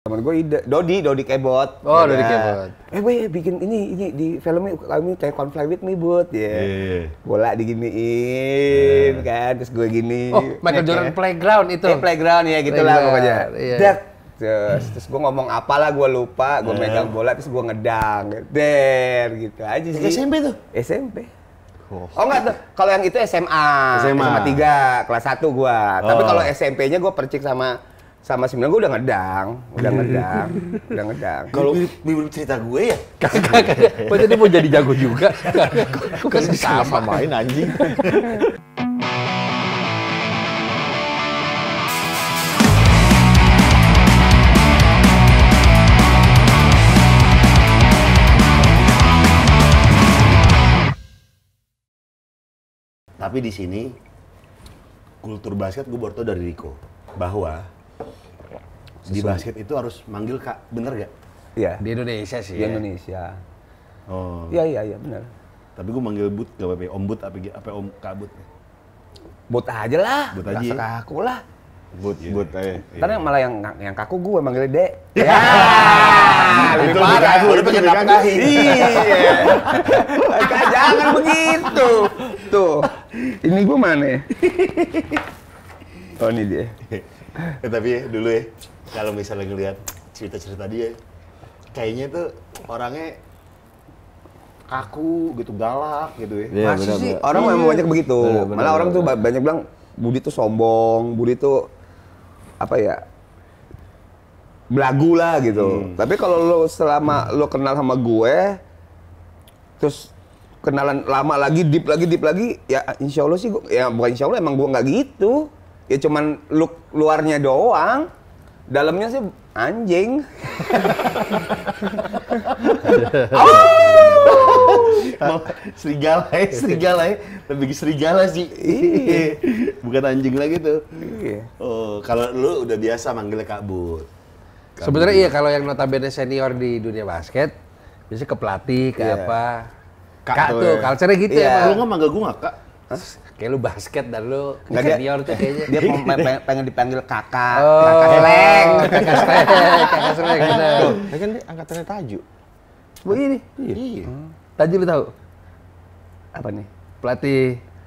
teman gue ide Dodi, Dodi Kebot. Oh, ya. Dodi kan? Kebot. Eh, gue bikin ini, ini di filmnya, kami kayak konflik With Me, Bud. Ya. Yeah. Iya, iya. Bola diginiin, yeah. kan. Terus gue gini. Oh, Michael Jordan Playground itu. Eh, playground ya, gitu playground. lah pokoknya. Yeah. dek Terus, terus gue ngomong apalah, gue lupa. Gue yeah. megang bola, terus gue ngedang. Der, gitu aja sih. SMP tuh? SMP. Oh, oh enggak tuh. Kalau yang itu SMA. SMA. SMA 3, kelas 1 gua. Oh. Tapi kalau SMP-nya gua percik sama sama sembilan gue udah ngedang, udah ngedang, udah ngedang. Kalau bibir cerita gue ya, kan? kagak. Kok jadi mau jadi jago juga? Kok kan sama main anjing. Tapi di sini kultur basket gue baru tau dari Riko bahwa Sesuai. di basket itu harus manggil kak, bener gak? Iya. Di Indonesia sih. Di ya? Indonesia. Oh. Iya iya iya bener. Tapi gue manggil but gak apa-apa, om but apa, apa om kak but? But aja lah. But aja. Rasa kaku lah. But, yeah. but aja. Ntar yeah. malah yang yang kaku gue manggil dek. Ya. Yeah. Lebih itu parah. gue lu kena kaki Iya. Jangan begitu. Tuh. Ini gue mana? Ya? oh ini dia. eh, tapi ya, dulu ya kalau misalnya ngelihat cerita-cerita dia kayaknya tuh orangnya kaku gitu galak gitu ya. Yeah, Masih sih bener. orang memang iya. banyak begitu. Bener, bener, Malah orang tuh banyak bilang Budi tuh sombong, Budi tuh apa ya? belagu lah gitu. Hmm. Tapi kalau lo selama hmm. lo kenal sama gue terus kenalan lama lagi, deep lagi, deep lagi, ya insya Allah sih, gua, ya bukan insya Allah emang gue nggak gitu. Ya cuman look luarnya doang dalamnya sih anjing. serigala ya, serigala ya. Lebih serigala sih. Iya. Bukan anjing lagi tuh. Iya. Oh, kalau lu udah biasa manggilnya Kak Bud. Sebenarnya iya kalau yang notabene senior di dunia basket, biasanya ke pelatih, ke yeah. apa. Kak, kak tuh, ya. culture-nya gitu iya. ya. Lu nggak manggil gue nggak, Kak? Kayak lu basket dan lu Nggak, senior dia, tuh kayaknya. Dia pengen, pengen dipanggil kakak, oh, kakak seleng. Kakak seleng, kakak seleng. Bener. Kan dia angkatannya Taju. Oh iya Hmm. Iya. Taju lu tahu? Apa nih? Pelatih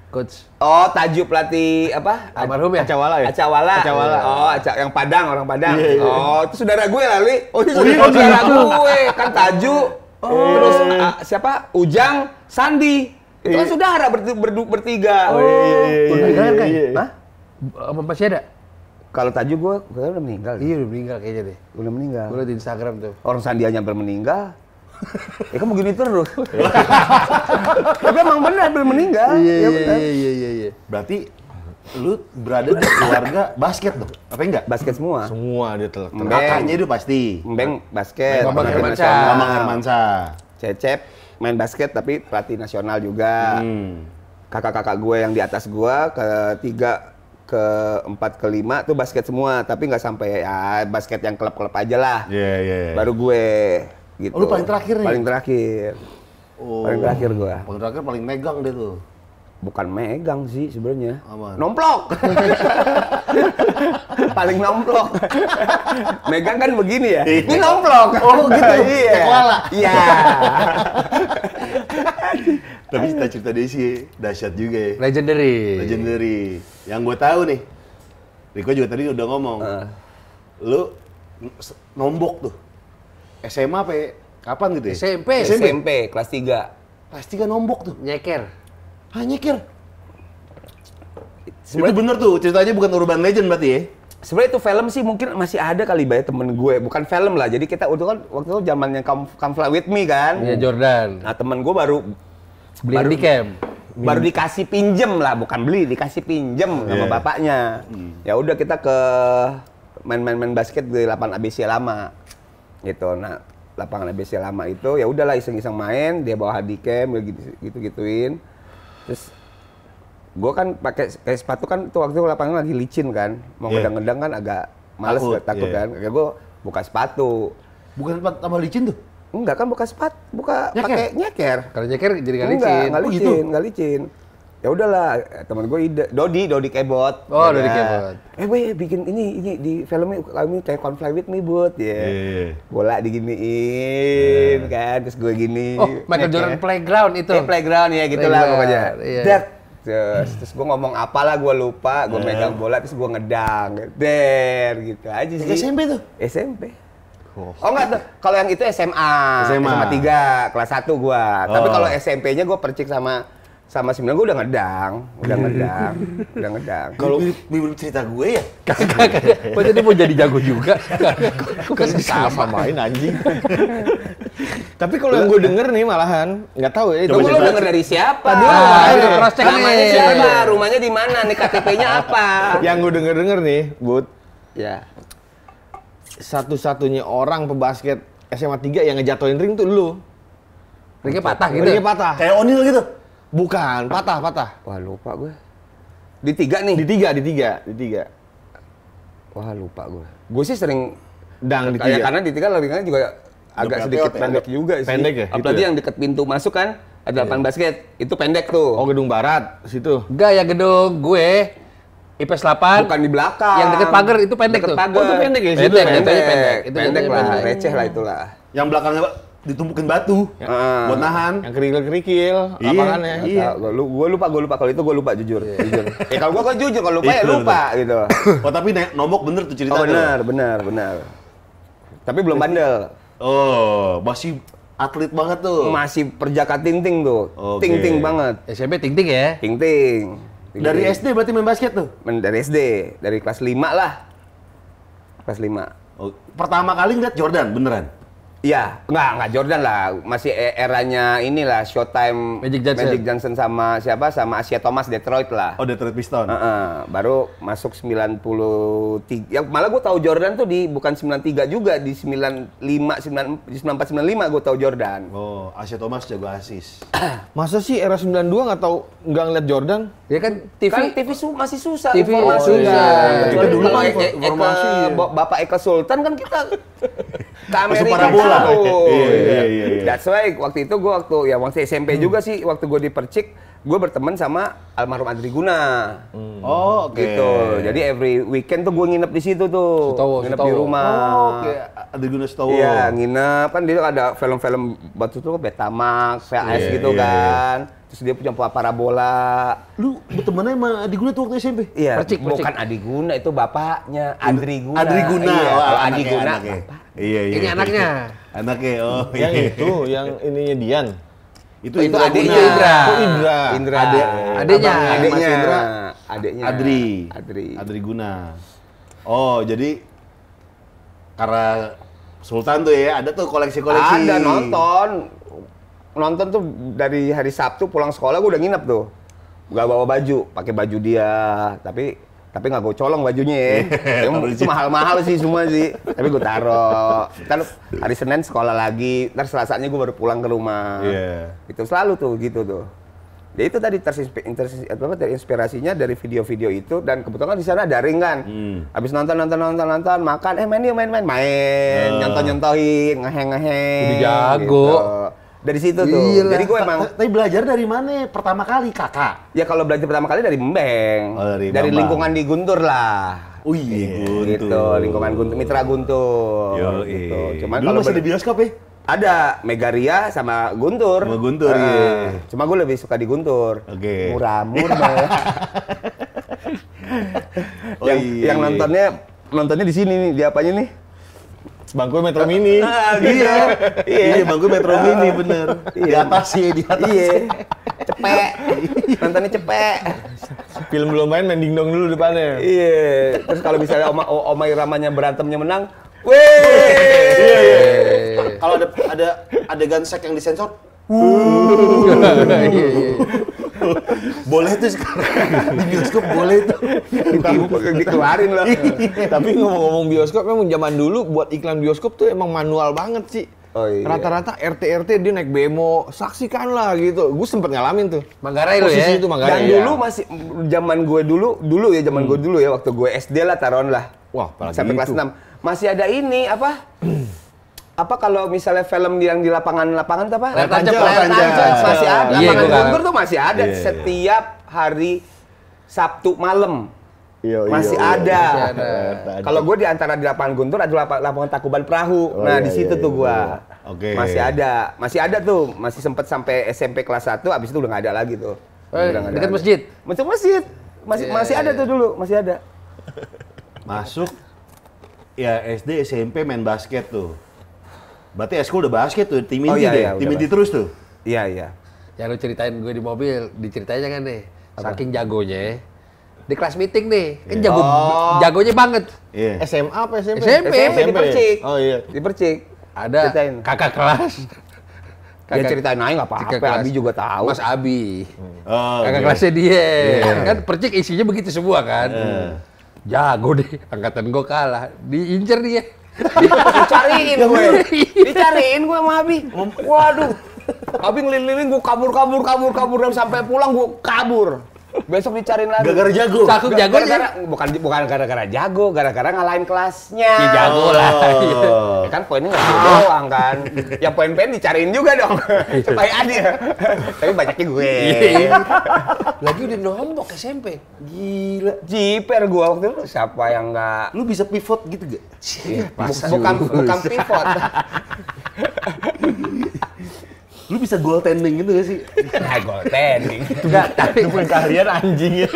coach. Oh, Taju pelatih apa? Almarhum ya? Acawala ya? Acawala. Acawala. Oh, Aca yang Padang, orang Padang. Yeah, yeah. Oh, itu saudara gue lali. Oh, itu saudara, oh, saudara gue. Kan Taju. Oh, terus uh, siapa? Ujang, Sandi. Itu kan iya. saudara bertiga. Oh, iya, iya, iya. Oh. iya, iya kan, Kai? Hah? Masih ada? Kalau Taju gue, gue udah meninggal. Iya, udah meninggal kayaknya deh. Udah meninggal. Gue di Instagram tuh. Orang Sandi aja meninggal. ya kamu gini terus. Tapi emang benar belum meninggal. Iya, iya, ya iya, iya, iya. Berarti lu berada di keluarga basket dong? Apa enggak? Basket semua. Semua dia telak. Kakaknya itu pasti. Mbeng basket. Mamang Hermansa. Cecep main basket tapi pelatih nasional juga. Hmm. Kakak-kakak gue yang di atas gue ketiga ke empat ke lima tuh basket semua tapi nggak sampai ya basket yang klub-klub aja lah. Yeah, yeah, yeah. Baru gue gitu. Oh, lu paling terakhir nih. Paling terakhir. Oh. Paling terakhir gue. Paling terakhir paling megang deh tuh bukan megang sih sebenarnya nomplok paling nomplok megang kan begini ya iya. ini nomplok oh gitu iya iya tapi cerita cerita Desi dahsyat juga ya legendary legendary yang gue tahu nih Riko juga tadi udah ngomong uh. lu nombok tuh SMA apa ya? kapan gitu ya SMP SMP, SMP kelas 3 kelas 3 nombok tuh nyeker hanya kir Sebenernya, itu bener tuh, ceritanya bukan urban legend berarti ya? Sebenarnya itu film sih mungkin masih ada kali bayar temen gue, bukan film lah. Jadi kita waktu kan waktu itu zamannya Come, Come Fly With Me kan. Iya Jordan. Nah temen gue baru beli baru, handicam. Baru dikasih pinjem lah, bukan beli, dikasih pinjem yeah. sama iya. bapaknya. Hmm. Ya udah kita ke main-main basket di lapangan ABC lama gitu. Nah lapangan ABC lama itu ya udahlah iseng-iseng main, dia bawa handicam gitu, gitu-gituin. gitu gituin terus gue kan pakai kayak sepatu kan tuh waktu lapangan lagi licin kan mau yeah. ngedang-ngedang kan agak males takut, takut yeah. kan kayak gue buka sepatu bukan sepatu tambah licin tuh enggak kan buka sepatu buka pakai nyeker karena nyeker jadi nggak licin enggak nggak licin nggak oh, gitu? licin ya udahlah eh, teman gue ide Dodi Dodi Kebot oh ya Dodi Kebot eh gue bikin ini ini di filmnya kami kayak konflik with me buat ya yeah. Iya, iya. bola diginiin iya. kan terus gue gini oh Michael kan? playground itu eh, playground ya gitulah pokoknya yeah. Terus, terus gue ngomong apalah gue lupa, gue yeah. megang bola terus gue ngedang, der gitu aja sih. SMP tuh? SMP. Oh, oh enggak tuh. Kalau yang itu SMA, SMA, SMA 3, kelas satu gua. Oh. Tapi kalau SMP-nya gua percik sama sama sembilan gue udah ngedang, udah ngedang, udah ngedang. Kalau bibir cerita gue ya. Kagak, kagak. dia mau jadi jago juga. Kok kan sama samain anjing. Tapi kalau yang gue denger nih malahan nggak tahu ya. Itu lo denger dari siapa? Tadi lo cross check namanya siapa? Rumahnya di mana? Nih KTP-nya apa? Yang gue denger denger nih, Bud. Ya. Satu-satunya orang pebasket SMA 3 yang ngejatuhin ring tuh lu. Ringnya patah gitu. Ringnya patah. Kayak Onil gitu. Bukan, patah, patah. Wah, lupa gue. Di tiga nih? Di tiga, di tiga, di tiga. Wah, lupa gue. Gue sih sering... Dang di ya, tiga. karena di tiga larinya juga agak sedikit pendek juga sih. Pendek ya? Apalagi gitu ya? yang deket pintu masuk kan, ada lapangan iya. basket. Itu pendek tuh. Oh, gedung barat, situ. Gak ya gedung gue. IPS 8 bukan di belakang yang deket pagar itu pendek deket tuh pagar. oh itu pendek ya pendek, ya? pendek, pendek, itu pendek, pendek. lah receh lah itulah yang belakangnya pak ditumpukin batu uh, buat nahan yang kerikil kerikil iya, lapangannya iya. iya. lu gue lupa gue lupa kalau itu gue lupa jujur iya. jujur ya kalau gue kan jujur kalau lupa ya lupa gitu oh tapi nombok bener tuh cerita oh, bener bener bener tapi belum bandel oh masih atlet banget tuh masih perjaka tinting tuh okay. ting banget SMP ting ting ya ting ting dari SD berarti main basket tuh dari SD dari kelas 5 lah kelas 5 Oh, pertama kali ngeliat Jordan beneran? Iya, enggak, enggak Jordan lah. Masih e- eranya inilah Showtime Magic Johnson. Magic Johnson sama siapa? Sama Asia Thomas Detroit lah. Oh, Detroit Pistons. Uh -uh. baru masuk 93. Ya, malah gue tahu Jordan tuh di bukan 93 juga di 95 94 95 gue tahu Jordan. Oh, Asia Thomas jago asis. Masa sih era 92 enggak tahu nggak ngeliat Jordan? Ya kan TV kan TV su masih susah TV, informasi. Oh, iya. Kita dulu informasi. Bapak Eka Sultan kan kita ke Amerika lah. Oh, iya, iya, iya, iya. That's why waktu itu gue waktu ya waktu SMP hmm. juga sih waktu gue dipercik, gue berteman sama almarhum Andri Guna. Hmm. Oh, Okay. Gitu. Jadi every weekend tuh gue nginep di situ tuh. Sutowo, nginep Sutowo. di rumah. Oh, oke. Okay. Andri Guna Sutowo. Iya, nginep kan dia ada film-film batu tuh Betamax, VHS iya, yeah, gitu yeah, iya. kan. Yeah. Terus dia punya parabola. Lu bertemannya sama Adi Guna tuh waktu SMP? Iya, percik, percik. bukan Adi Guna itu bapaknya, Adri Guna. Adri Guna. Iya, oh, Adi Guna, anaknya. Iya, iya. Ini iya. anaknya. Anaknya, oh. Yang iya. itu, yang ininya Dian. Itu, oh, itu adiknya Indra. Itu oh, oh, Indra. Indra. Ade, iya, iya. adiknya. Adiknya. Indra. Adiknya. Adri. Adri. Adri Guna. Oh, jadi karena Sultan tuh ya, ada tuh koleksi-koleksi. Ada nonton. Nonton tuh dari hari Sabtu pulang sekolah gue udah nginep tuh. Gak bawa baju, pakai baju dia. Tapi tapi nggak gue colong bajunya ya. Iya, itu mahal-mahal sih semua sih. Tapi gue taro. Ntar hari Senin sekolah lagi, ntar Selasanya gue baru pulang ke rumah. Yeah. Itu selalu tuh gitu tuh. ya itu tadi terinspirasinya dari video-video itu dan kebetulan di sana daring kan. Hmm. Habis nonton nonton nonton nonton makan eh main yuk main main main uh. Eh. nyontoh nyontohin ngeheng ngeheng. Udah jago. Gitu dari situ tuh. Gila. Jadi gue emang. Tapi belajar dari mana? Ya? Pertama kali kakak. Ya kalau belajar pertama kali dari Mbeng. Oh, dari, dari lingkungan di Guntur lah. Oh iya. Guntur. Gitu, lingkungan Guntur, Mitra Guntur. Yo, gitu. Iya. Cuman kalau masih di bioskop ya? Ada Megaria sama Guntur. Sama Guntur, uh, iya. Cuma gue lebih suka di Guntur. Oke. Okay. Murah, murah. oh, iya, yang, iya. yang nontonnya nontonnya di sini nih, di apanya nih? Bangku Metro Mini. Ah, gitu. iya. Iya, bangku Metro iya. Mini bener. Iya. Di atas sih, iya, di atas. Iya. Cepek. Nontonnya cepek. Film belum main main dingdong dulu depannya. Iya. Terus kalau misalnya Oma Oma Iramanya berantemnya menang, weh. Iya, iya, Kalau ada ada adegan sek yang disensor, Wuh. boleh tuh sekarang di bioskop boleh tuh gitu, dikeluarin lah iya. tapi ngomong-ngomong bioskop memang zaman dulu buat iklan bioskop tuh emang manual banget sih Oh, iya. Rata-rata RT-RT dia naik bemo, lah gitu. Gue sempet ngalamin tuh. Manggarai lo ya? itu Manggarai. Dan iya. dulu masih, zaman gue dulu, dulu ya zaman hmm. gue dulu ya, waktu gue SD lah, taruhan lah. Wah, Sampai itu. kelas 6. Masih ada ini, apa? apa kalau misalnya film yang di lapangan-lapangan apa? Layar tancap, layar tancap masih ada. Yeah, lapangan Bogor tuh masih ada yeah, iya, iya. setiap hari Sabtu malam. Iyo, masih, iyo, ada. masih ada. Kalau gue di antara di lapangan Guntur ada lap lapangan Takuban Perahu. Oh, nah, iya, di situ iya, tuh iya, gue. Oke. Okay. Masih ada. Masih ada tuh, masih sempet sampai SMP kelas 1 abis itu udah nggak ada lagi tuh. Oh, dekat masjid. Masuk masjid. Masih yeah, masih ada tuh dulu, masih ada. Masuk ya SD SMP main basket tuh. Berarti eskul udah basket tuh, tim oh, inti oh, iya, deh, iya, tim inti terus tuh. Iya iya. Yang lu ceritain gue di mobil, diceritain kan nih, saking jagonya di kelas meeting nih, kan jago iya. oh. jagonya banget. Yeah. SMA apa SMP? SMP, SMP, di Percik. Oh iya. Di Percik. Ada ceritain. kakak kelas. Ya, kakak, dia ceritain aja nggak apa-apa, Abi juga tahu. Mas Abi. Oh, kakak iya. kelasnya dia. Yeah. Kan Percik isinya begitu semua kan. Yeah. Jago deh, angkatan gue kalah. Diincer dia. Dicariin gue. Dicariin gue sama Abi. Waduh. Abi ngeliling-liling gue kabur kabur kabur kabur dan sampai pulang gue kabur. Besok dicariin lagi. Gara-gara jago. jago gara, bukan bukan gara-gara jago, gara-gara ngalahin kelasnya. Ya jago lah. Oh. Iya. Ya kan poinnya nggak jago gitu doang kan. Ya poin-poin dicariin juga dong. Supaya adil. Tapi banyaknya gue. Iya. Lagi udah nombok SMP. Gila. Jiper gua waktu itu siapa yang nggak Lu bisa pivot gitu gak? Iya, bukan bukan pivot. Lu bisa goal tending gitu gak sih? Nah, goal tending. Enggak, tapi itu bukan kalian anjing ya.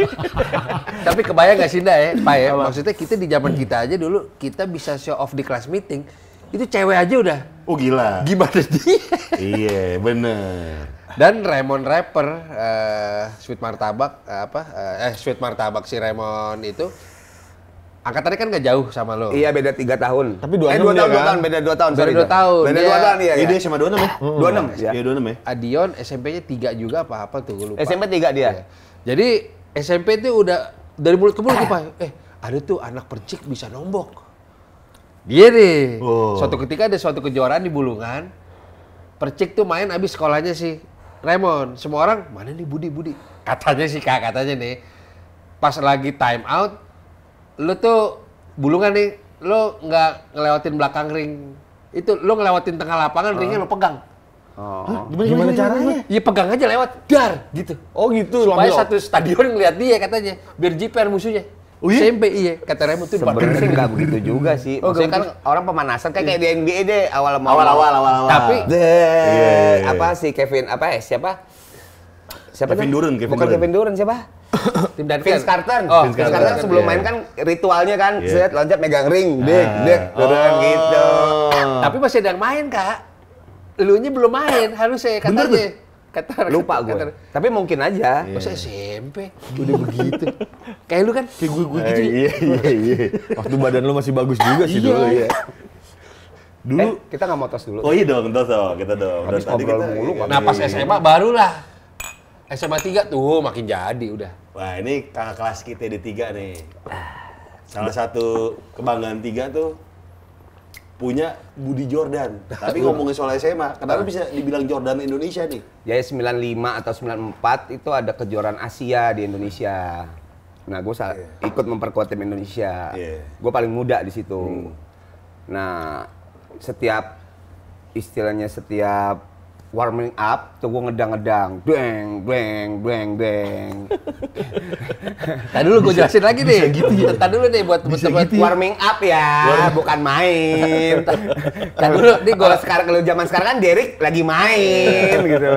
tapi kebayang gak sih Nda ya, Pak ya? Maksudnya kita di zaman kita aja dulu, kita bisa show off di class meeting. Itu cewek aja udah. Oh gila. Gimana sih? iya, bener. Dan Raymond Rapper, uh, Sweet Martabak, uh, apa, uh, eh Sweet Martabak si Raymond itu, Angkatannya kan gak jauh sama lo. Iya beda tiga tahun. Tapi dua eh, ya tahun, ya. 2 kan? tahun, beda dua tahun. Beda 2 tahun. Beda iya. dua tahun, iya. Iya, iya sama dua 26 ya? 26 hmm. ya? Iya, dua enam ya. Adion SMP-nya tiga juga apa-apa tuh, gue lupa. SMP tiga dia? Iya. Jadi SMP itu udah dari mulut ke mulut Pak. Eh, ada tuh anak percik bisa nombok. Dia nih. Oh. Suatu ketika ada suatu kejuaraan di Bulungan. Percik tuh main abis sekolahnya sih. Raymond. Semua orang, mana nih Budi, Budi? Katanya sih, Kak, katanya nih. Pas lagi time out, lu tuh bulungan nih, lu nggak ngelewatin belakang ring. Itu lu ngelewatin tengah lapangan, oh. ringnya lu pegang. Oh. Hah, gimana, gimana, gimana caranya? Ya pegang aja lewat, dar gitu. Oh gitu. Supaya lho. satu stadion ngeliat dia katanya, biar jiper musuhnya. Oh iya? SMP iya, kata Remo tuh Sebenarnya nggak begitu juga sih. Oh, Maksudnya kan orang pemanasan kayak kayak di NBA deh awal awal awal awal. Tapi yeah. Iya, iya. apa sih Kevin apa ya siapa? siapa Kevin Durant, Kevin Bukan Kevin Durant siapa? Tim Duncan. Vince Carter. Oh, Vince Carter, Carter sebelum yeah. main kan ritualnya kan, yeah. set loncat megang ring, dek, ah. dek, oh. gitu. Tapi masih ada yang main, Kak. Elunya belum main, harus saya katanya. Bener Ketar, Kata, Lupa gue. Kata, Tapi mungkin aja. Yeah. Masa SMP udah iya. begitu. Kayak lu kan, kayak gue gue eh, gitu. Iya, iya, iya. Waktu badan lu masih bagus juga sih iya. dulu Iya. Dulu eh, kita nggak mau tos dulu. Oh iya dong, tos dong, kita dong. Habis ngobrol kita, mulu. Iya, nah pas SMA barulah SMA 3 tuh makin jadi udah. Wah ini kakak kelas kita di tiga nih. Salah satu kebanggaan tiga tuh punya Budi Jordan. Tapi ngomongin soal SMA, kenapa ah. bisa dibilang Jordan Indonesia nih? Ya 95 atau 94 itu ada kejuaraan Asia di Indonesia. Nah, gue yeah. Iya. ikut memperkuat tim Indonesia. Yeah. Gue paling muda di situ. Hmm. Nah, setiap istilahnya setiap warming up tuh gue ngedang-ngedang dueng, dueng, dueng, dueng. Tadi dulu gue jelasin lagi deh gitu ya Tadi dulu deh buat teman-teman gitu. Ya. warming up ya warming. bukan main Tadi dulu nih gue sekarang kalau zaman sekarang kan Derek lagi main gitu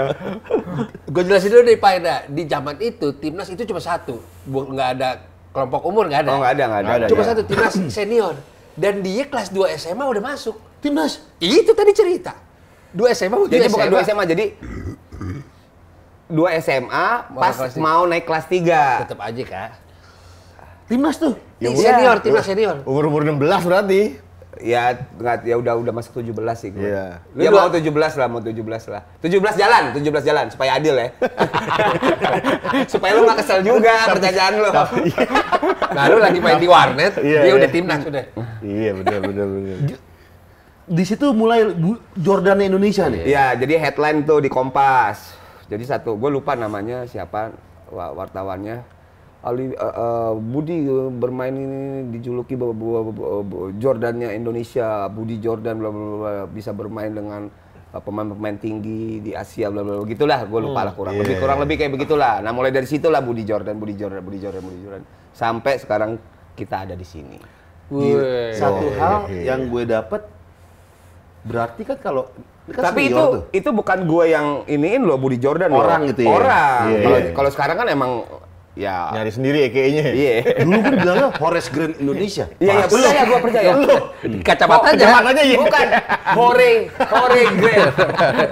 gue jelasin dulu deh Pak Eda di zaman itu timnas itu cuma satu nggak ada kelompok umur nggak ada oh nggak ada nggak ada, Cuma cuma satu timnas senior dan dia kelas 2 SMA udah masuk timnas itu tadi cerita Dua SMA? jadi bukan dua SMA, jadi dua SMA mau pas mau naik kelas tiga. Tetap aja, Kak. Timnas tuh. Ya, senior, ya. timnas senior. Umur-umur belas berarti. Ya enggak ya udah udah masuk 17 sih gue. Iya. Yeah. Lu ya, mau 17 lah, mau 17 lah. 17 jalan, 17 jalan supaya adil ya. supaya lu gak kesel juga pertanyaan lu. Baru nah, lagi main di warnet, iya, dia iya. udah timnas udah. Iya, benar benar benar di situ mulai Jordan Indonesia nih. Iya, jadi headline tuh di Kompas. Jadi satu, gue lupa namanya siapa wartawannya. Ali uh, uh, Budi eh, bermain ini dijuluki Jordannya Indonesia, Budi Jordan bla bla bla bisa bermain dengan pemain-pemain tinggi di Asia bla bla gitulah gue lupa hmm. lah kurang yeah. lebih iya, kurang iya. lebih kayak begitulah nah mulai dari situlah Budi Jordan Budi Jordan Budi Jordan Budi Jordan sampai sekarang kita ada di sini Wee. satu iya, hal yang gue dapet Berarti kan kalau kan Tapi itu tuh. itu bukan gue yang iniin loh Budi Jordan orang loh. gitu ya. Orang. Yeah. Kalau yeah. kalau sekarang kan emang ya nyari sendiri ya kayaknya. Iya. Yeah. Dulu kan bilangnya Forest Green Indonesia. Iya, iya percaya gue percaya. kacamata aja. Kacamatanya oh, iya. Bukan Hore, Hore Green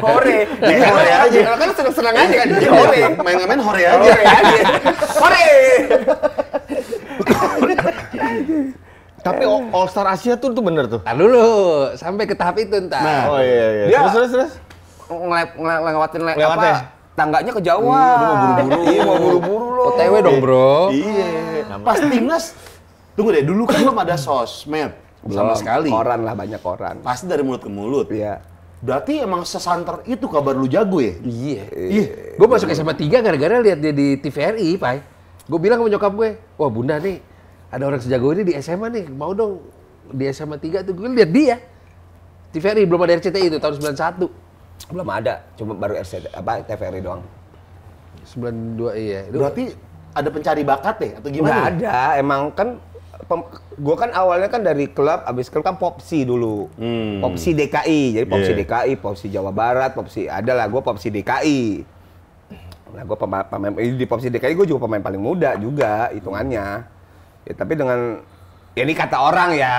Hore. Jadi iya, Hore aja. Kalau kan seneng-seneng aja kan. Jadi kan. iya, Hore. Main-main Hore aja. Hore aja. Hore. Tapi iya. All Star Asia tuh tuh bener tuh. Nah dulu, sampai ke tahap itu entah. Nah, oh iya, iya iya. Dia terus terus terus. Ngelep, ngelep, ngelewatin le, apa, ya? tangganya ke Jawa. Hmm, mau buru-buru. iya, mau buru-buru loh. OTW dong, Bro. Iya. Pas timnas Tunggu deh, dulu kan belum ada sosmed belum. sama sekali. Koran lah banyak koran. Pasti dari mulut ke mulut. Iya. Berarti emang sesanter itu kabar lu jago ya? Iya. Iya. Gue masuk SMA 3 gara-gara lihat dia di TVRI, Pai. Gue bilang sama nyokap gue, wah bunda nih ada orang sejago ini di SMA nih, mau dong di SMA 3 tuh gue lihat dia. TVRI belum ada RCTI itu tahun 91. Belum ada, cuma baru RCTI apa TVRI doang. 92 iya. Itu Berarti ada pencari bakat deh atau gimana? Gak ya? ada, emang kan gue kan awalnya kan dari klub, abis klub kan popsi dulu, hmm. popsi DKI, jadi popsi yeah. DKI, popsi Jawa Barat, popsi ada lah gue popsi DKI. Nah gue pemain, pemain di popsi DKI gue juga pemain paling muda juga hitungannya. Ya, tapi dengan ya ini kata orang ya.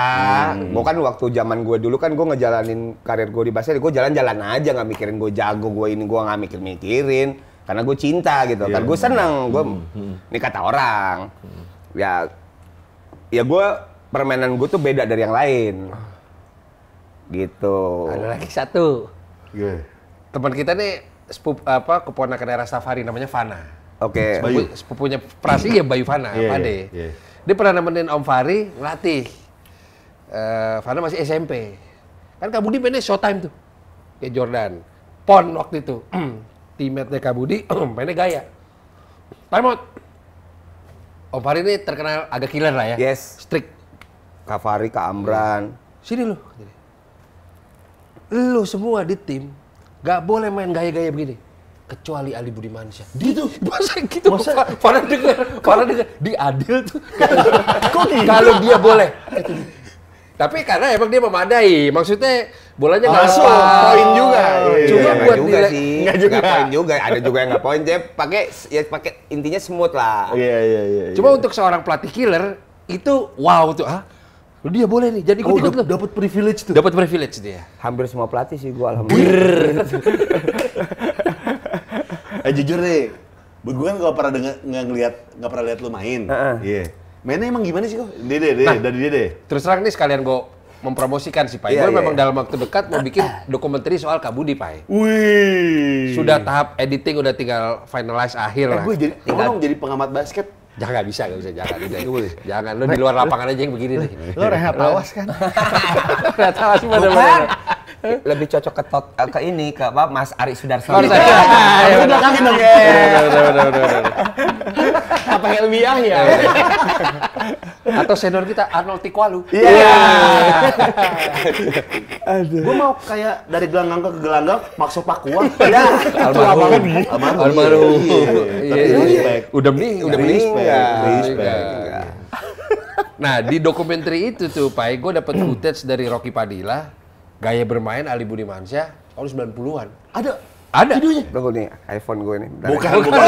Hmm. Gue kan waktu zaman gue dulu kan gue ngejalanin karir gue di basket, gue jalan-jalan aja nggak mikirin gue jago, gue ini gue nggak mikir-mikirin karena gue cinta gitu. Yeah. Kan iya. gue seneng, gue hmm, hmm, hmm. ini kata orang. Hmm. Ya ya gue permainan gue tuh beda dari yang lain. Gitu. Ada lagi satu. Yeah. Teman kita nih sepup, apa keponakan era Safari namanya Fana. Oke. Okay. sepupunya Prasi ya Bayu Fana, yeah, deh. Yeah, yeah. Dia pernah nemenin Om Fahri ngelatih. Uh, Fahri masih SMP. Kan Kak Budi mainnya showtime time tuh. Kayak Jordan. Pon waktu itu. Teammate-nya Kak Budi mainnya gaya. Time out. Om Fahri ini terkenal agak killer lah ya. Yes. Strik. Kak Fahri, Kak Amran. Iya. Sini lu. Lu semua di tim gak boleh main gaya-gaya begini kecuali Ali Budi Mansyah. tuh bahasa gitu. Masa para dengar, para dengar di tuh. Kok gitu? Kalau dia boleh. Tapi karena emang dia memadai. Maksudnya bolanya nggak masuk, poin juga. Iya, iya, cuma buat juga sih. Enggak juga. poin juga, ada juga yang nggak poin. Dia pakai ya pakai intinya smooth lah. Iya, iya, iya, iya. Cuma untuk seorang pelatih killer itu wow tuh, ah dia boleh nih, jadi gue oh, Dapat privilege tuh. Dapat privilege dia. Hampir semua pelatih sih gua alhamdulillah. eh jujur deh buat gue kan gak pernah denger nggak ngelihat nggak pernah lihat lu main iya uh-uh. yeah. mainnya emang gimana sih kok dede dede nah, dari dede terus terang nih sekalian gue mempromosikan sih Pak. Yeah, gue yeah. memang iya. dalam waktu dekat mau bikin dokumenter soal Kabudi Pak. Wih. Sudah tahap editing udah tinggal finalize akhir eh, lah. Gue jadi, tinggal... jadi pengamat basket Jangan bisa, gak bisa. Jangan. Udah, jangan. Lo di luar lapangan aja yang begini nih. Lo kan? Rehat Awas kan? Rehat Awas bener-bener lebih cocok ke tot, eh, ke ini ke apa Mas Ari Sudarsono. Mas Ari iya. Iya, iya, belakangin dong. Apa Helmiah ya? Atau senior kita Arnold Tikwalu. Iya. Gue mau kayak dari gelanggang ke gelanggang maksud pakuan. Ya. Almarhum. Almarhum. Almarhum. Udah meninggal. Udah meninggal. Nah di dokumenter itu tuh Pak, gue dapat footage dari Rocky Padilla gaya bermain Ali Budi Mansyah tahun 90-an. Ada ada videonya. Lo gue nih iPhone gue nih. bukan, bukan.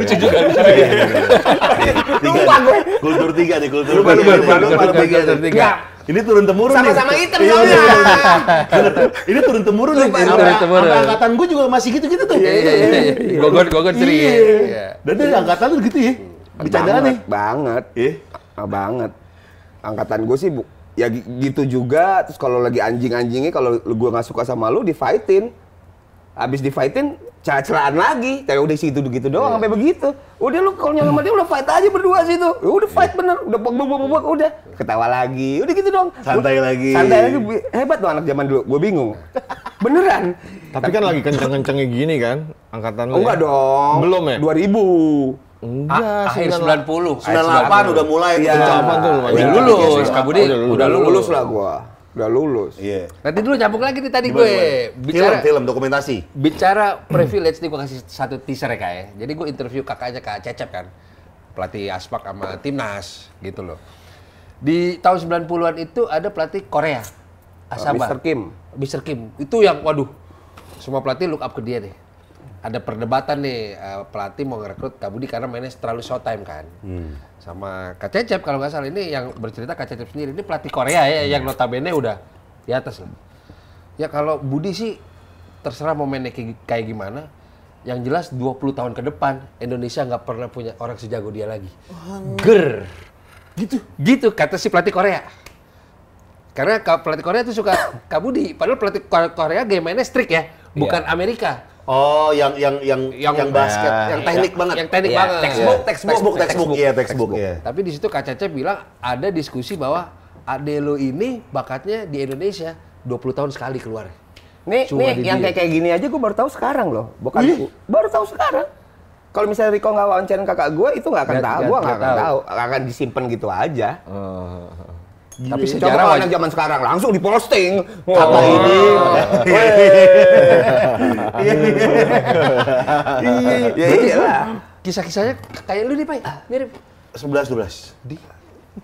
Lucu juga. Iya, iya, iya. Lupa gue. Kultur tiga nih, kultur tiga. Lupa, lupa, Kultur tiga. Kultur tiga. Ini turun temurun nih. Sama-sama hitam soalnya. Ini turun temurun nih. Ini Turun temurun. Angkatan gue juga masih gitu-gitu tuh. Iya, iya, iya. Gogon, gogon sering. Iya. Dan dari angkatan tuh gitu ya. Bicara nih. Banget. Iya. Banget. Angkatan gue sih ya gitu juga terus kalau lagi anjing-anjingnya kalau gue nggak suka sama lu di fightin habis di fightin celah lagi kayak udah situ gitu doang yeah. sampai begitu udah lu kalau nyala sama dia udah fight aja berdua situ udah fight iya. bener udah bang bang bang udah ketawa lagi udah gitu dong santai lagi santai lagi hebat tuh anak zaman dulu gue bingung beneran tapi, kan lagi kenceng-kencengnya gini kan angkatan lu enggak ya? dong belum ya 2000 Enggak, ah, akhir 90. 98 udah mulai ya. Udah iya, lulus, iya, Kak Budi. Iya, udah lulus lah gua. Udah lulus. Iya. Nanti dulu nyambung lagi nih tadi gue. Bicara, film, film, dokumentasi. Bicara privilege nih gue kasih satu teaser ya, Kak ya. Jadi gue interview kakaknya Kak Cecep kan. Pelatih Aspak sama Timnas gitu loh. Di tahun 90-an itu ada pelatih Korea. Ah, Asaba. Mr. Kim. Mr. Kim. Itu yang waduh. Semua pelatih look up ke dia deh ada perdebatan nih uh, pelatih mau ngerekrut Kak Budi karena mainnya terlalu short time kan. Hmm. Sama Kak Cecep kalau nggak salah ini yang bercerita Kak Cecep sendiri ini pelatih Korea ya hmm. yang notabene udah di atas lah. Ya kalau Budi sih terserah mau mainnya kayak gimana. Yang jelas 20 tahun ke depan Indonesia nggak pernah punya orang sejago dia lagi. Oh, Ger. Gitu. Gitu kata si pelatih Korea. Karena pelatih Korea itu suka Kak Budi, padahal pelatih Korea game mainnya strict ya, iya. bukan yeah. Amerika Oh, yang yang yang yang, yang basket, ya, yang teknik ya, banget. Yang teknik ya, banget. Textbook, ya. textbook, textbook, textbook, iya, textbook, textbook. Yeah. Iya. Tapi di situ Kak Cece bilang ada diskusi bahwa Adelo ini bakatnya di Indonesia 20 tahun sekali keluar. Nih, Cuma nih yang kayak kayak gini aja gue baru tahu sekarang loh. Bukan yeah. baru tahu sekarang. Kalau misalnya Rico nggak wawancarin kakak gue, itu nggak akan gak, tahu. Gue nggak akan tahu. tahu. Akan disimpan gitu aja. Uh. Tapi ya. sejarah Coba anak zaman sekarang langsung diposting. Oh. Kata ini. Iya iyalah. Iya Kisah-kisahnya kayak lu nih, Pak. Mirip. 11 12. Di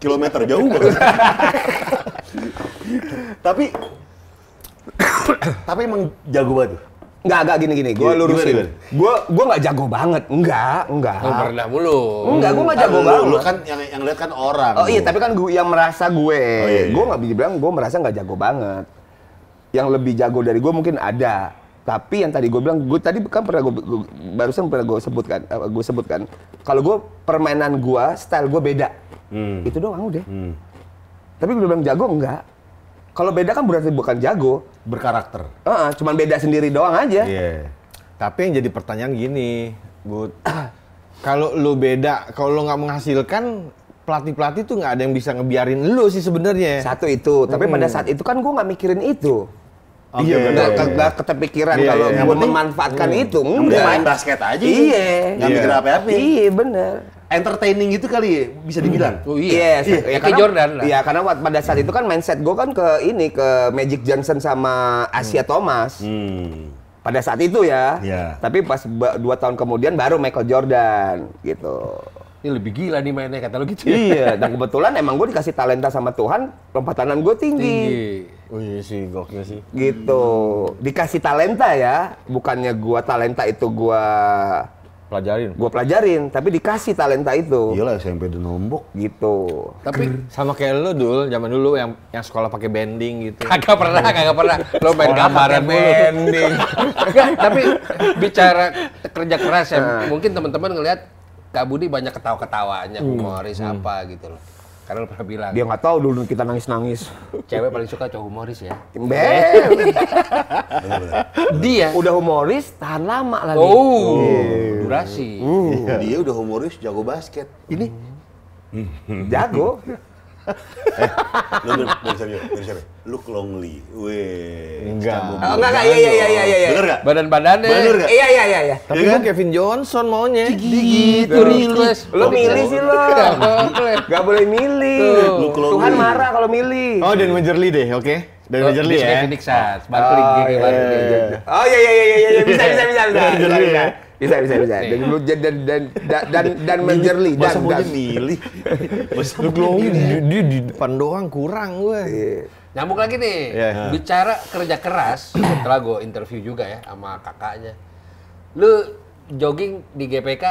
kilometer jauh banget. tapi tapi emang jago banget Enggak, enggak gini gini. Gua lurusin. Gua gua enggak jago banget. Enggak, enggak. Enggak pernah mulu. Enggak, gua enggak kan jago banget. Lu kan yang yang lihat kan orang. Oh iya, tapi kan gua yang merasa gue. Oh, iya, iya. Gua enggak bisa bilang gua merasa enggak jago banget. Yang lebih jago dari gua mungkin ada. Tapi yang tadi gue bilang, gue tadi kan pernah gue barusan pernah gue sebutkan, eh, gue sebutkan kalau gue permainan gue, style gue beda. Hmm. Itu doang udah. Hmm. Tapi gue bilang jago enggak kalau beda kan berarti bukan jago. Berkarakter. Uh -uh, cuman beda sendiri doang aja. Iya. Yeah. Tapi yang jadi pertanyaan gini, but kalau lu beda, kalau lu nggak menghasilkan, pelatih-pelatih tuh nggak ada yang bisa ngebiarin lu sih sebenarnya. Satu itu, tapi pada hmm. saat itu kan gue nggak mikirin itu. Okay. Iya, nggak iya, iya. ketepikiran iya, kalau iya. gue memanfaatkan hmm. itu. nggak Main basket aja. Iya. Nggak iya. mikir apa-apa. Iya, bener entertaining gitu kali ya bisa dibilang. Hmm. Oh iya. Yes. Yeah. Ya, kayak Jordan lah. Iya, karena pada saat itu kan mindset gue kan ke ini ke Magic Johnson sama Asia hmm. Thomas. Hmm. Pada saat itu ya. Yeah. Tapi pas dua tahun kemudian baru Michael Jordan gitu. Ini lebih gila nih mainnya kata lo gitu. Ya. Iya, dan kebetulan emang gue dikasih talenta sama Tuhan, lompatanan gue tinggi. Tinggi. Oh iya sih, goknya sih. Gitu. Hmm. Dikasih talenta ya, bukannya gue talenta itu gue pelajarin. Gua pelajarin, tapi dikasih talenta itu. Iyalah SMP di nombok gitu. Tapi sama kayak lu dul, zaman dulu yang yang sekolah pakai bending gitu. Kagak pernah, iya. kagak pernah. Lo main gambaran bending. tapi bicara kerja keras ya, nah. mungkin teman-teman ngelihat Kak Budi banyak ketawa-ketawanya, humoris hmm. apa gitu loh. Karena lu pernah bilang. Dia nggak tahu dulu kita nangis-nangis. Cewek paling suka cowok humoris ya. Beb. dia udah humoris tahan lama lagi. Oh, oh. durasi. Mm. Dia udah humoris jago basket. Ini jago eh, lu dari serius, dari serius. Lu kelongli. Weh. Enggak. Oh, enggak, enggak. Iya, iya, iya, iya, iya. Benar enggak? Badan-badannya. Benar enggak? Iya, iya, iya, iya, iya. Tapi ya, kan Kevin Johnson maunya. Gitu, rilis. Lu milih sih lo. Enggak boleh milih. Lu kelongli. Tuhan marah kalau milih. Oh, dan Major Lee deh, oke. Dari oh, Major Lee ya. Phoenix Suns, Barkley Oh, iya. oh iya, iya iya iya iya bisa bisa bisa bisa. Major Lee ya bisa bisa bisa dan dan dan dan dan dan, dan menjerli dan dan milih masa dan di, di depan doang kurang gue dan iya. nyambung lagi nih dan iya. bicara kerja keras setelah gue interview juga ya sama kakaknya lu jogging di GPK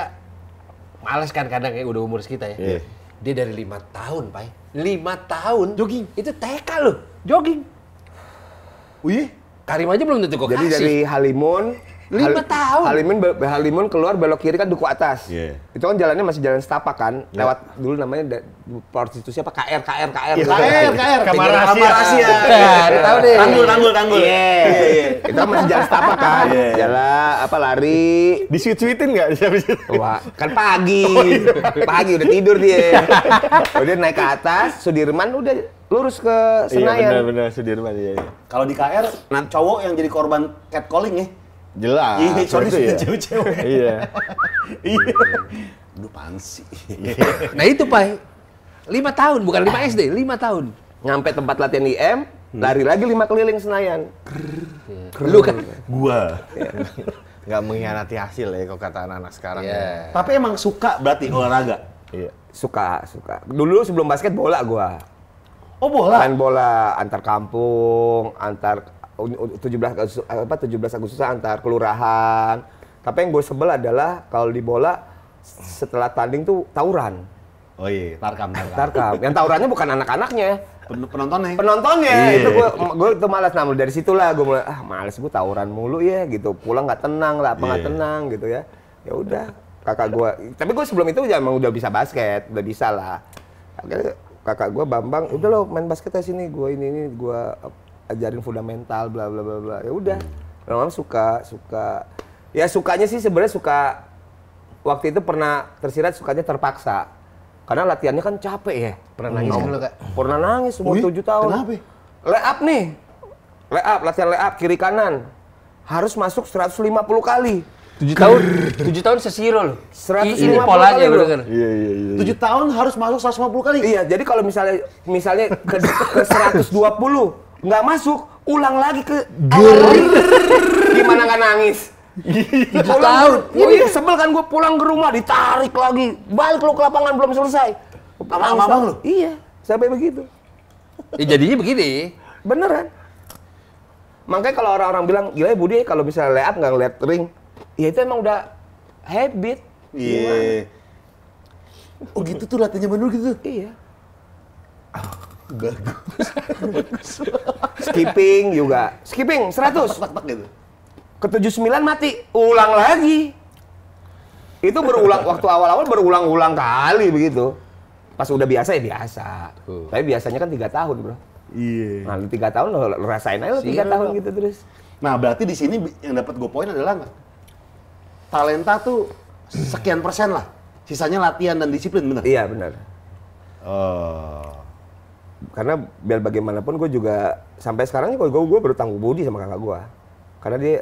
males kan kadang ya udah umur kita ya dan iya. dia dari lima tahun dan lima tahun jogging itu TK loh jogging Wih, Karim aja belum tentu dan Jadi kasih. dari Halimun Lima Hal, tahun. Halimun Halimun keluar belok kiri kan duku atas. Yeah. Itu kan jalannya masih jalan setapak kan. Yeah. Lewat dulu namanya prostitusi apa KR KR KR. Yeah. Gitu. KR KR kamar rahasia. Kamar rahasia. tahu deh. Tanggul tanggul tanggul. Iya. Yeah. Iya. Itu kan masih jalan setapak kan. Yeah. Jalan apa lari. Disuit-suitin enggak Wah, kan pagi. Oh, iya. pagi udah tidur dia. Iya. udah naik ke atas, Sudirman udah lurus ke iya, Senayan. Iya benar benar Sudirman iya. iya. Kalau di KR cowok yang jadi korban catcalling ya Jelas. Iya, soalnya ya. sudah cewek-cewek. Iya. Iya. Lu iya. pansi. Iya. nah itu, Pak. Lima tahun, bukan lima SD, lima tahun. Nyampe tempat latihan IM, hmm. lari lagi lima keliling Senayan. Krrr. Lu kan? Gua. Nggak mengkhianati hasil ya, kalau kata anak-anak sekarang. Yeah. Ya. Iya. Tapi emang suka berarti olahraga? Iya. Suka, suka. Dulu sebelum basket bola gua. Oh bola? Main bola antar kampung, antar 17 apa 17 Agustus antar kelurahan. Tapi yang gue sebel adalah kalau di bola setelah tanding tuh tawuran. Oh iya, iya tarkam tarkam. tarkam. Yang tawurannya bukan anak-anaknya. penontonnya. Penontonnya iya. itu gue gue itu malas namun dari situlah gue mulai ah malas gue tawuran mulu ya gitu. Pulang nggak tenang lah, apa nggak iya. tenang gitu ya. Ya udah kakak gue. Tapi gue sebelum itu emang udah bisa basket, udah bisa lah. Akhirnya kakak gue Bambang udah lo main basket aja sini gue ini ini gue ajarin fundamental bla bla bla bla ya udah hmm. lama suka suka ya sukanya sih sebenarnya suka waktu itu pernah tersirat sukanya terpaksa karena latihannya kan capek ya pernah nangis hmm. kan lo kak pernah nangis umur tujuh tahun kenapa up nih lay up latihan lay up kiri kanan harus masuk seratus lima puluh kali tujuh tahun tujuh tahun sesiro loh seratus lima puluh bro iya, iya iya iya tujuh tahun harus masuk seratus lima puluh kali iya jadi kalau misalnya misalnya ke, seratus dua puluh nggak masuk, ulang lagi ke Gimana nggak nangis? pulang gue, ini sebel kan gue pulang ke rumah ditarik lagi balik lo ke lapangan belum selesai lapangan abang, abang iya sampai begitu ya jadinya begini beneran makanya kalau orang-orang bilang gila ya Budi kalau bisa lihat nggak ngeliat ring ya itu emang udah habit iya yeah. oh gitu tuh latihannya bener gitu iya Bagus. Skipping juga. Skipping 100. Pak, pak, gitu. Ke 79 mati. Ulang lagi. Itu berulang waktu awal-awal berulang-ulang kali begitu. Pas udah biasa ya biasa. Uh. Tapi biasanya kan tiga tahun, Bro. Iya. Yeah. Nah, tiga tahun lo rasain aja lo tiga tahun lo. gitu terus. Nah, berarti di sini yang dapat gue poin adalah talenta tuh sekian persen lah. Sisanya latihan dan disiplin, benar? Iya, benar. Oh karena biar bagaimanapun gue juga sampai sekarang gue gue berutang budi sama kakak gue karena dia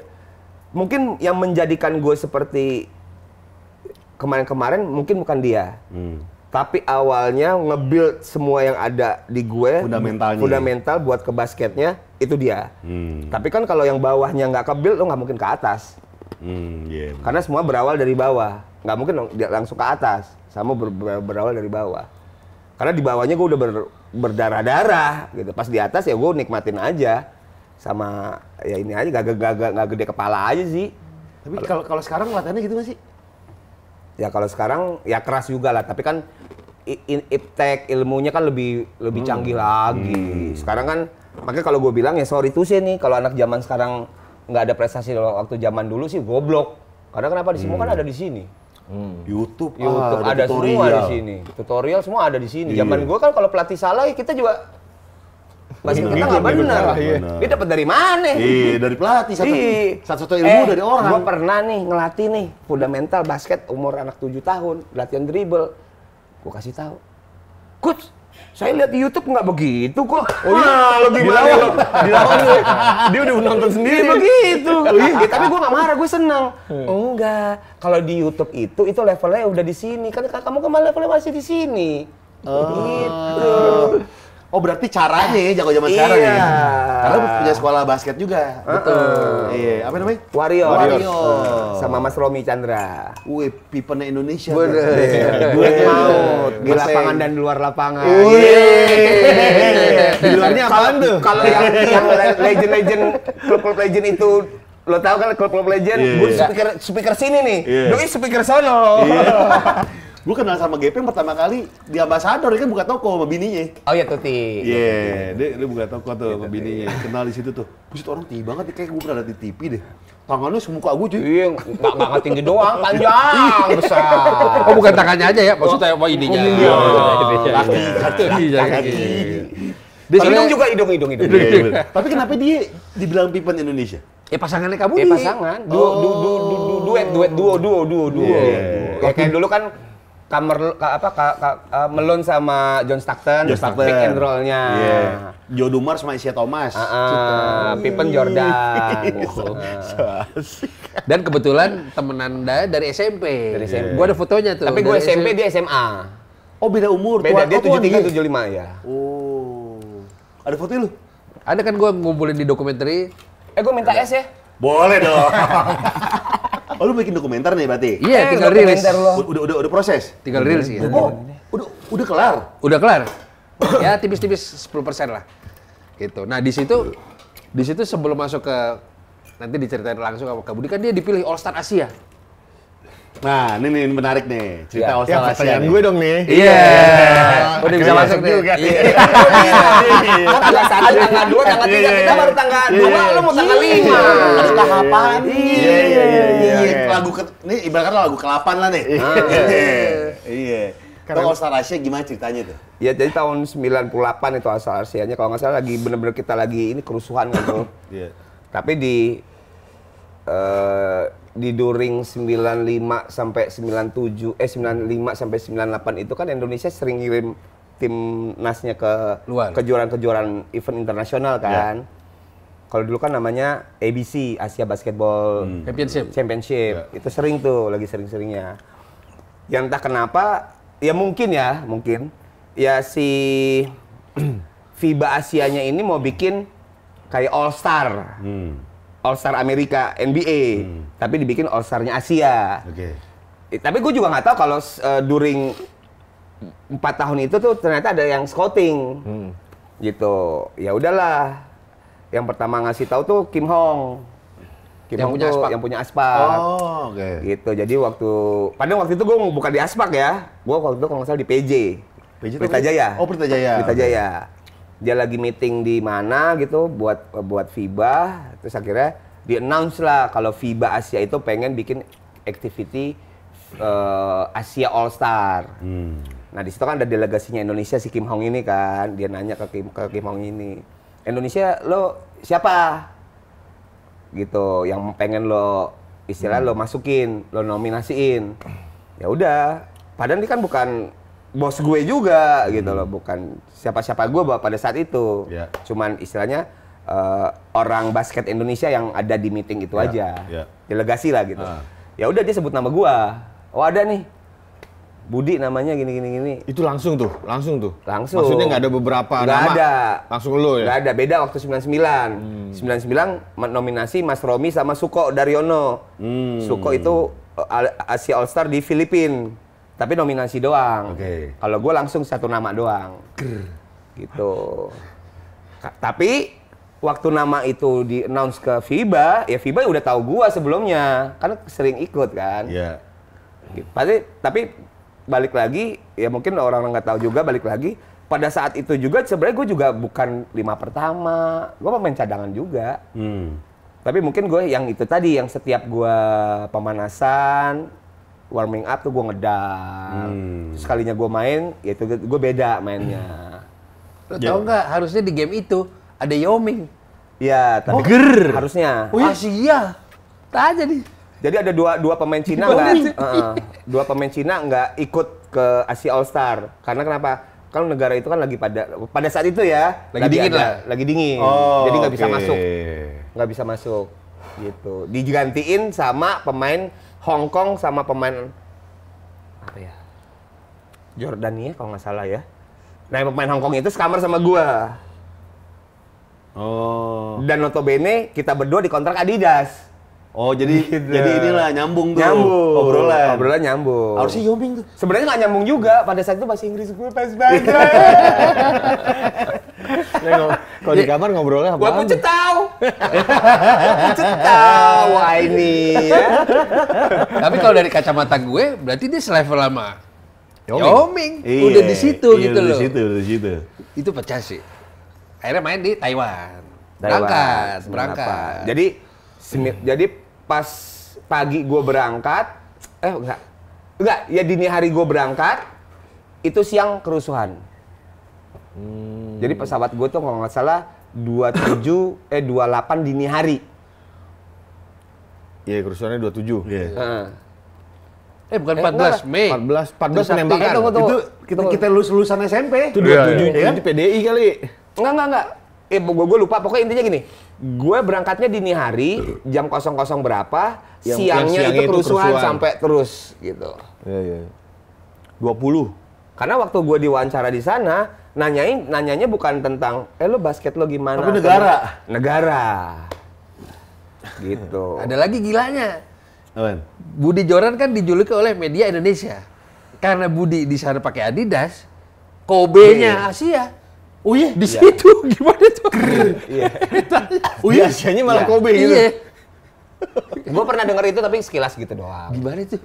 mungkin yang menjadikan gue seperti kemarin-kemarin mungkin bukan dia hmm. tapi awalnya ngebuild semua yang ada di gue fundamentalnya fundamental buat ke basketnya itu dia hmm. tapi kan kalau yang bawahnya nggak kebuild lo nggak mungkin ke atas hmm, yeah. Iya, karena semua berawal dari bawah nggak mungkin langsung ke atas sama ber berawal dari bawah karena di bawahnya gue udah ber berdarah-darah gitu. Pas di atas ya gue nikmatin aja sama ya ini aja gak, gak, gak, gak gede kepala aja sih. Tapi kalau kalau sekarang latihannya gitu masih? Ya kalau sekarang ya keras juga lah, tapi kan iptek ilmunya kan lebih lebih hmm. canggih lagi. Hmm. Sekarang kan makanya kalau gue bilang ya sorry tuh sih nih kalau anak zaman sekarang nggak ada prestasi waktu zaman dulu sih goblok. Karena kenapa di semua hmm. kan ada di sini. YouTube, hmm. YouTube ah, ada, ada semua di sini. Tutorial semua ada di sini. Iya. Zaman gue kan kalau pelatih salah ya kita juga masih iya, kita nggak iya, iya. benar. Dia dapat dari mana? Iya, dari pelatih satu, satu, satu ilmu eh, dari orang. Gue pernah nih ngelatih nih fundamental basket umur anak tujuh tahun, latihan dribble. Gue kasih tahu, coach saya lihat di YouTube nggak begitu kok. Oh iya, lo gimana lo? Dilawan ya? Dia udah nonton sendiri. Iya, begitu. Oh iya. tapi gue nggak marah, gue senang. Hmm. Oh, enggak. Kalau di YouTube itu, itu levelnya udah di sini. Kan kamu kemarin levelnya masih di sini. Oh. Gitu. Oh berarti caranya ya jago zaman iya. sekarang ya. Iya. Karena punya sekolah basket juga. Betul. Iya. Apa namanya? Warrior. Warrior. Sama Mas Romi Chandra. Wih, pipennya Indonesia. Bener. Gue iya. iya. mau di lapangan dan di luar lapangan. Wih. Di luarnya apa tuh? Kalau yang yang legend-legend klub-klub legend itu lo tau kan klub-klub legend, yeah. gue speaker speaker sini nih, yeah. doi speaker sono. Yeah. gue kenal sama GP yang pertama kali di ambasador dia kan buka toko sama bininya oh iya Tuti iya yeah, dia, dia buka toko tuh sama bininya kenal di situ tuh buset orang tinggi banget kayak gue pernah di TV deh tangannya semuka gue cuy iya nggak nggak tinggi doang panjang besar oh bukan tangannya aja ya maksudnya apa oh, oh, oh, ininya iya iya iya, iya, iya, iya di hidung kan- juga hidung hidung hidung. Tapi kenapa dia dibilang pipen Indonesia? Ya pasangannya kamu ya, eh, pasangan. Duo, oh. duet, duet, duo, duo, duo, duo. Yeah. Kayak dulu kan Kamer apa ka, ka, uh, melon sama John Stockton, John Stockton. pick and roll-nya. Yeah. Joe Dumars sama Isya Thomas. Uh, uh, Pippen Jordan. Iya. Gitu. Dan kebetulan temen Anda dari SMP. Dari SMP. Yeah. Gua ada fotonya tuh. Tapi gue SMP, dia SMA. Oh beda umur. Beda, Tuan, dia 73, 75 ya. Oh. Ada fotonya lu? Ada kan gue ngumpulin di dokumenter. Eh gue minta S ya. Boleh dong. oh, lu bikin dokumenter nih berarti? Iya, eh, tinggal rilis. Udah, udah, udah proses? Tinggal rilis ya. Oh, udah, udah kelar? Udah kelar. ya, tipis-tipis 10% lah. Gitu. Nah, di situ di situ sebelum masuk ke nanti diceritain langsung sama Kak Budi kan dia dipilih All Star Asia. Nah, ini ini menarik nih cerita ya. Australia. Ya, pertanyaan gue dong nih. Iya. Yeah. Udah bisa masuk nih. Juga, iya. iya. tanggal satu, tanggal dua, tanggal tiga iya. kita baru tanggal dua, iya. lu mau tanggal lima. Ada tahapan. Iya, iya, iya. Lagu ke, ini ibaratkan lagu kelapan lah nih. Iya. Karena All Asia gimana ceritanya tuh? Iya, jadi tahun 98 itu asal Asia-nya kalau nggak salah lagi bener-bener kita lagi ini kerusuhan gitu. Iya. Tapi di Eh, di during 95 sampai 97 eh 95 sampai 98 itu kan Indonesia sering ngirim timnasnya ke luar kejuaraan-kejuaraan event internasional ya. kan. Ya. Kalau dulu kan namanya ABC Asia Basketball hmm. Championship. Championship. Ya. Itu sering tuh lagi sering-seringnya. Yang entah kenapa ya mungkin ya, mungkin ya si FIBA Asianya ini mau bikin kayak All Star. Hmm All Star Amerika NBA, hmm. tapi dibikin All Starnya Asia. Oke. Okay. Eh, tapi gue juga nggak tahu kalau uh, during empat tahun itu tuh ternyata ada yang scouting, hmm. gitu. Ya udahlah. Yang pertama ngasih tahu tuh Kim Hong. Kim yang Hong punya tuh, aspak. yang punya aspak. Oh, oke. Okay. Gitu. Jadi waktu, padahal waktu itu gue bukan di aspak ya. Gue waktu itu kalau nggak salah di PJ. PJ Pelita Jaya. Oh, Pelita Jaya. Pelita Jaya. Okay dia lagi meeting di mana gitu buat buat FIBA terus akhirnya di announce lah kalau FIBA Asia itu pengen bikin activity uh, Asia All Star. Hmm. Nah di situ kan ada delegasinya Indonesia si Kim Hong ini kan dia nanya ke Kim ke Kim Hong ini Indonesia lo siapa gitu yang pengen lo istilah hmm. lo masukin lo nominasiin ya udah padahal ini kan bukan bos gue juga hmm. gitu loh, hmm. bukan siapa-siapa gue bahwa pada saat itu. Yeah. Cuman istilahnya uh, orang basket Indonesia yang ada di meeting itu yeah. aja. Yeah. Delegasi lah gitu. Uh. Ya udah dia sebut nama gue Oh ada nih. Budi namanya gini gini gini. Itu langsung tuh, langsung tuh. Langsung. Maksudnya nggak ada beberapa gak nama. ada. Langsung lo ya. nggak ada. Beda waktu 99. Hmm. 99 nominasi Mas Romi sama Suko Daryono. Hmm. Suko itu eh, Asia All Star di Filipina. Tapi nominasi doang. Oke. Okay. Kalau gue langsung satu nama doang. Grr. Gitu. tapi waktu nama itu di announce ke FIBA, ya FIBA udah tahu gue sebelumnya, karena sering ikut kan. Iya. Yeah. Gitu. Pasti, tapi balik lagi, ya mungkin orang-orang nggak tahu juga balik lagi. Pada saat itu juga sebenarnya gue juga bukan lima pertama, gue pemain cadangan juga. Hmm. Tapi mungkin gue yang itu tadi, yang setiap gue pemanasan, warming up tuh gue ngedang. Hmm. Sekalinya gue main, ya itu gue beda mainnya. Lo yeah. tau nggak harusnya di game itu ada Yoming. Iya, tapi oh. Ger. harusnya. Oh iya. Asia. Iya. Tak aja nih. Jadi ada dua dua pemain Cina nggak, uh, dua pemain Cina nggak ikut ke Asia All Star karena kenapa? Kalau negara itu kan lagi pada pada saat itu ya lagi, lagi dingin ada, lah, lagi dingin, oh, jadi nggak okay. bisa masuk, nggak bisa masuk gitu. Digantiin sama pemain Hong Kong sama pemain apa ya? Jordania ya, kalau nggak salah ya. Nah, pemain Hong Kong itu sekamar sama gua. Oh. Dan notabene kita berdua dikontrak Adidas. Oh jadi gitu. jadi inilah nyambung tuh nyambung. obrolan. Obrolan nyambung. Harusnya Yoming tuh. Sebenarnya nggak nyambung juga. Pada saat itu bahasa Inggris gue pas banget. Ya, kalau di ya, kamar ngobrolnya apa? Gue pucet tahu pucet tahu ini ya. Tapi kalau dari kacamata gue berarti dia selevel lama. Yoming. Yoming. Iye, udah di situ iye, gitu loh. Di situ, di situ. Itu pecah sih. Akhirnya main di Taiwan. Taiwan. Berangkat, berangkat. Jadi, jadi pas pagi gue berangkat, eh enggak, enggak ya dini hari gue berangkat itu siang kerusuhan. Hmm. Jadi pesawat gue tuh kalau nggak salah 27 eh 28 dini hari. Iya kerusuhannya 27. Iya. Yeah. Uh. Eh bukan eh, 14 enggak, Mei. 14 14 penembakan. Eh, tunggu, Itu kita kita lulus lulusan SMP. Itu 27 ya, ya. di PDI kali. Enggak enggak enggak eh gue, gue lupa pokoknya intinya gini gue berangkatnya dini hari jam kosong kosong berapa yang, siangnya yang siang itu, itu kerusuhan, sampai terus gitu iya ya. 20 karena waktu gue diwawancara di sana nanyain nanyanya bukan tentang eh lo basket lo gimana tapi negara negara gitu ada lagi gilanya Budi Joran kan dijuluki oleh media Indonesia karena Budi di sana pakai Adidas Kobe-nya iya. Asia Oh iya, di iya. situ ya. gimana tuh? Iya. oh iya, biasanya malah ya. Kobe gitu. Iya. gue pernah denger itu tapi sekilas gitu doang. Gimana tuh?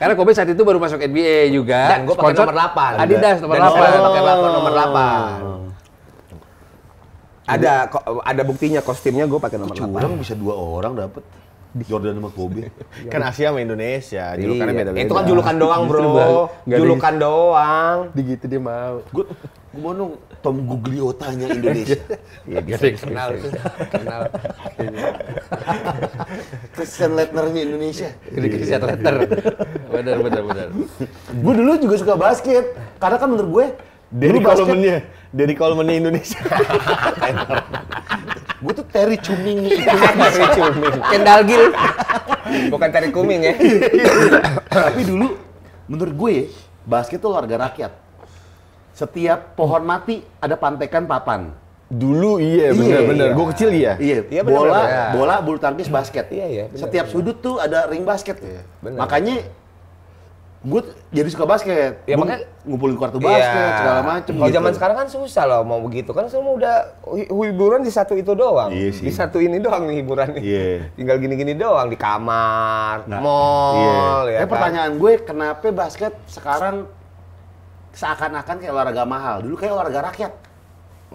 Karena Kobe saat itu baru masuk NBA juga. Dan gue pakai nomor delapan. Adidas nomor delapan. 8. Dan pakai nomor, nomor 8. Ada ada buktinya kostumnya gue pakai nomor delapan. 8. Curang bisa dua orang dapet. Jordan sama Kobe. Iya. kan Asia sama Indonesia, iya, julukannya iya. beda-beda. Itu kan julukan iya. doang, Bro. julukan di... doang. Digitu dia mau. Gue gua mau dong Tom Gugliotanya Indonesia. Iya, bisa kenal kenal. Christian Lettner-nya Indonesia. Jadi Christian Lettner. benar benar benar. gue dulu juga suka basket karena kan menurut gue dari kolomennya Dari kolomennya Indonesia. gue tuh Terry Cuming itu. Terry Cuming. Kendal Gil. Bukan Terry cuming ya. Tapi dulu menurut gue basket tuh warga rakyat. Setiap pohon mati ada pantekan papan. Dulu iya, iya benar-benar. Iya. Gue kecil iya. Iya, iya bola, bola, bulu tangkis, basket. Iya, iya. Setiap bener. sudut tuh ada ring basket. Iya, bener. Makanya gue jadi suka basket. Ya, gue ngumpulin kartu iya. basket iya. segala macem. Kalau gitu. zaman sekarang kan susah loh mau begitu kan semua udah hiburan di satu itu doang, iya di satu ini doang nih hiburan nih. Yeah. Tinggal gini-gini doang di kamar, nah, mall. Yeah. Ya, eh, kan? pertanyaan gue kenapa basket sekarang seakan-akan kayak olahraga mahal? Dulu kayak olahraga rakyat.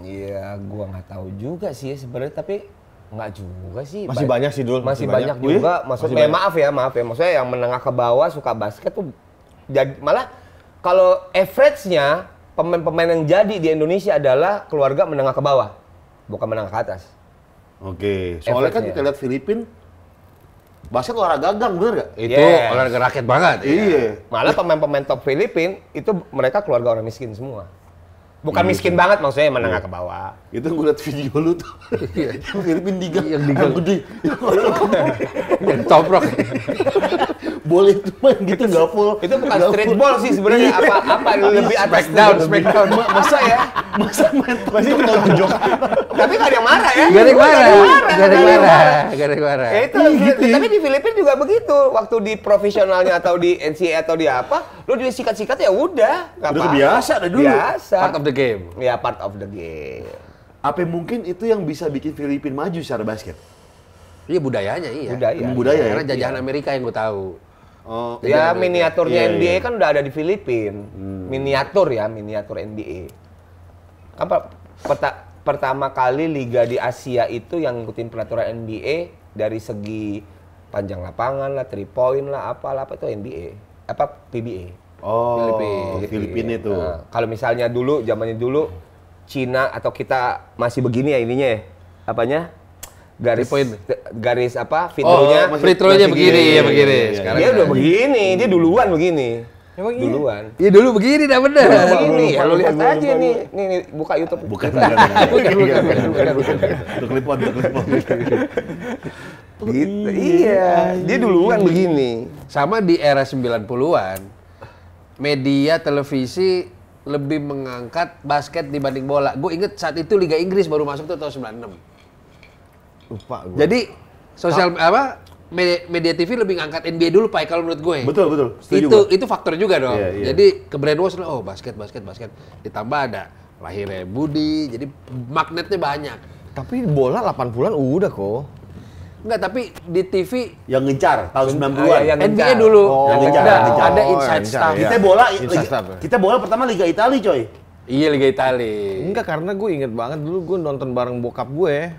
Iya, gue nggak tahu juga sih ya sebenarnya tapi Enggak juga sih. Masih banyak sih, Dul. Masih, masih banyak, banyak iya, juga. Maksudnya eh, maaf ya, maaf ya. Maksudnya yang menengah ke bawah suka basket tuh jadi malah kalau average-nya pemain-pemain yang jadi di Indonesia adalah keluarga menengah ke bawah, bukan menengah ke atas. Oke, okay. soalnya kan kita lihat Filipin, basket olahraga gagang bener gak? Itu yes. olahraga rakyat banget. Iya. iya. Malah pemain-pemain top Filipin itu mereka keluarga orang miskin semua. Bukan iya, miskin iya. banget maksudnya menengah iya. ke bawah. Itu gue liat video lu tuh. Iya. Filipin digang. Yang digang. Yang gede. Yang toprok. boleh main gitu nggak full. Itu bukan gak straight ball sih sebenarnya. Iya. apa apa iya. lebih atas down, smack down. Masa ya? Masa main masih tonjok. Tapi ya? iya. gak ada yang marah ya? Gak ada yang marah. Gak ada yang marah. Gak ada yang marah. Ya itu. Tapi di Filipina juga begitu. Waktu di profesionalnya atau di NCAA atau di apa, lu di sikat-sikat ya udah. Udah biasa dari dulu. Biasa. Part of the game. Ya part of the game. Apa mungkin itu yang bisa bikin Filipina maju secara basket? Iya budayanya iya. Budaya. Budaya. Ya? Karena jajahan iya. Amerika yang gue tahu. Oh, ya iya, iya, iya. miniaturnya iya, iya. NBA kan udah ada di Filipina. Hmm. Miniatur ya, miniatur NBA. Apa peta, pertama kali liga di Asia itu yang ngikutin peraturan NBA dari segi panjang lapangan lah, three point lah, apalah apa itu NBA. Apa PBA. Oh, Filipina, Filipin itu. Nah, kalau misalnya dulu zamannya dulu Cina atau kita masih begini ya ininya ya. Apanya? garis point. garis apa fiturnya oh, free begini, ya begini. Sekarang dia udah begini, dia duluan begini. Ya begini. Duluan. Iya dulu begini dah benar Dulu, begini, kalau lihat aja nih. Nih, nih buka YouTube. Bukan bukan. Bukan YouTube, Untuk YouTube, untuk YouTube, Gitu. Iya, dia duluan begini. Sama di era 90-an media televisi lebih mengangkat basket dibanding bola. Gue inget saat itu Liga Inggris baru masuk tuh tahun 96 Lupa gue. Jadi sosial apa media, media TV lebih ngangkat NBA dulu Pak kalau menurut gue. Betul betul. Setuju itu gue. itu faktor juga dong. Yeah, yeah. Jadi ke brand was oh basket basket basket ditambah ada lahirnya Budi jadi magnetnya banyak. Tapi bola delapan bulan udah kok. Enggak, tapi di TV yang ngejar tahun 90-an. Uh, yang NBA ngejar. dulu. Oh, yang ngejar, ada, ngejar. ada oh, inside oh, star. Iya. Kita bola Liga, ya. kita bola pertama Liga Italia, coy. Iya Liga Italia. Enggak karena gue inget banget dulu gue nonton bareng bokap gue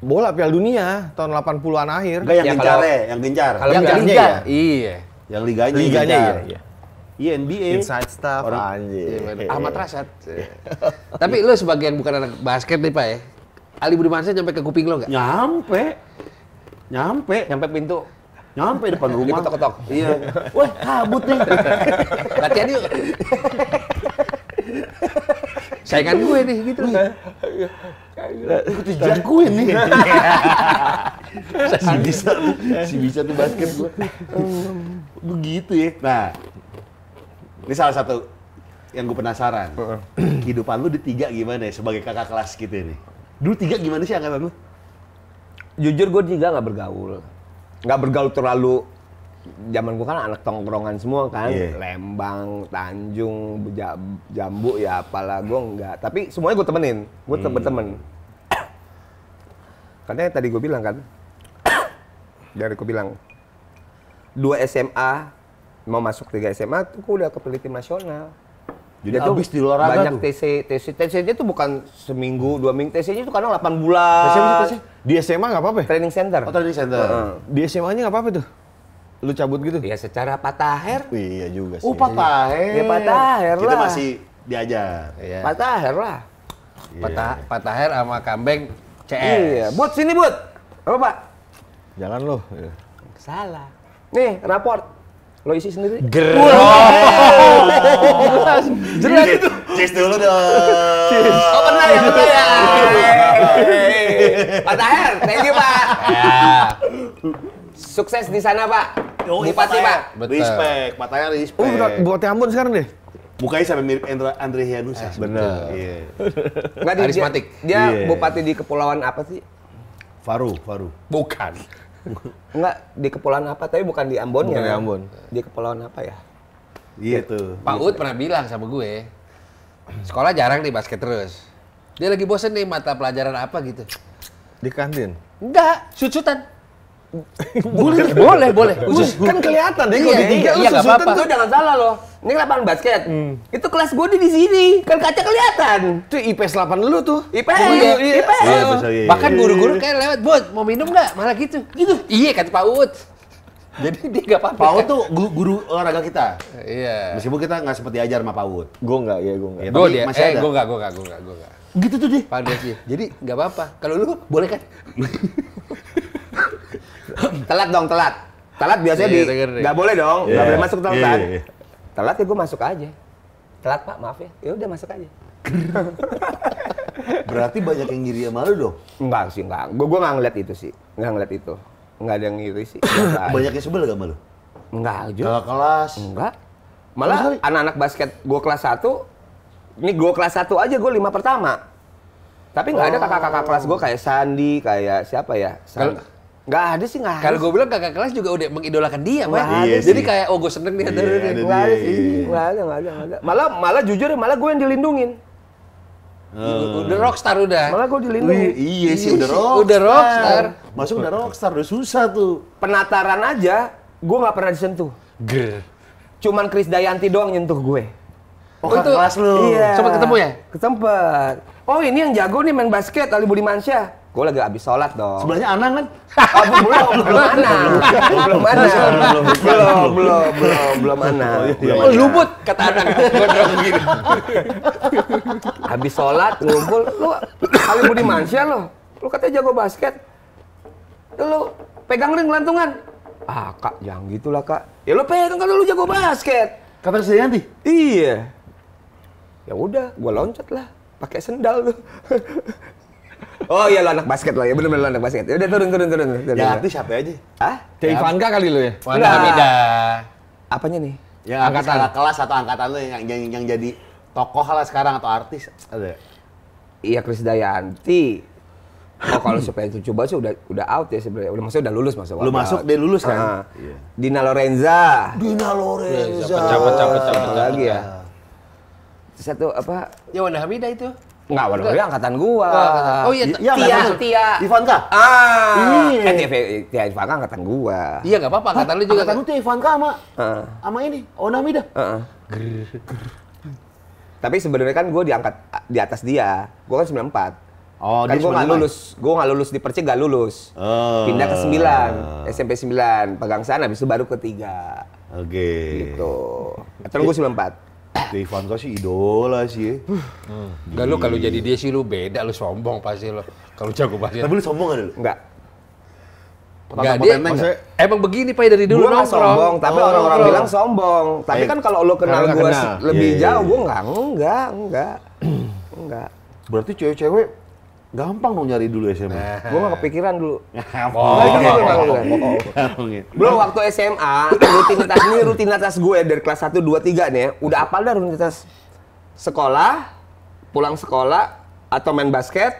Bola Piala Dunia tahun 80-an akhir. Enggak yang, yang gencar kalau, ya, yang gencar. Kalau yang liganya ya. Iya. Yang liganya. Liganya iya, iya. NBA. Iya, Inside stuff. Orang anjir. Iya, iya, Ahmad Rasad. Iya. Tapi lu sebagian bukan anak basket nih, Pak ya. Ali Budiman saya nyampe ke kuping lo nggak? Nyampe. Nyampe. Nyampe pintu. Nyampe depan rumah. Ketok-ketok. Iya. Wah, kabut nih. Latihan yuk saingan gue nih gitu ikuti jejak gue nih si bisa tuh si bisa tuh basket gue begitu ya nah ini salah satu yang gue penasaran kehidupan lu di tiga gimana ya sebagai kakak kelas gitu ini ya dulu tiga gimana sih angkatan lu jujur gue tiga nggak bergaul nggak bergaul terlalu zaman gue kan anak tongkrongan semua kan yeah. Lembang Tanjung Jambu ya apalah gue enggak tapi semuanya gue temenin gue hmm. temen-temen katanya tadi gue bilang kan dari gue bilang dua SMA mau masuk tiga SMA tuh gue udah kepilih tim nasional jadi ya habis di luar banyak TC, TC, TC nya tuh bukan seminggu, dua minggu. TC nya tuh kadang 8 bulan. TC, TC. Di SMA gak apa-apa ya? Training center. Oh, training center. Uh -huh. Di SMA nya gak apa-apa tuh? Lu cabut gitu? Ya secara pataher. Wih, iya juga sih. Oh, pataher. Ya pataher lah. Kita masih diajar. Iya. Pataher lah. Iya. Patah, pataher sama kambeng CS. Iya, buat sini buat. Apa, Pak? Jangan lo. Iya. Salah. Nih, raport. Lo isi sendiri. oh, Jelas. Jelas itu. Cheers dulu dong. Cheers. Oh, pernah ya, pernah ya. pataher thank you, Pak. Ya. Sukses di sana, Pak. Oh, Bupati, Pak. Betul. Respect, Pak Taya respect. Oh, Bupati Ambon sekarang deh. Mukanya sampai mirip Andre, Andre Hianusa. Ya? Eh, benar. Iya. Yeah. Karismatik. Dia, yeah. Bupati di kepulauan apa sih? Faru, Faru. Bukan. Enggak, di kepulauan apa? Tapi bukan di Ambon bukan ya. di Ambon. Di kepulauan apa ya? Iya tuh. Pak ud pernah bilang sama gue, sekolah jarang nih basket terus. Dia lagi bosen nih mata pelajaran apa gitu. Di kantin? Enggak, sucutan boleh, boleh, boleh. kan kelihatan deh kalau iya, di tiga iya, usus apa-apa. tuh jangan salah loh. Ini lapangan basket. Hmm. Itu kelas gue di di sini. Kan kaca kelihatan. Itu IPS 8 lu tuh. IPS. Oh, iya, IPS. Iya, iya, iya, Bahkan guru-guru kayak lewat, "Bud, mau minum nggak? Malah gitu. Gitu. Iya kata Pak Uut. Jadi dia nggak apa-apa. Paut tuh guru, guru olahraga kita. Iya. Meskipun kita nggak sempat diajar sama Paut. Gue nggak, iya gue nggak. Ya, gue dia, masih eh, ada. Gue nggak, gue nggak, gue nggak, gue nggak. Gitu tuh deh. Pandai sih. Jadi nggak apa-apa. Kalau lu boleh kan? telat dong, telat. Telat biasanya yeah, di iya, nggak boleh dong, nggak yeah. boleh masuk telat. Yeah, iya. Telat ya gue masuk aja. Telat Pak, maaf ya. Ya udah masuk aja. Berarti banyak yang ngiri sama lu dong? Enggak sih, enggak. Gue gue nggak ngeliat itu sih. nggak ngeliat itu. nggak ada yang ngiri sih. banyak yang sebel gak malu nggak Enggak aja Kalau kelas? Enggak. Malah anak-anak basket gue kelas satu ini gue kelas satu aja gue lima pertama. Tapi nggak oh. ada kakak-kakak kelas gue kayak Sandi, kayak siapa ya? Sandi. Gak ada sih, gak ada. Kalau gue bilang kakak kelas juga udah mengidolakan dia, Pak. Iya Jadi kayak, oh gue iya, seneng nih. ada, ada, gak ada sih. Gak ada, gak ada, Malah, malah jujur, malah gue yang dilindungin. Hmm. Udah rockstar udah. Malah gue dilindungi. Wih, iya sih udah iya. rockstar. Udah rockstar. Masuk udah rockstar udah susah tuh. Penataran aja gue gak pernah disentuh. Grr. Cuman Kris Dayanti doang nyentuh gue. Oh, oh itu kelas lu. Iya. Sempat ketemu ya? Ketemu. Oh, ini yang jago nih main basket Ali Budi Mansyah gue lagi abis sholat dong. Sebelahnya Anang kan? belum, belum, belum belum Belum belum Belum, belum, belum, belum, belum belum belum belum kata Anang. belum belum Abis sholat, ngumpul. Lu, belum Budi Mansyah lo. Lu katanya jago basket. Lu pegang ring belum Ah, kak, jangan gitulah kak. Ya lu pegang kan lu jago basket. Kata nanti? Iya. Ya udah, gue loncat lah pakai sendal tuh. Oh iya lo anak basket lo ya, bener bener lo anak basket. Udah turun turun turun. turun ya artis siapa aja? Hah? Dari ya. Vanka kali lo ya? Wanda Hamida. Apanya nih? Yang angkatan kelas atau angkatan lo yang, yang, yang jadi tokoh lah sekarang atau artis ada? Iya Krisdayanti. Oh kalau supaya itu coba sih udah udah out ya sebenarnya. Udah maksudnya udah lulus maksudnya. Lu masuk dia lulus kan? Uh, yeah. Iya. Dina Lorenza. Dina Lorenza. Capet-capet pecah lagi ya. Satu apa? Ya Wanda Hamida itu. Enggak, Wano Gori angkatan gua. Oh iya, iya Tia. Tia. Ivanka? Ah. Iya. Eh, Tia, Tia Ivanka angkatan gua. Iya, enggak apa-apa. Angkatan lu juga. Angkatan lu kan? Tia Ivanka sama sama ini, Onami dah. Heeh. Tapi sebenarnya kan gua diangkat di atas dia. Gua kan 94. Oh, kan gue gak lulus, gue gak lulus di Persik gak lulus, oh. pindah ke 9, SMP 9, pegang sana, habis itu baru ke 3. Oke. Okay. Gitu. Terus gue 94. Dave Vanka sih idola sih ya. Hmm. Enggak lu kalau jadi dia sih lu beda, lu sombong pasti lu. Kalau jago pasti. Tapi lu sombong gak lu? Enggak. Enggak, dia maksudnya, emang begini Pak dari dulu gua nongkrong. sombong, tapi oh. orang-orang bilang sombong. Tapi kan kalau lu kenal gue lebih iya, iya, jauh, yeah. gua iya. enggak, enggak, enggak. enggak. Berarti cewek-cewek Gampang dong nyari dulu SMA. Nah. Gue gak kepikiran dulu. Belum waktu SMA, rutinitas ini rutinitas gue dari kelas 1, 2, 3 nih ya. Udah apal dah rutinitas sekolah, pulang sekolah, atau main basket,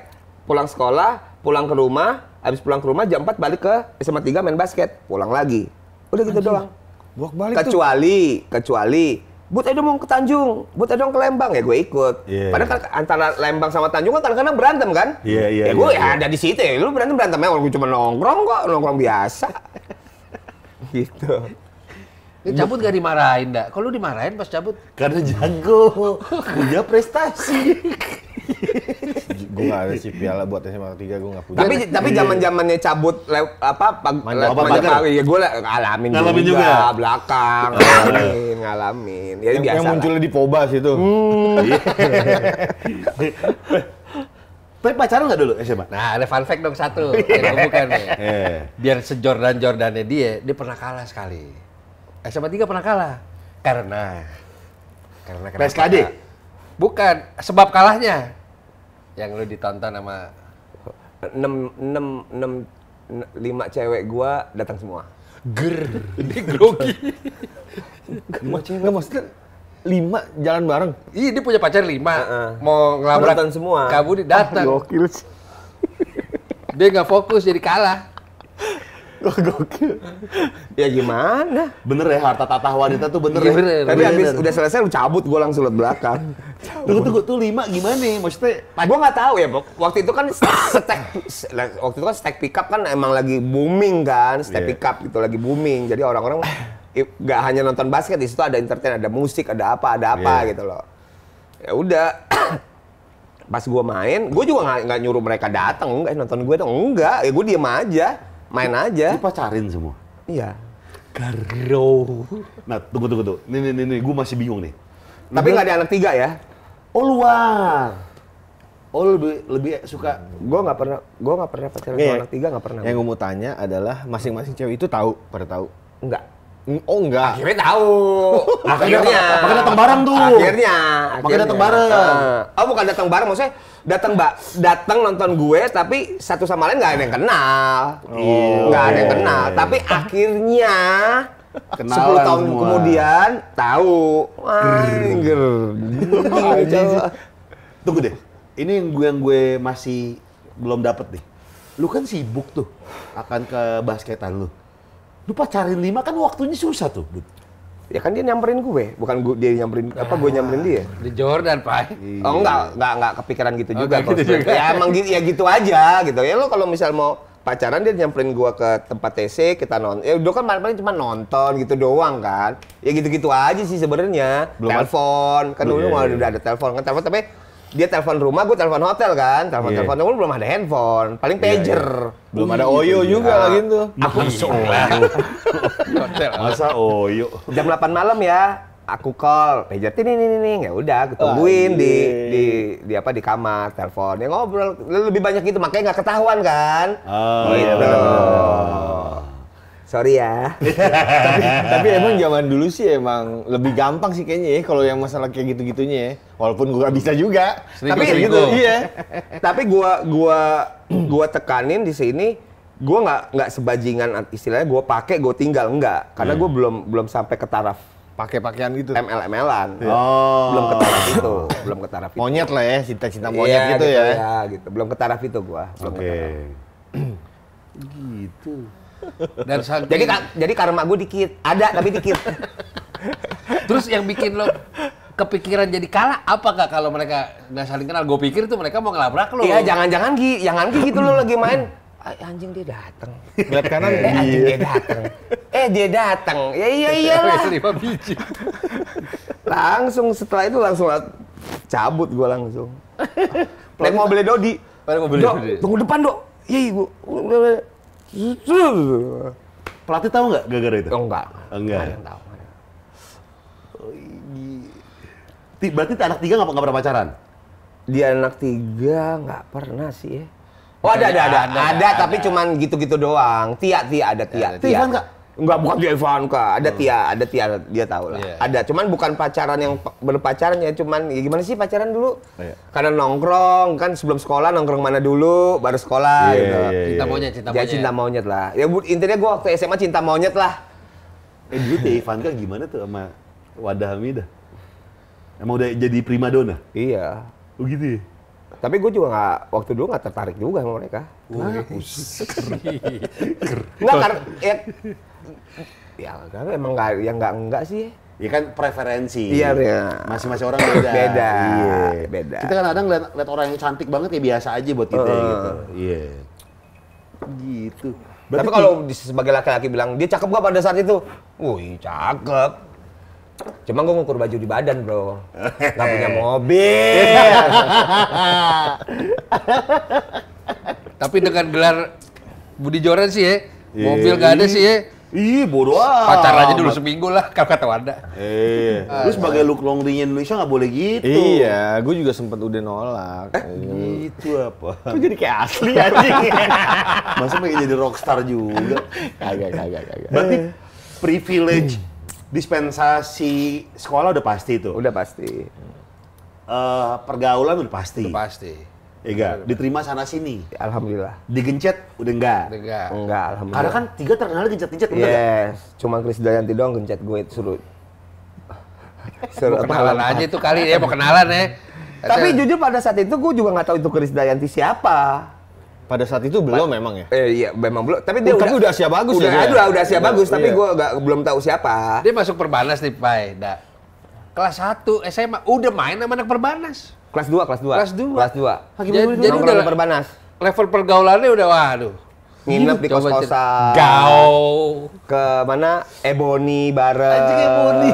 pulang sekolah, pulang ke rumah, habis pulang ke rumah jam 4 balik ke SMA 3 main basket, pulang lagi. Udah gitu Anjir. doang. Kecuali, tuh. kecuali buat Edo mau ke Tanjung, But Edo ke Lembang ya gue ikut. Yeah. Padahal yeah. Kan antara Lembang sama Tanjung kan kadang-kadang berantem kan? Iya yeah, iya. Yeah, ya gue yeah, ya iya. ada di situ ya. Lu berantem berantem ya, gue cuma nongkrong kok, nongkrong biasa. gitu. Ini cabut gak dimarahin, dak? Kalau dimarahin pas cabut? Karena jago, punya prestasi. gue gak ada sih piala buat SMA 3 gue gak punya. Tapi tapi iya. zaman zamannya cabut lew, apa pag, Manjau, apa apa ya gue ngalamin, ngalamin juga, juga. belakang iya. ngalamin ngalamin. Ya yang, biasa. Yang munculnya di Poba sih tuh. Hmm. Iya. Tapi pacaran nggak dulu SMA? Nah ada fun fact dong satu, Ya, bukan nih. Biar sejordan Jordannya dia, dia pernah kalah sekali. SMA 3 pernah kalah karena karena karena PSKD. Bukan sebab kalahnya yang lu ditonton sama enam enam enam lima cewek gua datang semua ger di grogi lima cewek nggak maksudnya lima jalan bareng iya dia punya pacar lima uh -uh. mau ngelabrak semua kabur datang gokil dia nggak fokus jadi kalah Gokil. ya gimana? Bener ya harta tata wanita tuh bener, ya. bener ya. Tapi bener. habis udah selesai lu cabut gue langsung lewat belakang. tunggu tunggu tuh lima gimana nih? Maksudnya gue nggak tahu ya, Bok. Waktu itu kan stack waktu itu kan stack pickup kan emang lagi booming kan, stack yeah. pickup gitu lagi booming. Jadi orang-orang nggak hanya nonton basket di situ ada entertain, ada musik, ada apa, ada apa iya. gitu loh. Ya udah pas gue main, gue juga nggak nyuruh mereka datang, nggak nonton gue dong, enggak, ya gue diem aja main aja. Ini pacarin semua? Iya. Garo. Nah, tunggu, tunggu, tunggu. Nih, nih, nih, gue masih bingung nih. Tapi nggak ada anak tiga ya? Oh, luar. Oh lebih lebih suka. Gue nggak pernah, gue nggak pernah pacaran iya, sama iya. anak tiga nggak pernah. Yang gue mau tanya adalah masing-masing cewek itu tahu, pada tahu? Enggak. Oh enggak. Akhirnya tahu. akhirnya. Makanya datang bareng tuh. Akhirnya. akhirnya. Makanya datang bareng. Ah. Oh bukan datang bareng maksudnya datang mbak datang nonton gue tapi satu sama lain nggak ada yang kenal. Oh, nggak ada yang kenal. Tapi akhirnya Kenalan 10 tahun semua. kemudian tahu. Anjir. Tunggu deh. Ini yang gue yang gue masih belum dapet nih. Lu kan sibuk tuh akan ke basketan lu Lu cari lima kan waktunya susah tuh. Ya kan dia nyamperin gue, bukan gue dia nyamperin apa gue nyamperin dia. Di Jordan, Pak. Iya. Oh enggak, enggak enggak kepikiran gitu oh, juga. Oh, gitu juga. Ya emang gitu ya gitu aja gitu. Ya lo kalau misal mau pacaran dia nyamperin gue ke tempat TC kita nonton ya udah kan paling cuma nonton gitu doang kan ya gitu-gitu aja sih sebenarnya telepon kan dulu iya, malah iya. udah ada telepon kan telepon tapi dia telepon rumah, gue telepon hotel kan, telepon iya. telepon yeah. belum ada handphone, paling iya, iya. pager, belum ada oyo juga lagi tuh. Aku lah. Masa oyo. Jam delapan malam ya, aku call pager ini ini ini, ya udah aku tungguin di, di di apa di kamar telepon ya ngobrol lebih banyak gitu makanya nggak ketahuan kan oh, gitu. Sorry ya. tapi, tapi emang zaman dulu sih emang lebih gampang sih kayaknya ya kalau yang masalah kayak gitu-gitunya ya. Walaupun gua bisa juga. tapi seribu. gitu iya. tapi gua gua gua tekanin di sini gue nggak nggak sebajingan istilahnya gue pakai gue tinggal enggak karena hmm. gue belum belum sampai ke taraf pakai pakaian gitu ml mlan oh. Iya. belum ke taraf oh. itu belum ke taraf itu. monyet lah ya cinta cinta monyet iya, gitu, gitu ya. ya gitu belum ke taraf itu gue belum okay. ke gitu dan saking... jadi jadi karma gue dikit, ada tapi dikit. Terus yang bikin lo kepikiran jadi kalah apakah kalau mereka nggak saling kenal? Gue pikir tuh mereka mau ngelabrak lo. Iya, jangan-jangan Gi, jangan Gi gitu lo lagi main. Anjing dia datang. Lihat kanan. Eh, ya? anjing dia datang. Eh dia datang. Ya iya iya biji. langsung setelah itu langsung cabut gue langsung. Naik mobilnya Dodi. Naik mobilnya Dodi. Tunggu depan, Dok. Iya, Ibu. Iya, Pelatih tahu nggak gara-gara itu? enggak. Oh, enggak. Oh, enggak ya? tahu. Oh, iya. Berarti anak tiga nggak pernah pacaran? Di anak tiga nggak pernah sih Oh ada ada ada ada, ada, ada, ada tapi cuman gitu-gitu doang. Tia Tia ada Tia. Tia. Tia. Tia. Enggak bukan Evan Ivanka, ada hmm. Tia, ada Tia dia tahu lah. Yeah. Ada, cuman bukan pacaran yang berpacaran ya, cuman ya gimana sih pacaran dulu? Yeah. Karena nongkrong kan sebelum sekolah nongkrong mana dulu, baru sekolah yeah, gitu. Yeah, yeah, cinta monyet, cinta monyet. Ya, cinta monyet lah. Ya intinya gua waktu SMA cinta monyet lah. Eh dulu Tia Ivanka gimana tuh sama Wadah Hamidah? Emang udah jadi primadona? Iya. Oh gitu ya? Tapi gue juga gak, waktu dulu gak tertarik juga sama mereka. nah keren. karena ya, ya kan emang nggak yang nggak enggak sih ya kan preferensi iya ya. masing-masing orang beda beda iya beda kita kan kadang lihat, lihat orang yang cantik banget ya biasa aja buat kita uh, gitu iya gitu Berarti tapi kalau sebagai laki-laki bilang dia cakep gak pada saat itu wih cakep Cuma gue ngukur baju di badan bro, nggak punya mobil. Tapi dengan gelar Budi Joran sih ya, mobil gak ada sih ya. Ih, bodo amat. Pacar aja dulu seminggu lah, kalau kata Wanda. Iya. E, lu sebagai iya. long ring Indonesia nggak boleh gitu. Iya, gue juga sempet udah nolak. Eh, gitu. gitu apa? Kok jadi kayak asli anjing? Masa pengen jadi rockstar juga? kagak, kagak, kagak. Berarti eh. privilege dispensasi sekolah udah pasti tuh? Udah pasti. Uh, pergaulan udah pasti? Udah pasti Iga iya diterima sana sini. Alhamdulillah. Digencet udah enggak? enggak. Enggak, alhamdulillah. Karena kan tiga terkenal gencet-gencet yes. Yes, cuman Kris Dayanti doang gencet gue suruh suruh mau kenalan apa? aja itu kali ya, mau kenalan ya. Tapi jujur pada saat itu gue juga nggak tahu itu Kris Dayanti siapa. Pada saat itu belum pa memang ya? Eh, iya, memang belum. Tapi dia oh, udah, tapi udah siap bagus. Udah, ya, udah, udah siap udah, iya, bagus, iya. tapi gue gak, belum tahu siapa. Dia masuk perbanas nih, Pai. Da. Kelas 1 SMA, udah main sama anak perbanas. Kelas 2, kelas 2. Kelas 2. Kelas 2. jadi, udah level perbanas. Level pergaulannya udah waduh. Nginep di kos-kosan. Gaul Ke mana? Ebony bareng. Anjing Ebony.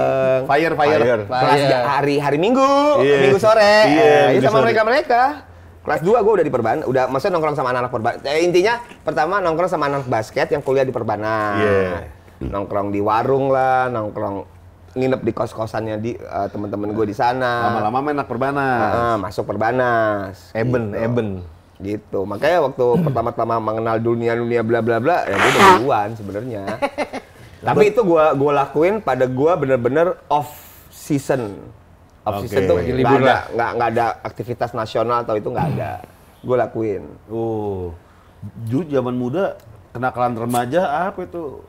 Fire, fire. fire. Kelas hari hari Minggu, iya. Minggu sore. Iya, iya sama mereka-mereka. Kelas 2 gue udah di perban, udah maksudnya nongkrong sama anak-anak perban. Eh, intinya pertama nongkrong sama anak basket yang kuliah di perbanan. Yeah. Nongkrong di warung lah, nongkrong nginep di kos kosannya di uh, teman-teman gue di sana lama-lama main anak perbanas uh, masuk perbanas eben gitu. eben gitu makanya waktu pertama-tama mengenal dunia dunia bla bla bla ya gue duluan sebenarnya tapi itu gue gue lakuin pada gue bener-bener off season off okay. season tuh nggak ada nggak nggak ada aktivitas nasional atau itu nggak ada gue lakuin uh oh. jujur zaman muda kenakalan remaja apa itu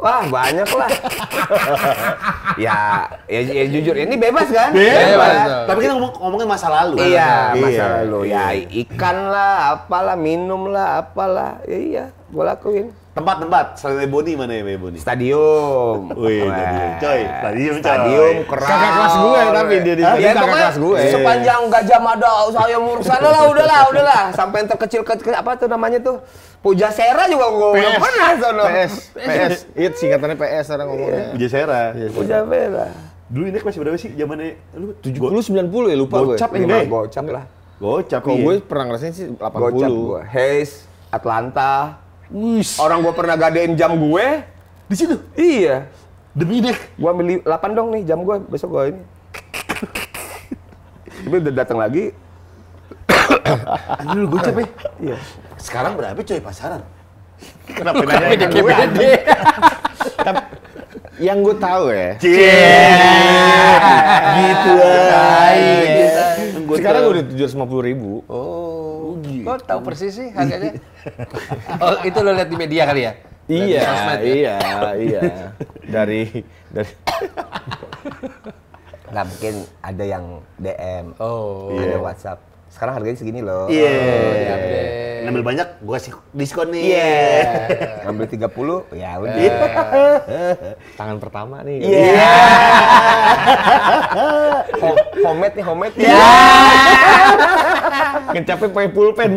Wah banyak lah. ya, ya, ya jujur ini bebas kan? Bebas. bebas. Tapi kita ngomong, ngomongin masa lalu. Iya Iya, iya, masa lalu. Iya. Ya ikan lah, apalah, minum lah, apalah. Ya, iya, gue lakuin. Tempat-tempat, selain Ebony mana ya Ebony? Stadium. Wih, stadium coy. Stadium coy. Stadium keras. Kakak kelas gue tapi dia di stadium. Ya, kakak kelas gue. Sepanjang Gajah Mada saya ngurus sana lah, udahlah, udahlah. Sampai yang terkecil ke apa tuh namanya tuh? Puja Sera juga gue belum pernah sono. PS. PS. It singkatannya PS orang ngomongnya. Iya. Puja Sera. Puja Sera. Dulu ini masih berapa sih zamannya lu 70 90 ya lupa gue. Gocap ini. Gocap lah. Gocap. Kok iya. gue pernah ngerasain sih 80. Gocap gue. Haze, Atlanta, Orang gua pernah gadein jam gue di situ. Iya. Demi deh. Gua beli 8 dong nih jam gue besok gue ini. Tapi udah datang lagi. Aduh, gue capek. Ya. Iya. Sekarang berapa coy pasaran? Kenapa nanya ke gue? Tapi, yang gue tahu ya. Cie. Gitu aja. Gitu Sekarang udah tujuh ratus lima puluh ribu. Oh gitu. Kok tahu persis sih harganya? oh, itu lo lihat di media kali ya? Dari iya, sosmed, ya? iya, iya. Dari dari Nah, mungkin ada yang DM, oh, ada iya. WhatsApp sekarang harganya segini loh. Iya. Yeah. Oh, iya, iya, iya. Ngambil banyak, gue kasih diskon nih. Iya. Yeah. Ngambil 30, ya udah. Tangan pertama nih. Iya. Yeah. homemade nih, homemade. Iya. Yeah. Ngecapnya pakai pulpen.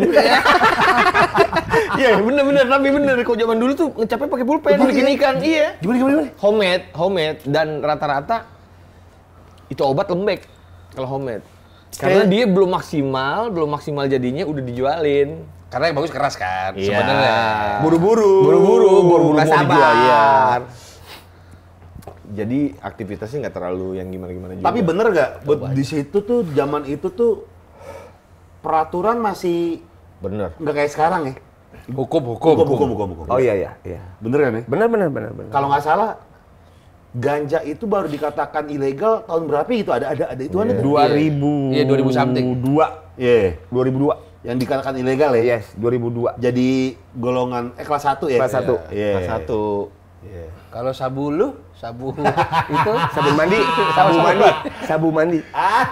Iya, bener-bener. Tapi bener, kok zaman dulu tuh ngecapnya pakai pulpen, begini ikan. Iya. Gimana, gimana, gimana? Homemade, homemade. Dan rata-rata itu obat lembek kalau homemade. Karena dia belum maksimal, belum maksimal jadinya udah dijualin. Karena yang bagus keras kan iya. sebenarnya. Buru-buru. Buru-buru, buru-buru mau sabar. Iya. Jadi aktivitasnya nggak terlalu yang gimana-gimana juga. Tapi bener nggak? Di situ tuh zaman itu tuh peraturan masih bener. Nggak kayak sekarang ya. Hukum, hukum, hukum, hukum, hukum, hukum. Oh iya iya, iya. Bener kan ya? Bener bener bener bener. Kalau nggak salah ganja itu baru dikatakan ilegal tahun berapa gitu ada ada ada itu yeah. 2000 iya yeah, 2000 iya. iya, something 2 iya yeah. 2002 yang dikatakan ilegal ya yes 2002 jadi golongan eh kelas 1 ya kelas 1 yeah. Iya. kelas 1 yeah. kalau sabu lu sabu itu sabu mandi sabu mandi sabu mandi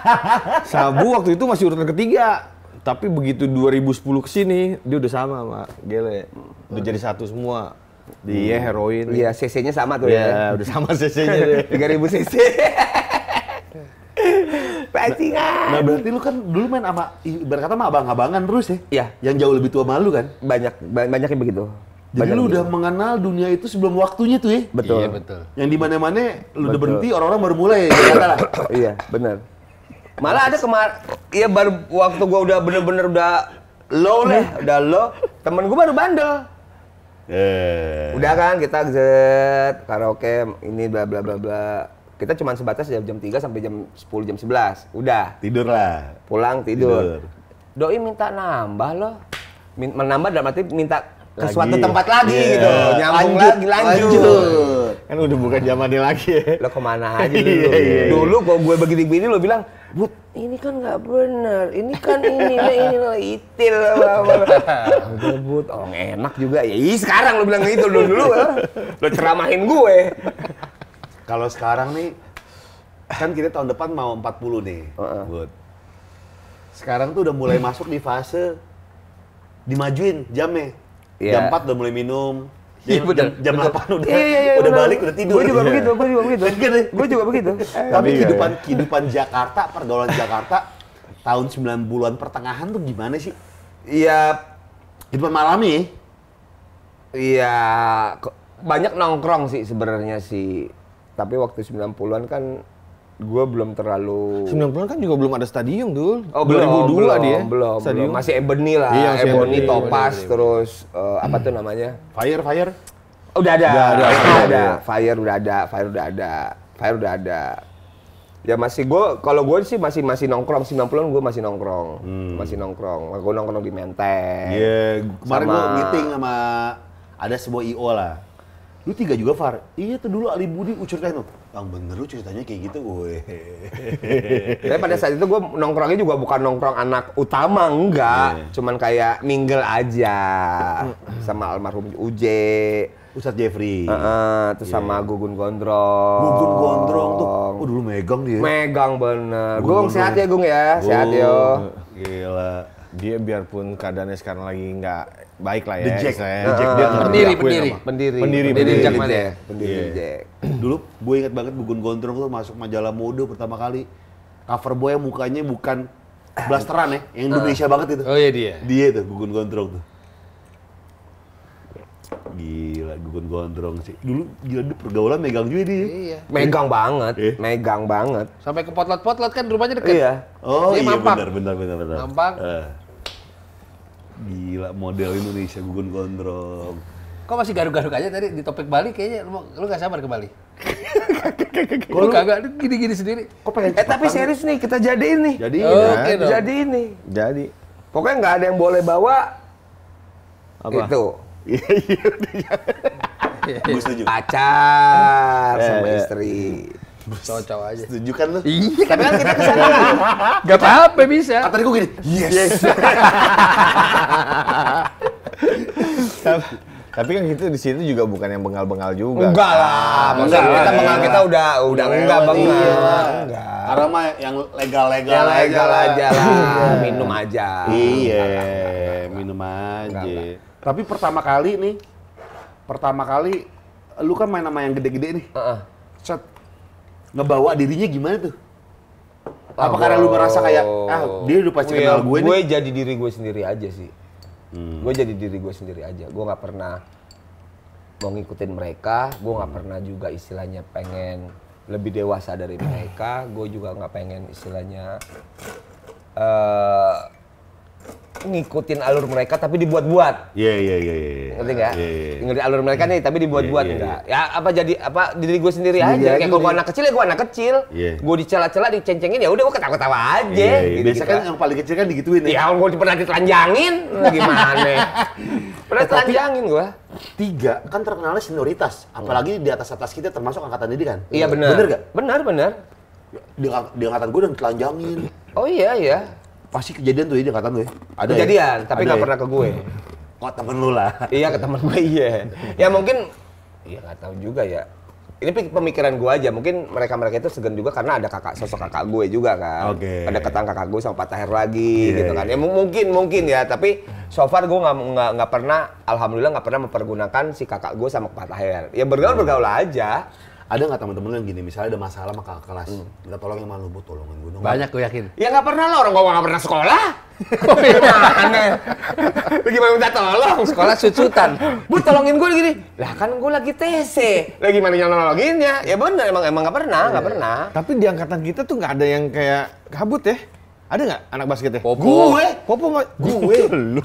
sabu waktu itu masih urutan ketiga tapi begitu 2010 kesini dia udah sama sama gele udah jadi satu semua dia hmm. heroin. Iya, CC-nya sama tuh iya, ya. Iya, udah sama CC-nya. 3000 CC. Pancingan. Nah, berarti lu kan dulu main sama ibarat kata sama abang-abangan terus ya? Iya. Yang jauh lebih tua malu kan? Banyak banyak yang begitu. Jadi banyak lu gitu. udah mengenal dunia itu sebelum waktunya tuh ya? Betul. Iya, betul. Yang di mana-mana lu betul. udah berhenti orang-orang baru mulai ya iya, benar. Malah ada kemar iya baru waktu gua udah bener-bener udah low lah, hmm. udah low, temen gua baru bandel. Eh. Udah kan kita zet karaoke ini bla bla bla bla. Kita cuma sebatas jam jam 3 sampai jam 10 jam 11. Udah. Tidur lah. Pulang tidur. tidur. Doi minta nambah loh. Min menambah dalam arti minta ke suatu tempat lagi yeah. gitu. Nyambung lanjut, lagi, lanjut. lanjut. Kan udah bukan zamannya lagi Lo kemana aja iya, dulu. yeah, yeah, yeah. Dulu gua gue begini-begini lo bilang, Bud, ini kan nggak benar, ini kan ini, lah ini lah itil Gebut, oh enak juga. Ya Ih, sekarang lo bilang itu dulu dulu, eh. lo ceramahin gue. Kalau sekarang nih, kan kita tahun depan mau 40 nih, uh -uh. Sekarang tuh udah mulai masuk di fase dimajuin jamnya. Yeah. Jam 4 iya. udah mulai minum, Iya, iya benar. Jam delapan udah iya, iya, iya udah balik udah tidur. Gue juga yeah. begitu, gue juga begitu. gue juga begitu. Tapi iya. kehidupan kehidupan Jakarta, pergaulan Jakarta tahun 90-an pertengahan tuh gimana sih? Iya kehidupan ya? Iya banyak nongkrong sih sebenarnya sih. Tapi waktu 90-an kan gue belum terlalu 90-an kan juga belum ada stadium dulu. Oh, 2002 belum, dia. Belum, stadium. belum. Masih Ebony lah. Iya, Ebony, Ebony Topaz Ebony. terus uh, apa tuh namanya? Fire Fire. Udah ada. Udah ada. Udah ada. Fire udah ada, Fire udah ada. Fire udah ada. Ya masih gue kalau gue sih masih masih nongkrong 90-an gue masih nongkrong. Hmm. Masih nongkrong. Gue nongkrong di Menteng. Iya, yeah. kemarin gue meeting sama ada sebuah IO lah lu tiga juga Far iya tuh dulu Ali Budi ucurnya tuh gitu. yang bener lu ceritanya kayak gitu gue tapi pada saat itu gue nongkrongnya juga bukan nongkrong anak utama enggak yeah. cuman kayak minggel aja sama almarhum Uje Ustadz Jeffrey. Uh, uh, terus yeah. sama Gugun Gondrong. Gugun Gondrong tuh, oh dulu megang dia. Megang bener. Gung, sehat ya Gung ya, sehat yo. Oh, gila dia biarpun keadaannya sekarang lagi nggak baik lah ya. The Jack. Saya, The Jack dia pendiri, pendiri, pendiri, pendiri, pendiri, pendiri, Jack Pendiri. Pendiri yeah. Jack. Dulu gue inget banget Gugun Gondrong tuh masuk majalah mode pertama kali. Cover boy yang mukanya bukan blasteran ya, yang Indonesia uh. banget itu. Oh iya dia. Dia tuh Gugun Gondrong tuh. Gila, gugun gondrong sih. Dulu gila dia pergaulan megang juga dia. Iya. Megang banget, eh? megang banget. Sampai ke potlot-potlot kan rumahnya deket. Iya. Oh dia iya mampang. benar benar benar benar. Mampang. Uh. Gila model Indonesia gugun gondrong. Kok masih garuk-garuk aja tadi di topik Bali kayaknya lu, lu gak sabar ke Bali. Kok lu kagak gini-gini sendiri. Kok pengen Eh tapi serius nih kita jadiin nih. Jadi oh, okay, nih. Jadi nih. Jadi. Pokoknya nggak ada yang boleh bawa apa? Itu. iya, iya, iya. Pacar sama eh. istri cowok-cowok aja. Setuju kan lu? Iya, tapi kan, kan? kita kesana. Gak apa-apa bisa. Atau ah, gue gini, yes. yes. tapi kan kita di situ juga bukan yang bengal-bengal juga. Enggak lah, ah, maksudnya kita iya. bengal kita udah udah iya, enggak bengal. Iya. Enggak. Karena mah yang legal-legal yang legal aja lah, minum aja. Iya, minum aja. Tapi pertama kali nih, pertama kali lu kan main sama yang gede-gede nih. Heeh. Cet, ngebawa dirinya gimana tuh? Apa karena lu merasa kayak ah dia udah pasti kenal gue nih? Gue jadi diri gue sendiri aja sih. Hmm. Gue jadi diri gue sendiri aja. Gue nggak pernah mau ngikutin mereka. Gue nggak hmm. pernah juga istilahnya pengen lebih dewasa dari mereka. Gue juga nggak pengen istilahnya uh, ngikutin alur mereka tapi dibuat-buat. Iya yeah, iya yeah, iya yeah, iya. Ngerti enggak? Iya, iya. Ngerti alur mereka nih tapi dibuat-buat enggak. Iya, ya apa jadi apa diri gue sendiri, sendiri aja kayak kalau gue anak kecil ya gue anak kecil. Gue dicela-cela dicencengin ya udah gue ketawa-ketawa aja. Yeah, yeah. Gitu, Biasa kan yang paling kecil kan digituin ya. Ya gue pernah ditelanjangin gimana. pernah eh, telanjangin gue. Tiga kan terkenalnya senioritas, apalagi di atas-atas kita termasuk angkatan ini kan. Iya benar. Benar gak? Benar benar. Di, di angkatan gue udah ditelanjangin. Oh iya iya pasti kejadian tuh ini angkatan ya Ada ya? kejadian, ya? tapi nggak pernah ke gue. Kok oh, temen lu lah. Iya ke temen gue iya. ya mungkin, iya nggak tahu juga ya. Ini pemikiran gue aja, mungkin mereka-mereka itu segan juga karena ada kakak, sosok kakak gue juga kan. Oke. Okay. Ada ketang kakak gue sama Pak Tahir lagi yeah, gitu kan. Iya. Ya mungkin, mungkin ya, tapi so far gue nggak nggak pernah, alhamdulillah nggak pernah mempergunakan si kakak gue sama Pak Tahir. Ya bergaul-bergaul aja ada nggak teman-teman yang gini misalnya ada masalah sama kakak kelas hmm. minta tolong yang malu buat tolongin gue dong banyak gue yakin ya nggak pernah lah orang gue nggak pernah sekolah oh, iya. gimana bagaimana minta tolong sekolah cucutan bu tolongin gue gini lah kan gue lagi TC lagi mana yang nolonginnya ya bener emang emang nggak pernah nggak iya. pernah tapi di angkatan kita tuh nggak ada yang kayak kabut ya ada nggak anak basket ya? Popo. Gue, Popo mah gue. lu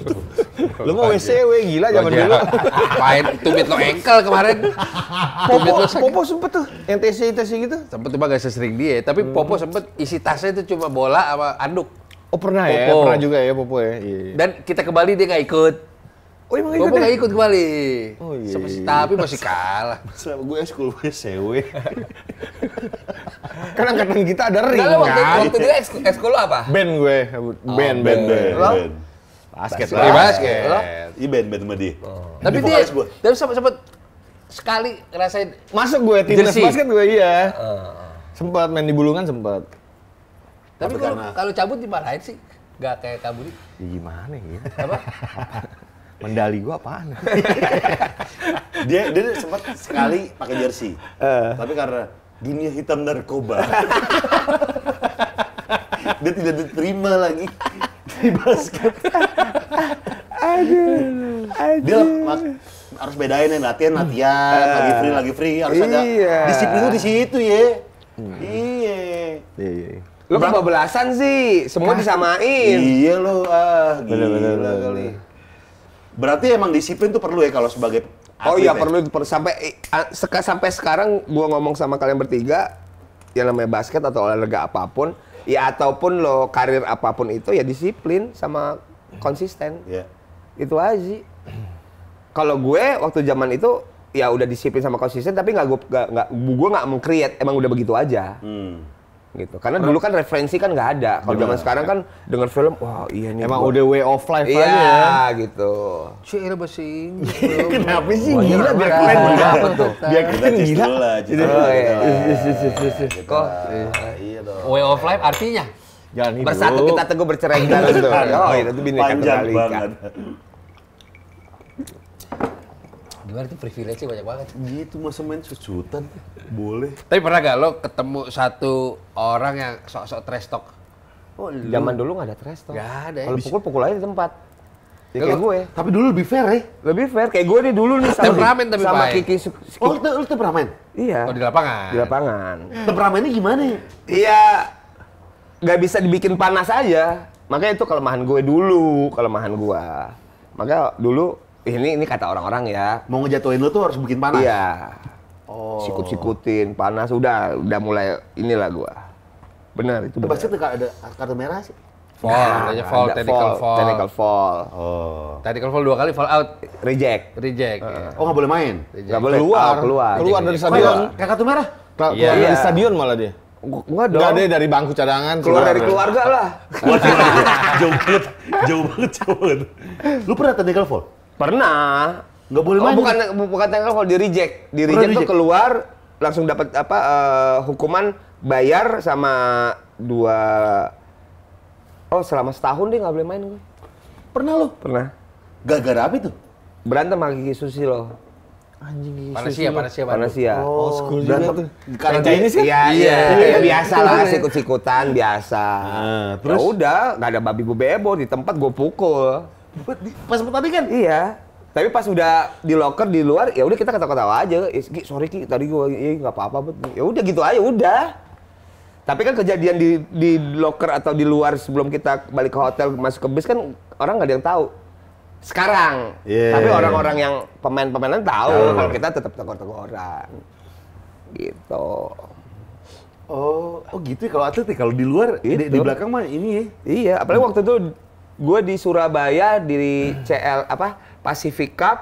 lu mau WC gue gila zaman dulu. Main tumit lo engkel kemarin. Popo, Popo sempet tuh yang NTC NTC gitu. Sempet tuh gak sesering dia, tapi hmm. Popo sempet isi tasnya itu cuma bola sama anduk. Oh pernah ya, Popo. ya, pernah juga ya Popo ya. Iya. iya. Dan kita kembali Bali dia nggak ikut. Oh emang ikut? Gue ya? ikut kembali, Oh iya. tapi masih kalah. Selama gue ekskul gue sewe. Karena angkatan kita ada ring Kalau waktu, kan? Waktu itu ekskul, apa? Band gue. Band, oh, band, band. band. Lo? band. Basket, basket. Lah. Iya, basket. Iya band, band sama dia. Oh. Tapi dia, dia, tapi sempat, sempat sekali ngerasain. Masuk gue timnas basket gue iya. Uh. Ah, ah, ah. Sempat main di bulungan sempat. Tapi, tapi kalau karena... kalau cabut dimarahin sih. Gak kayak kabur. Ya gimana ya? Apa? Mendali gua apaan? dia dia sempat sekali pakai jersey. Uh. Tapi karena dunia hitam narkoba. dia tidak diterima lagi di basket. aduh, aduh. Dia mak, harus bedain yang latihan latihan, uh, lagi free lagi free harus ada iya. disiplin itu di situ ya. Hmm. Iya. Iya. iya. iya. Lo belasan sih, semua disamain. Iya lo, ah, gila, kali. Berarti emang disiplin tuh perlu ya kalau sebagai atlet, Oh iya ya? perlu sampai seka, sampai sekarang gua ngomong sama kalian bertiga yang namanya basket atau olahraga apapun ya ataupun lo karir apapun itu ya disiplin sama konsisten. Yeah. Itu aja Kalau gue waktu zaman itu ya udah disiplin sama konsisten tapi nggak gue nggak gue nggak meng emang udah begitu aja. Hmm gitu karena dulu kan referensi kan nggak ada kalau zaman sekarang kan dengar film wah iya nih emang udah way of life iya, aja ya gitu cuy bahasa kenapa sih wah, gila iya, biar iya, keren iya. apa tuh biar keren gila kok oh, oh, iya iya. way of life artinya Jalan hidup. Bersatu kita teguh bercerai kita itu. Oh, itu bineka tunggal Gimana tuh privilege banyak banget. Gitu masa main sejutan boleh. Tapi pernah gak lo ketemu satu orang yang sok-sok trash Oh, zaman dulu gak ada trash talk. Gak ada. Ya. Kalau pukul-pukul aja di tempat. Ya, kayak gue. Tapi dulu lebih fair ya. Lebih fair. Kayak gue nih dulu nih sama temperamen tapi sama Kiki. Oh, itu itu temperamen? Iya. Oh, di lapangan. Di lapangan. Hmm. Temperamennya gimana? Iya Gak bisa dibikin panas aja. Makanya itu kelemahan gue dulu, kelemahan gue. Makanya dulu ini ini kata orang-orang ya. Mau ngejatuhin lu tuh harus bikin panas. Iya. Oh. Sikut-sikutin, panas udah udah mulai inilah gua. Benar itu. Pasti ada kartu merah sih. Fall, nah, fall, technical fall, fall. Technical fall. Oh. Technical fall dua kali fall out. Reject. Reject. Uh. Oh nggak boleh main. Reject. Gak boleh keluar. Ah, keluar, keluar dari stadion. Kayak kartu merah. Keluar yeah. dari stadion malah dia. Gak dong. deh dari bangku cadangan. Keluar, keluar dari keluarga lah. jauh banget, jauh banget, jauh banget. Lu pernah technical fall? Pernah. Gak boleh oh, main. bukan bukan tanggal kalau di reject. Di reject tuh keluar langsung dapat apa uh, hukuman bayar sama dua Oh, selama setahun dia nggak boleh main gue. Pernah lo? Pernah. Gara-gara apa itu? Berantem sama Gigi lo Anjing Gigi Susi panasia panasia panasia Oh, oh school Berantem. juga tuh. Karena kayak ini sih? Kan? Iya, iya. Ya, biasa lah, iya. sikut-sikutan biasa. Nah, ya terus? Ya udah, nggak ada babi bebo di tempat gue pukul pas tadi kan? Iya. Tapi pas udah di locker di luar, ya udah kita ketawa-ketawa aja. Ki, sorry Ki, tadi gua ya nggak apa-apa, bet. Ya udah gitu aja, udah. Tapi kan kejadian di di locker atau di luar sebelum kita balik ke hotel masuk ke bis kan orang nggak ada yang tahu. Sekarang. Yeah. Tapi orang-orang yang pemain-pemain tahu yeah. kalau kita tetap tegur orang Gitu. Oh, oh gitu ya kalau atletik ya. kalau di luar di, di gitu. belakang mah ini ya. Iya, apalagi waktu itu gue di Surabaya di CL apa Pacific Cup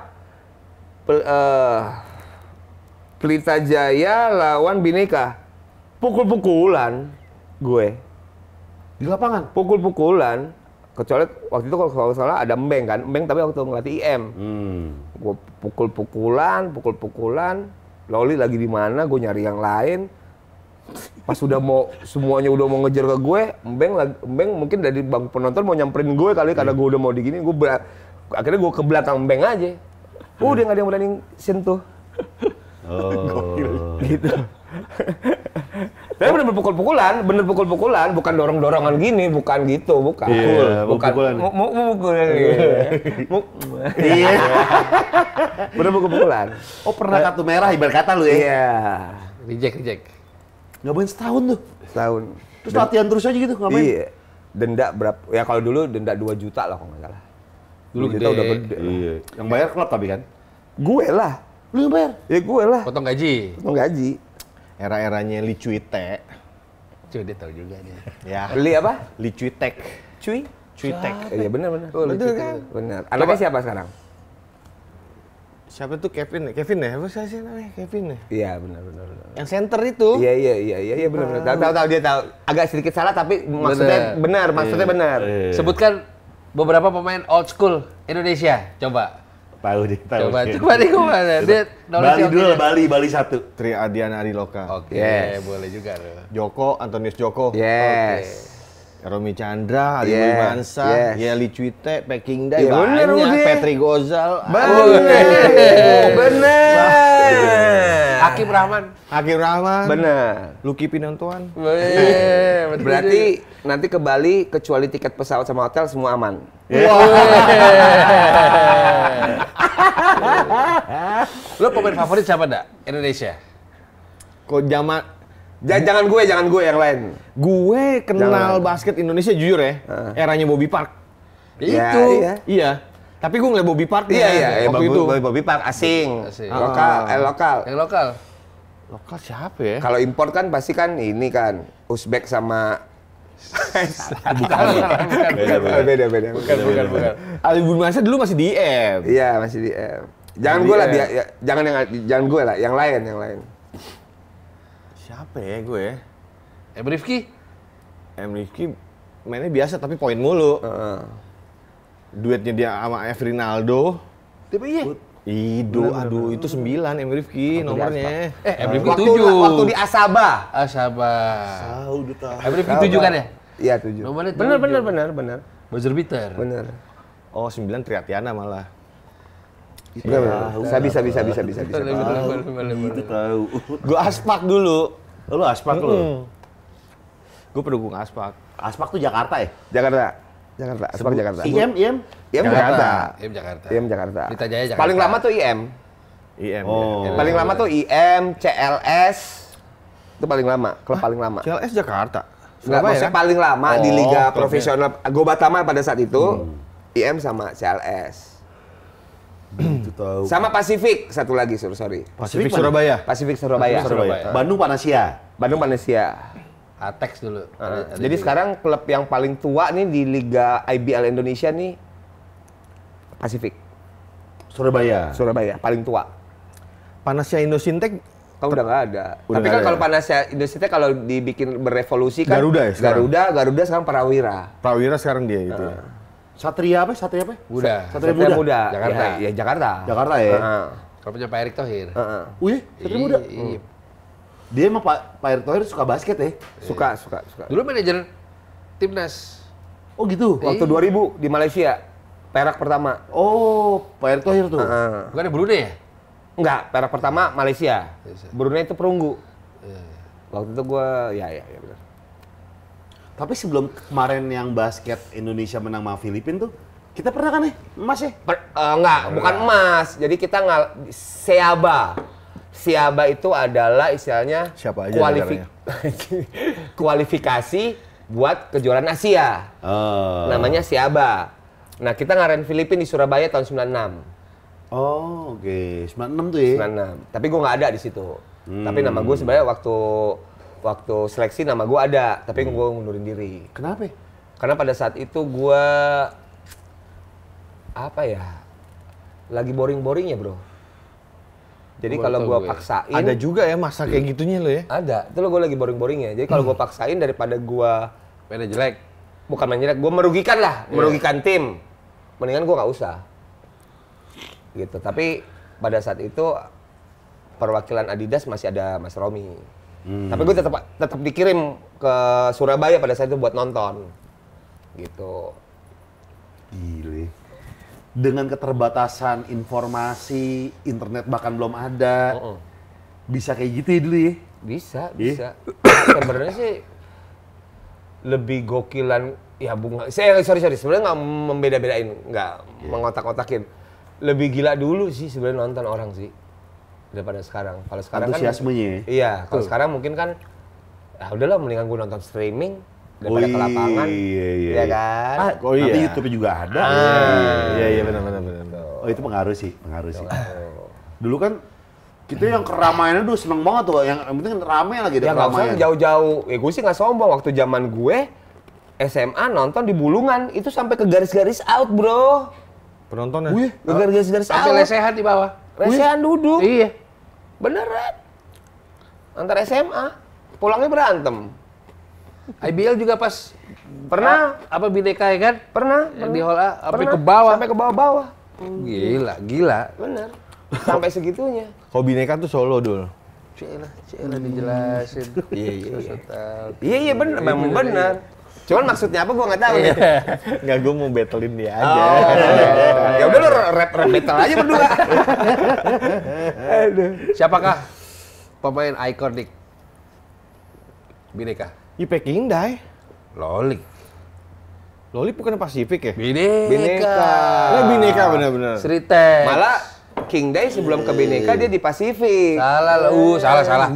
pel, uh, Pelita Jaya lawan Bineka pukul-pukulan gue di lapangan pukul-pukulan kecuali waktu itu kalau salah ada Mbeng kan Mbeng tapi waktu ngelatih IM hmm. gue pukul-pukulan pukul-pukulan Loli lagi di mana gue nyari yang lain pas udah mau semuanya udah mau ngejar ke gue embeng lagi embeng mungkin dari bang penonton mau nyamperin gue kali karena iya. gue udah mau digini gue ber, akhirnya gue ke belakang embeng aja iya. udah nggak ada yang berani sentuh oh. gitu Tapi bener pukul-pukulan, bener pukul-pukulan, bukan dorong-dorongan gini, bukan gitu, bukan. Iya, bukan. Mau pukul, pukulan. Iya. iya. Bener pukul-pukulan. Oh pernah kartu merah ibarat kata lu ya? Iya. Reject, reject. Gak Ngapain setahun tuh? Setahun. Terus Den latihan terus aja gitu ngapain? Iya. Denda berapa? Ya kalau dulu denda 2 juta lah kalau nggak salah. Dulu kita udah gede. Iya. Yang bayar klub tapi kan? Gue lah. Lu yang bayar? Ya gue lah. Potong gaji. Potong gaji. Era-eranya licuite. Cuy, dia tahu juga nih. Ya. Li apa? Licuitek. Cuy? tek. Iya benar benar. Oh, Betul kan? Benar. Anaknya siapa sekarang? siapa tuh Kevin ya? Kevin ya? Apa sih namanya? Kevin ya? Iya benar benar. benar. Yang center itu? Iya iya iya iya iya benar benar. Tahu tahu tahu dia tahu. Agak sedikit salah tapi maksudnya benar, maksudnya iya. benar. Iya, iya. Sebutkan beberapa pemain old school Indonesia. Coba. Tahu deh, tahu. Coba, coba deh mana? Dia Bali dulu, Bali, Bali satu. Tri Adiana Ariloka. Oke, okay, yes. boleh juga. Joko, Antonius Joko. Yes. Okay. Romy Chandra, Ali yeah, Mansa, yes. Yeli Cuite, Peking Day, yeah, iya, banyak, bener, Petri Gozal. Bener, oh, bener. bener. Hakim Rahman. Hakim Rahman. Bener. Lucky Pinantuan. Bener. Berarti nanti ke Bali kecuali tiket pesawat sama hotel semua aman. Yeah. Wow. Lo pemain favorit siapa dak? Indonesia. Kok zaman Ja, jangan gue, jangan gue yang lain. Gue kenal jangan. basket Indonesia jujur ya, uh. eranya Bobby Park. Ya, ya, itu. Iya. iya. Tapi gue ngeliat Bobby Park iya, ya, iya, iya, Bobby, itu. Bobby Park asing, asing. lokal, eh ah. lokal. Yang lokal. Lokal siapa ya? Kalau impor kan pasti kan ini kan Uzbek sama bukan, bukan, bukan, beda, beda, bukan, bukan, bukan. Ali Masa dulu masih di e M. Iya, masih di e M. Jangan gue lah, e ya, jangan yang, jangan gue lah, yang lain, yang lain apa ya gue ya? Eh, M. Rifki? Eh, M. Rifki mainnya biasa tapi poin mulu. Uh. Duetnya dia sama Rinaldo. Tapi iya. Ido, aduh itu sembilan ya, M. Rifki nomornya. Eh, M. Rifki tujuh. Waktu di Asaba. Asaba. Sau Rifki tujuh kan ya? Iya tujuh. Nomornya tujuh. Bener bener bener bener. Buzzer Bitter. Bener. Oh sembilan Triatiana malah. bisa ya, iya. bisa bisa bisa bisa bisa, bisa, tahu. Gue aspak dulu. Lu aspak lu. Gue pendukung aspak. Aspak tuh Jakarta ya? Jakarta. Jakarta, Aspak Jakarta. IM, IM, IM Jakarta. IM Jakarta. IM Jakarta. Kita Jaya Jakarta. Paling lama tuh IM. IM. Ya. Oh. Ya. Paling lama tuh IM, CLS. Itu paling lama, klub paling lama. CLS Jakarta. Enggak, maksudnya ya? paling lama di oh, liga profesional. profesional. Gobatama pada saat itu hmm. IM sama CLS tahu. Sama Pasifik satu lagi, sur, sorry. Pasifik Surabaya. Pasifik Surabaya. Pasifik Surabaya. Surabaya. Bandung Panasia. Bandung Panasia. Atex ah, dulu. Uh, jadi sekarang klub yang paling tua nih di Liga IBL Indonesia nih Pasifik. Surabaya. Surabaya paling tua. Panasia Indosintek Kau udah nggak ada. Udah Tapi kan kalau Panasia Indosintek kalau dibikin berevolusi kan Garuda ya sekarang? Garuda, Garuda sekarang Prawira. Prawira sekarang dia itu. Uh. Ya. Ah. Satria apa? Ya? Satria apa? Ya? Buda. Satria, Satria Muda. Jakarta. Ya, ya Jakarta. Jakarta ya. Uh Kalau punya Pak Erick Thohir. Uh -huh. Wih, Satria Muda. Iya. Oh. Dia emang Pak Pak Erick Thohir suka basket ya? Suka, suka, suka. Dulu manajer timnas. Oh gitu. Waktu 2000 iya. di Malaysia. Perak pertama. Oh, Pak Erick Thohir tuh. Uh -huh. Bukan Brunei ya? Enggak, perak pertama Malaysia. Iya, iya. Brunei itu perunggu. Waktu itu gua ya ya ya benar. Tapi sebelum kemarin yang basket Indonesia menang sama Filipina tuh, kita pernah kan nih eh? emas ya? Per, uh, enggak, pernah. Oh, bukan iya. emas. Jadi kita nggak seaba. Siaba itu adalah istilahnya Siapa aja kualifi kualifikasi buat kejuaraan Asia. Uh. Namanya Siaba. Nah, kita ngaren Filipina di Surabaya tahun 96. Oh, oke. Okay. 96 tuh ya? 96. Tapi gua nggak ada di situ. Hmm. Tapi nama gue sebenarnya waktu waktu seleksi nama gue ada, tapi hmm. gue ngundurin diri. Kenapa? Karena pada saat itu gue apa ya? Lagi boring-boringnya, Bro. Jadi kalau gue ya. paksain ada juga ya masa kayak hmm. gitunya lo ya? Ada. Itu lo gue lagi boring-boringnya. Jadi kalau hmm. gue paksain daripada gue mainnya jelek. Bukan main jelek, gue merugikan lah, yeah. merugikan tim. Mendingan gue nggak usah. Gitu. Tapi pada saat itu perwakilan Adidas masih ada Mas Romi. Hmm. Tapi gue tetap tetap dikirim ke Surabaya pada saat itu buat nonton. Gitu. Gile. Dengan keterbatasan informasi, internet bahkan belum ada. Uh -uh. Bisa kayak gitu ya dulu ya? Bisa, iya. bisa. Sebenarnya sih lebih gokilan ya bunga. Saya eh, sorry sorry, sebenarnya nggak membeda-bedain, nggak yeah. mengotak-otakin. Lebih gila dulu sih sebenarnya nonton orang sih daripada sekarang. Kalau sekarang kan antusiasmenya. Kan, iya, kalau sekarang mungkin kan ya udahlah mendingan gue nonton streaming daripada oh, ke lapangan. Iya, iya, iya, iya. kan? Ah, oh iya. Tapi YouTube juga ada. Ah, iya, iya, iya benar benar benar. Oh, itu pengaruh sih, pengaruh sih. Dulu kan kita yang keramaiannya dulu seneng banget tuh, yang, yang penting rame lagi gitu, ada ya, keramaian. jauh-jauh. Ya gue sih nggak sombong waktu zaman gue SMA nonton di Bulungan itu sampai ke garis-garis out, Bro. Penontonnya? Wih, ke oh. garis-garis out. Sampai lesehan di bawah. Lesehan duduk. Iya. Beneran. Antar SMA. Pulangnya berantem. IBL juga pas pernah ah. apa BDK ya kan? Pernah. pernah. Di Hall A, sampai ke bawah. Sampai ke bawah-bawah. Gila, gila. Bener. Sampai segitunya. Kalau bineka tuh solo dulu. Cila, cila dijelasin. Iya, iya, iya. Iya, iya bener, memang iya, bener. Iya. Cuman maksudnya apa gua nggak tahu nih. Iya. Nggak gua mau battlein dia aja. Oh, ya udah lu rap rap battle aja berdua. Siapakah pemain iconic Bineka? Ipek Indai. Eh. loli loli bukan Pasifik ya? Bineka. Bineka. Nah, bineka bener-bener. Cerita. Malah King Day sebelum ke Bineka dia di Pasifik. Salah Lu, uh, salah salah.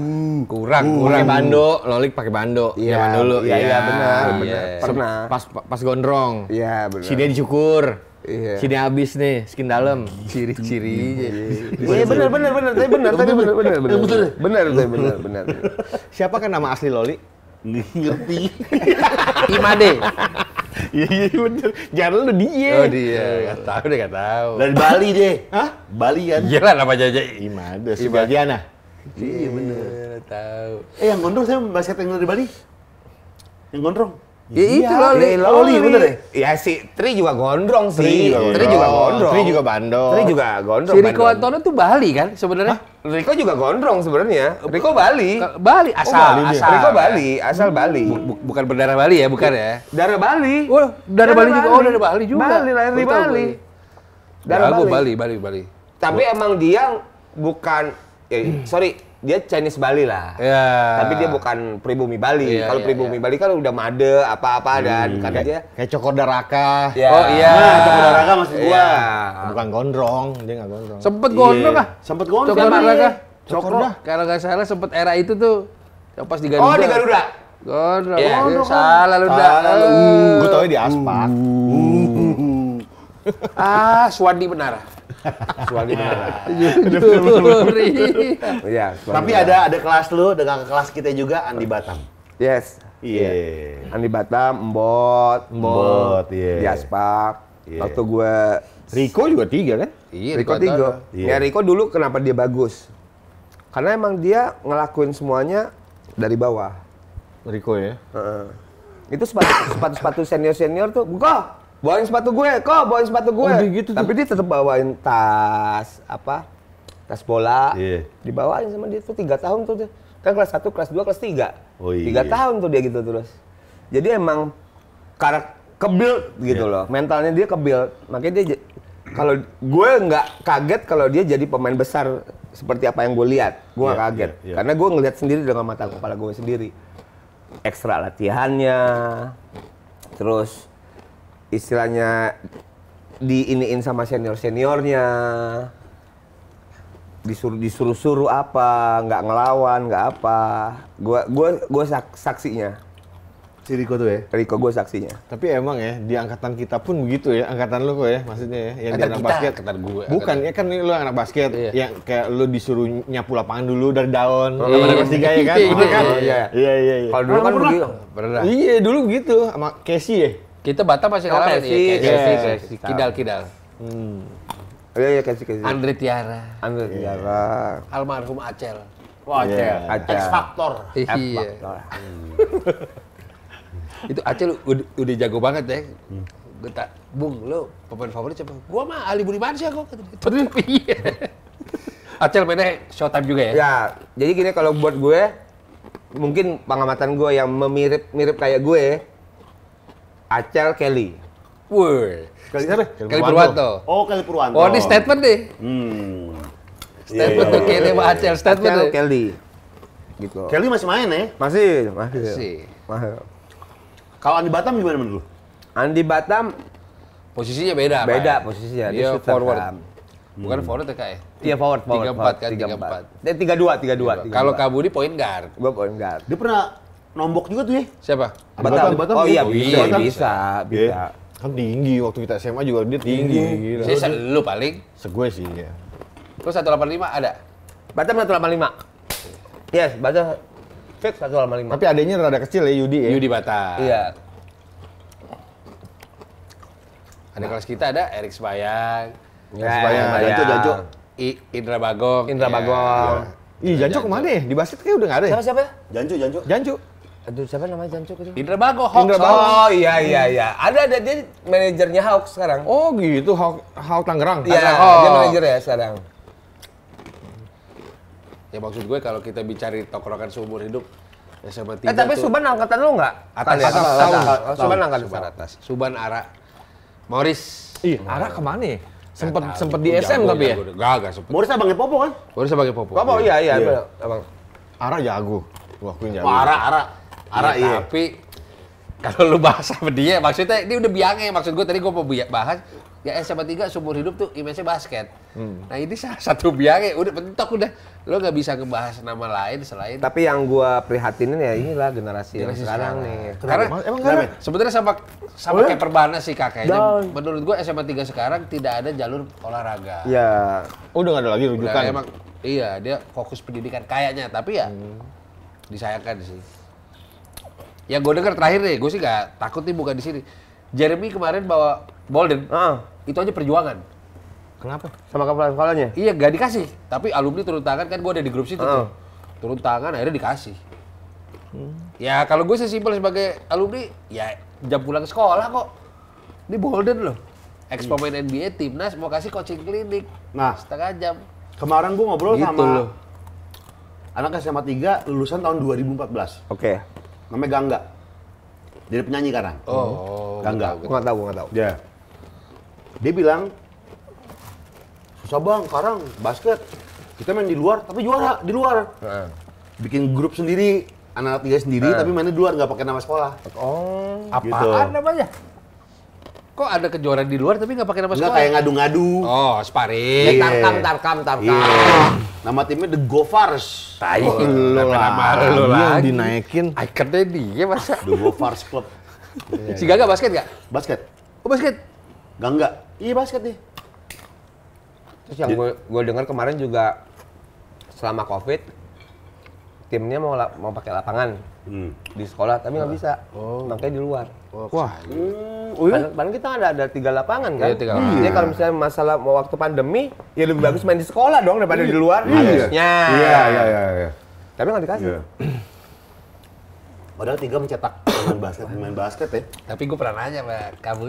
Kurang, uh, kurang. Pake bando, lolik pakai bando. Iya, zaman dulu. Iya, iya, benar, benar. Pernah. Pas pas gondrong. Iya, benar. Si dicukur. Iya. Sini habis nih skin dalam. ciri ciri Iya benar benar benar tapi benar tapi benar benar benar. Benar benar. benar benar. Siapa kan nama asli Loli? Ngerti. Imade. Iya iya bener. Jalan lu dia. Oh dia. Gak iya. tahu deh gak tahu. Dari Bali deh. Hah? Bali kan. Iya lah nama Imada. Iya Ibadiana. Iya bener. Iya, tahu. Eh yang gondrong saya basket yang dari Bali. Yang gondrong. Ya iya. itu loli. Eh, loli bener deh. Ya? ya si Tri juga gondrong sih. Tri juga gondrong. Tri juga gondrong. Tri juga bandel. Tri juga gondrong. Si Riko Antono tuh Bali kan sebenarnya. Riko juga gondrong sebenarnya. Riko Bali. Bali oh, asal. Oh, Bali asal. Riko Bali, asal Bali. bukan berdarah Bali ya, bukan ya? Darah Bali. Oh, darah, Bali, juga. Oh, darah Bali juga. Bali lahir di Bali. Darah Bali. Bali, Bali, Bali. Tapi emang dia bukan ya, sorry, dia Chinese Bali lah. Yeah. Tapi dia bukan pribumi Bali. Yeah, Kalau yeah, pribumi yeah. Bali kan udah made apa-apa hmm. Iya. dan karena dia kayak Cokodaraka. Yeah. Oh iya, nah, iya. Cokodaraka maksud gua. Yeah. Bukan gondrong, dia nggak gondrong. Sempet gondrong yeah. ah. Sempet gondrong. Cokodaraka. Cokro. Kalau nggak salah sempet era itu tuh yang pas di Garuda. Oh, di Garuda. Gondrong. Yeah. Gondrong. Salah lu dah. Gua tahu di Aspak. Uh. ah, Swadi benar suami beneran. Ya, Tapi ada ada kelas lu dengan kelas kita juga Andi Batam. Yes. Iya. Yeah. Andi Batam, Mbot, Mbot, iya. Yeah. Jaspak. Yeah. Waktu gue Riko juga tiga kan? Iya, Riko tiga. Iya. Ya Riko dulu kenapa dia bagus? Karena emang dia ngelakuin semuanya dari bawah. Riko ya? Uh -uh. Itu sepatu sepatu, sepatu senior senior tuh, buka bawain sepatu gue kok bawain sepatu gue oh, gitu tapi dia tetap bawain tas apa tas bola yeah. dibawain sama dia tuh tiga tahun tuh dia. kan kelas satu, kelas dua, kelas tiga. oh, iya. tiga tahun tuh dia gitu terus jadi emang karakter kebil gitu yeah. loh mentalnya dia kebil makanya dia kalau gue nggak kaget kalau dia jadi pemain besar seperti apa yang gue lihat gue yeah, kaget yeah, yeah. karena gue ngelihat sendiri dengan mata kepala gue sendiri ekstra latihannya terus istilahnya diiniin sama senior seniornya disuruh disuruh suruh apa nggak ngelawan nggak apa gua gua gua sak, saksinya si Riko tuh ya Riko gua saksinya tapi emang ya di angkatan kita pun begitu ya angkatan lu kok ya maksudnya ya yang di anak basket angkatan gua bukan angkatan. ya kan lu anak basket iya. yang kayak lu disuruh nyapu lapangan dulu dari daun pasti oh, iya. pasti ya kan, iya, kan? Iya, iya. iya iya iya, kalau dulu kan begitu pernah iya dulu gitu sama Casey ya kita Batam masih kalah. Oh, ya, Kidal, Kidal. Hmm. Oh, iya, iya, Kelsey, Andre Tiara. Andre Tiara. Almarhum Acel. Wah, Acel. Yeah. Acel. X Factor. Iya. Hmm. Itu Acel udah, udah jago banget ya. Hmm. Gue tak, Bung, lo pemain favorit siapa? Gua mah Ali Budiman sih aku. Terus iya. Acel mainnya showtime juga ya? Ya, jadi gini kalau buat gue, mungkin pengamatan gue yang memirip mirip kayak gue, Acel Kelly. Wuh. Kelly siapa? Kelly Purwanto. Oh, Kelly Purwanto. Oh, ini statement deh. Hmm. Statement yeah, iya, iya, yeah, iya, Kelly Acel. Statement Acel, Kelly. Gitu. Kelly masih main ya? Eh? Masih, masih. Masih. Kalau Andi Batam gimana menurut lu? Andi Batam posisinya beda. Beda posisinya. Dia, Dia forward. Kan. Bukan hmm. forward ya, ya? Iya forward, forward. tiga empat kan, eh, tiga dua, tiga dua. Kalau Kabudi point guard. Gua point guard. Dia pernah nombok juga tuh ya? Siapa? Batam. Batam. Batam oh iya, iya, bisa, iya, bisa, bisa. Yeah. Kan tinggi waktu kita SMA juga dia tinggi. Saya selalu lu paling. Segue sih ya. Terus 185 ada? Batam 185. Yes, Batam fix 185. Tapi adanya rada kecil ya Yudi ya. Yudi Batam. Iya. Ada kelas kita ada Erik Sebayang. Ya, Sebayang, nah, nah, itu Jajo. I, Indra Bagong. Indra iya. Bagong. Ih, Janjo kemana ya? Di basket kayak udah nggak ada ya? Siapa siapa? Ya? Janjo, Janjo. Janjo. Aduh siapa namanya Jancuk itu? Indra Bago, Hawks. Indra Bago. Oh iya iya hmm. iya. Ada ada dia manajernya Hawks sekarang. Oh gitu, Hawk Hawk Tangerang. Iya, oh. dia manajer ya sekarang. Ya maksud gue kalau kita bicara tokrokan seumur hidup ya sama tiga Eh tapi tuh, Suban angkatan lu nggak? Atas, atas, ya, atas, atas, atas, atas. Suban angkatan Suban atas. Suban Ara. Morris. Iya, Ara kemana ya? Sempet, sempet di SM tapi ya? Gak, gak sempet. Morris abangnya Popo kan? Morris abangnya Popo. Popo, iya, iya. iya. Abang. Ara jago. Gue akuin jago. Ara, Ara. Arak ya, iya. Tapi kalau lu bahas sama dia, maksudnya ini udah biangnya. Maksud gue tadi gue mau bahas, ya S sama tiga seumur hidup tuh image basket. Hmm. Nah ini salah satu biangnya, udah pentok udah. Lo gak bisa ngebahas nama lain selain. Tapi yang gue prihatinin ya inilah generasi, generasi yang sekarang, sekarang nih. Kenapa? Karena emang kenapa? sebenarnya sama sama kayak perbana sih kakeknya. Menurut gue SMA 3 sekarang tidak ada jalur olahraga. Ya. Oh, udah nggak ada lagi rujukan. iya dia fokus pendidikan kayaknya, tapi ya hmm. disayangkan sih. Ya gue dengar terakhir deh, gue sih gak takut nih bukan di sini. Jeremy kemarin bawa Bolden, uh. itu aja perjuangan. Kenapa? Sama kepala sekolahnya? Iya, gak dikasih. Tapi alumni turun tangan kan gue ada di grup situ uh. tuh. Turun tangan akhirnya dikasih. Hmm. Ya kalau gue sih sebagai alumni, ya jam pulang sekolah kok. Ini Bolden loh. Ex pemain hmm. NBA timnas mau kasih coaching klinik. Nah, setengah jam. Kemarin gue ngobrol gitu sama loh. anak SMA 3 lulusan tahun 2014. Oke. Okay namanya Gangga. Jadi penyanyi sekarang. Oh. Hmm. oh Gangga. Gue nggak tahu, gue nggak tahu. Ya. Dia bilang, susah bang, sekarang basket kita main di luar, tapi juara di luar. Bikin grup sendiri, anak-anak tiga sendiri, uh. tapi mainnya di luar nggak pakai nama sekolah. Oh. Apaan gitu. namanya? kok ada kejuaraan di luar tapi nggak pakai nama sekolah? Nggak kayak ngadu-ngadu. Oh, sparring. Iya. Yeah. Tarkam, tarkam, tarkam. Yeah. Nama timnya The Gophers. Tai oh, lu lah. Lu lah. dinaikin. Ikonnya dia masa. The Gophers Club. si Gaga basket gak? Basket. Oh basket? Gak enggak. Iya basket nih. Terus yang iya. gue dengar kemarin juga selama COVID timnya mau mau pakai lapangan hmm. di sekolah tapi nggak bisa oh. makanya di luar wah hmm, Padahal kita ada ada tiga lapangan kan iya, tiga lapangan. jadi iya. kalau misalnya masalah mau waktu pandemi ya lebih bagus main di sekolah dong daripada hmm. di iya. luar iya. harusnya iya iya iya, ya. tapi nggak dikasih Modal padahal tiga mencetak pemain basket main basket ya tapi gue pernah nanya sama kamu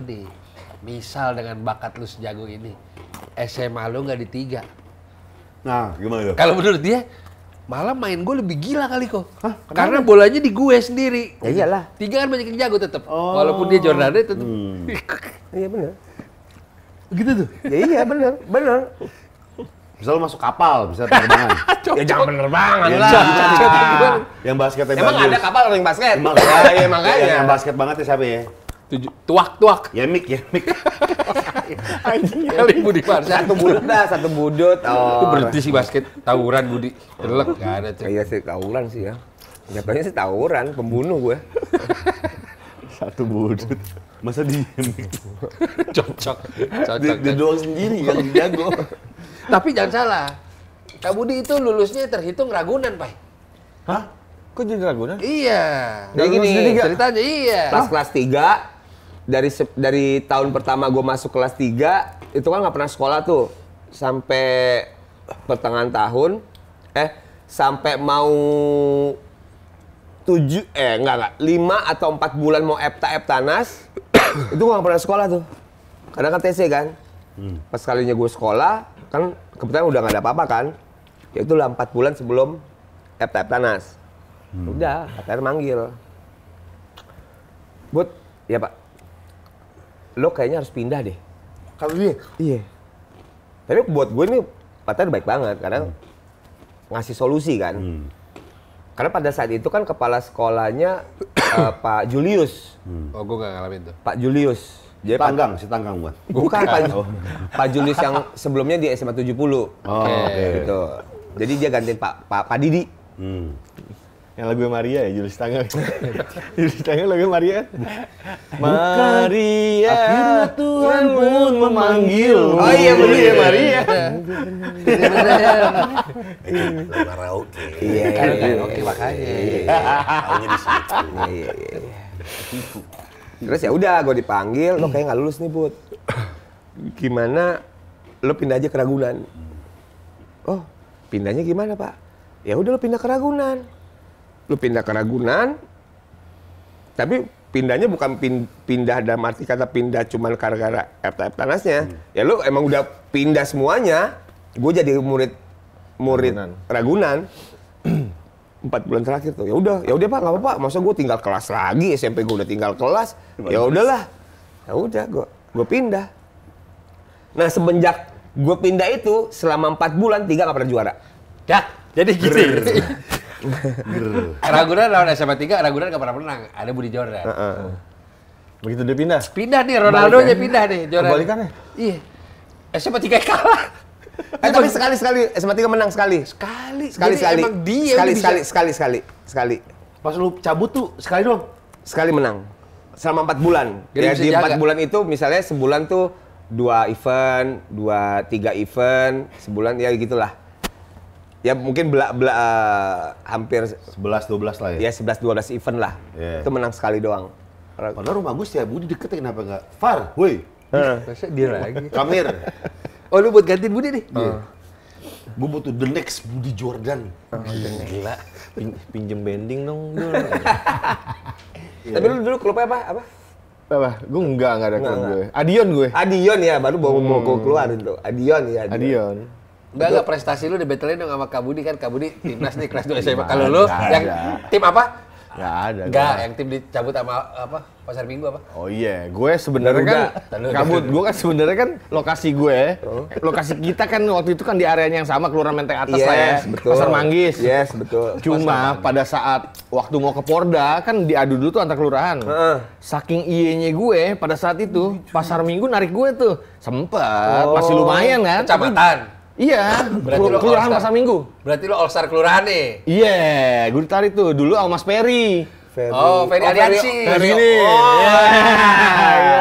misal dengan bakat lu sejago ini SMA lu nggak di tiga Nah, gimana itu? Kalau menurut dia, Malah main gue lebih gila kali kok. Hah, Karena bolanya di gue sendiri. Ya iyalah. Tiga kan banyak yang jago tetap. Oh. Walaupun dia Jordan tetap. Hmm. iya benar. Gitu tuh. Ya iya benar, benar. Misal masuk kapal, bisa penerbangan. ya jangan penerbangan ya, lah. Yang basket yang Emang bagus. ada kapal orang basket? Emang, ya, makanya. Yang basket banget ya siapa ya? Tujuh, tuak tuak. Ya mik ya mik. Anjing Budi Farsa. Satu budut dah, satu budut. Oh. Itu berhenti sih basket tawuran Budi. terlek nggak ada. Cek. Iya sih tawuran sih ya. nyatanya sih tawuran, pembunuh gue. satu budut. Masa di cocok. Cocok. Dia doang sendiri yang jago. Tapi jangan salah. Kak Budi itu lulusnya terhitung Ragunan, Pak. Hah? Kok jadi Ragunan? Iya. Jadi gini, ceritanya iya. Kelas kelas 3 dari dari tahun pertama gue masuk kelas 3 itu kan nggak pernah sekolah tuh sampai pertengahan tahun eh sampai mau tujuh eh enggak enggak lima atau empat bulan mau epta eptanas itu gue nggak pernah sekolah tuh karena kan TC kan hmm. pas kalinya gue sekolah kan kebetulan udah nggak ada apa-apa kan ya lah empat bulan sebelum epta eptanas hmm. udah akhirnya manggil buat ya pak lo kayaknya harus pindah deh. Kalau dia? Iya. Tapi buat gue ini Patan baik banget karena hmm. ngasih solusi kan. Hmm. Karena pada saat itu kan kepala sekolahnya uh, Pak Julius. Hmm. Oh, gue gak ngalamin tuh Pak Julius. Jadi tanggang, si tanggang bukan. Bukan Pak, oh. Pak Julius yang sebelumnya di SMA 70. Oh, okay. gitu. Jadi dia gantiin Pak Pak, Pak Didi. Hmm yang lagu Maria ya Julius Tanggal Julius Tanggal lagu Maria Maria akhirnya Tuhan pun memanggil oh iya benar ya Maria iya. karaoke iya, iya, iya. karaoke makanya tahunya di situ terus ya udah gue dipanggil lo kayak nggak lulus nih bud gimana lo pindah aja ke Ragunan oh pindahnya gimana pak ya udah lo pindah ke Ragunan lu pindah ke Ragunan, tapi pindahnya bukan pindah dalam arti kata pindah cuma gara-gara FTF tanasnya. Hmm. Ya lu emang udah pindah semuanya. Gue jadi murid murid Ragunan. Ragunan. empat bulan terakhir tuh ya udah ya udah pak nggak apa-apa masa gue tinggal kelas lagi SMP gue udah tinggal kelas ya udahlah ya udah gue gue pindah nah semenjak gue pindah itu selama empat bulan tiga nggak pernah juara dah jadi gitu ya? Ragunan lawan SMA 3, Ragunan gak pernah menang. Ada Budi Jordan. Uh -uh. Begitu dia pindah? Pindah nih, Ronaldo-nya pindah nih. Jordan. ya Iya. SMA 3 kalah. Eh, tapi sekali sekali SMA 3 menang sekali. Sekali. Sekali Jadi sekali. dia sekali, sekali sekali sekali sekali. Pas lu cabut tuh sekali doang. Sekali menang. Selama 4 bulan. Jadi ya, di jaga. bulan itu misalnya sebulan tuh dua event, dua tiga event, sebulan ya gitulah ya mungkin belak belak uh, eh, hampir 11 12 lah ya. Ya 11 12 event lah. Yeah. Itu menang sekali doang. Padahal rumah gue setiap ya, Budi deket ya, kenapa enggak? Far, woi. Heeh. dia lagi. Kamir. Oh lu buat ganti Budi nih. Uh. Iya. Gue butuh the next Budi Jordan. Oh, gila. Pin pinjem bending dong dulu. Iya. Tapi lu dulu klubnya apa? Apa? apa? Gue enggak, enggak ada klub gue. Adion gue. Adion ya, baru bawa hmm. keluar itu. Adion ya. Adion. Adion Enggak enggak prestasi lu dibetelin dong sama Kak Budi kan Kak Budi timnas nih kelas 2 SMA. Kalau lu yang ada. tim apa? Enggak ada. Enggak, yang tim dicabut sama apa? Pasar Minggu apa? Oh iya, yeah. gue sebenarnya kan kabut. Gue kan sebenarnya kan lokasi gue, oh. lokasi kita kan waktu itu kan di area yang sama Kelurahan Menteng atas yes, lah ya. Betul. Pasar Manggis. Yes, betul. Cuma pada saat waktu mau ke Porda kan diadu dulu tuh antar kelurahan. Uh. Saking iyenya gue pada saat itu Pasar Minggu narik gue tuh. Sempet, oh. masih lumayan kan. Kecamatan. Tapi, Iya, berarti lo kelurahan Pasar Minggu. Berarti lo all star kelurahan nih. Iya, yeah, gue ditarik tuh. Dulu sama Mas Ferry. Ferry. Oh, Ferry oh, Ariansi. Ferry ini. Iya. Oh, iya. Iya, iya.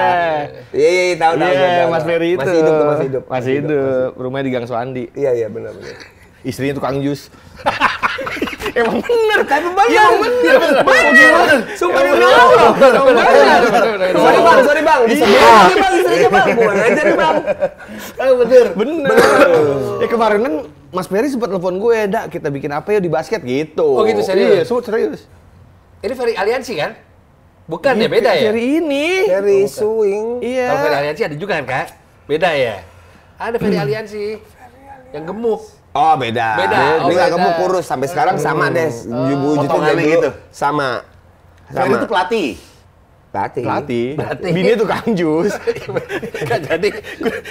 Iya, iya, tahu tahu. Mas Ferry itu. Masih hidup tuh, masih hidup. Masih hidup. Rumahnya di Gang Suandi. Iya, iya, benar benar. Istrinya tukang jus. Emang bener kan? Bayar. Emang bener. bener Sumpah demi Allah. Sorry bang, sorry bang. Bisa bang, bisa bang. Boleh jadi bang. Eh bener. Bener. Ya kemarin kan Mas Ferry sempat telepon gue, dak kita bikin apa ya di basket gitu. Oh gitu serius? Iya, serius. Ini Ferry Aliansi kan? Bukan iya, ya, beda ya? Ferry ini. Ferry oh, Suing. Iya. Kalau Ferry Aliansi ada juga kan, Kak? Beda ya? Ada Ferry hmm. Aliansi. Yang gemuk. Oh beda. Beda. Ini oh, kamu kurus sampai sekarang hmm. sama deh. Uh, oh. Wujudnya gitu. Sama. Sama. itu pelatih. Pelatih. Pelatih. Pelati. Bini tukang jus. kan jadi,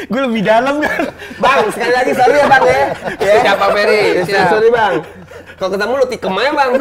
gue lebih dalam kan. Bang, sekali lagi sorry ya bang ya. ya. Siapa Ferry? Ya, sorry bang. Kalau ketemu lu tikem aja bang.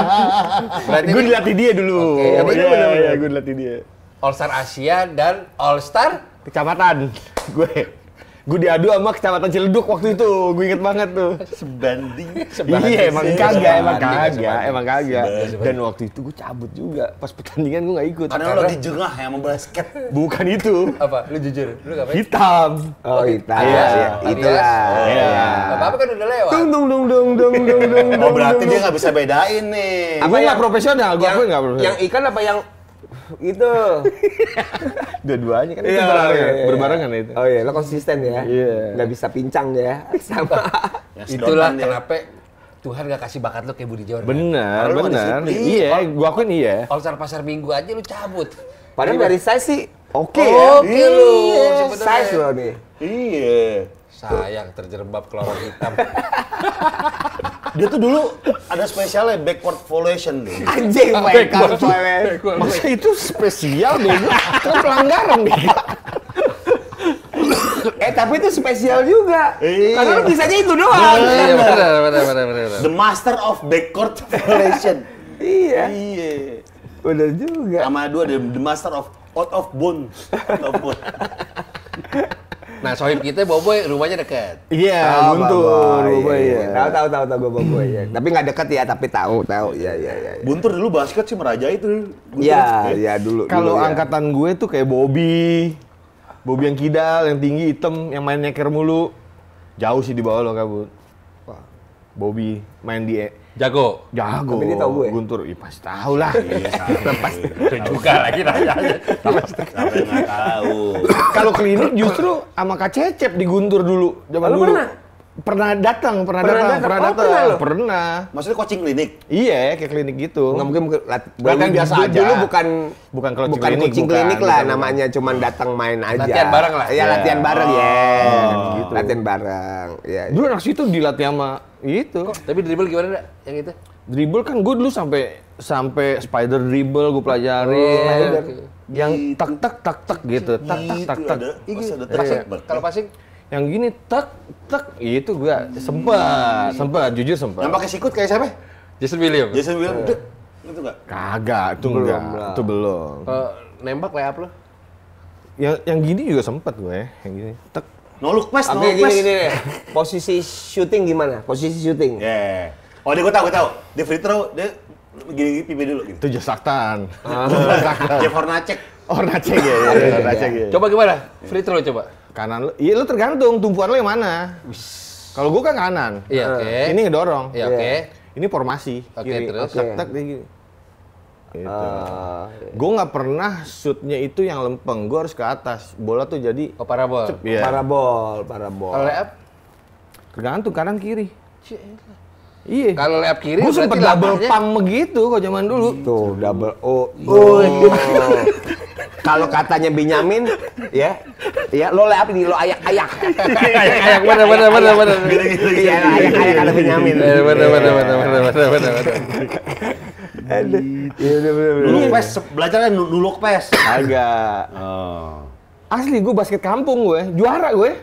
gue dilatih dia dulu. Iya okay, ya, bener -bener. Iya, gue dilatih dia. All Star Asia dan All Star kecamatan gue gue diadu sama kecamatan Ciledug waktu itu gue inget banget tuh sebanding, sebanding iya emang kagak emang kagak emang kagak dan waktu itu gue cabut juga pas pertandingan gue nggak ikut karena, karena lo lagi jengah ya mau basket bukan itu apa lu jujur lu ngapain hitam oh, oh hitam iya itu lah iya, iya. iya. iya. apa kan udah lewat dung dung dung dung dung dung dung oh berarti dia nggak bisa bedain nih gue nggak profesional gue nggak profesional yang ikan apa yang itu Dua-duanya kan yeah, itu yeah, iya, yeah, iya, iya. berbarengan ya itu. Oh iya, lo konsisten ya. nggak Yeah. bisa pincang ya sama. ya, Itulah ya. kenapa Tuhan gak kasih bakat lo kayak Budi Jordan. Benar, benar. Iya, gua akuin iya. Kalau Star Pasar Minggu aja lu cabut. Padahal dari saya sih oke ya. Oke okay, lu. Size ya. lo nih. Iya. Sayang terjerembab ke lorong hitam. Dia tuh dulu ada spesialnya backward violation tuh. Anjing main volation Masa itu spesial bego? itu kan pelanggaran nih eh tapi itu spesial juga. Iya. Karena bisa aja itu doang. Iya benar benar benar benar. The master of backward violation. iya. Iya. Benar juga. Sama dua the, master of out of bone. Out bone. Nah, sohib kita Boboy rumahnya dekat. Iya, ah, Buntur. Boboy, iya. Tahu tahu tahu tahu gue Boboy ya. Tapi nggak deket ya, tapi tahu tahu. Iya iya iya. iya. Buntur dulu basket sih merajai itu. Iya, iya dulu. Iya, Kalau angkatan gue tuh kayak Bobby. Bobby yang kidal, yang tinggi, hitam, yang main nyeker mulu. Jauh sih di bawah lo kabut. Bobby main di e. Jago. Jago. Tapi dia tahu gue. Guntur, ya pasti tahu lah. Iya, pasti. Itu juga lagi nanya. Tapi nggak tahu. Kalau klinik justru sama Kak Cecep di Guntur dulu. Zaman dulu. Mana? pernah datang pernah, pernah datang pernah oh, datang oh, pernah, pernah maksudnya coaching klinik iya kayak klinik gitu nggak mungkin bukan biasa aja dulu bukan bukan coaching bukan klinik, coaching klinik bukan, lah bukan, namanya cuma datang main aja latihan bareng lah ya yeah. latihan bareng oh. ya yeah. gitu. latihan bareng ya yeah, dulu anak situ dilatih sama itu Kok, tapi dribble gimana dah yang itu dribble kan gue dulu sampai sampai spider dribble gue pelajari oh, yang tak tak tak tak gitu tak tak tak tak kalau passing yang gini tek tek itu gue sempat sempat jujur sempat yang pakai sikut kayak siapa Jason William Jason William yeah. Iya. itu gak? kagak itu belum enggak lah. itu belum uh, nembak layup lo yang yang gini juga sempat gue yang gini tek no look pass no look gini, pass gini, posisi syuting gimana posisi syuting yeah. oh dia gue tahu gue tahu dia free throw dia gini, gini pipi dulu gitu. Itu Jeff Saktan. Ah. Jeff Hornacek. Hornacek ya, ya, ya, Hornacek ya. ya. Coba gimana? Free throw coba kanan lu iya lu tergantung tumpuan lu yang mana kalau gua kan kanan iya oke okay. Eh, ini ngedorong iya oke okay. Iya. ini formasi oke okay, terus Tak tek tek gitu Uh, ah, iya. gue nggak pernah shootnya itu yang lempeng. Gue harus ke atas. Bola tuh jadi oh, parabol. Cep, yeah. Parabol, parabol. Kalau layup tergantung kanan kiri. Iya. iya. Kalau layup kiri gue sempet double pump begitu kok zaman dulu. Tuh, double O. Oh. oh. Kalau katanya Benyamin, ya, ya lo lah ini lo ayak ayak. ayak ayak benar benar benar benar. Iya ayak ayak ada Benyamin. Benar benar benar benar benar benar benar. Nuluk iya, pes, belajarnya kan nuluk pes. Agak. Oh. Asli gue basket kampung gue, juara gue,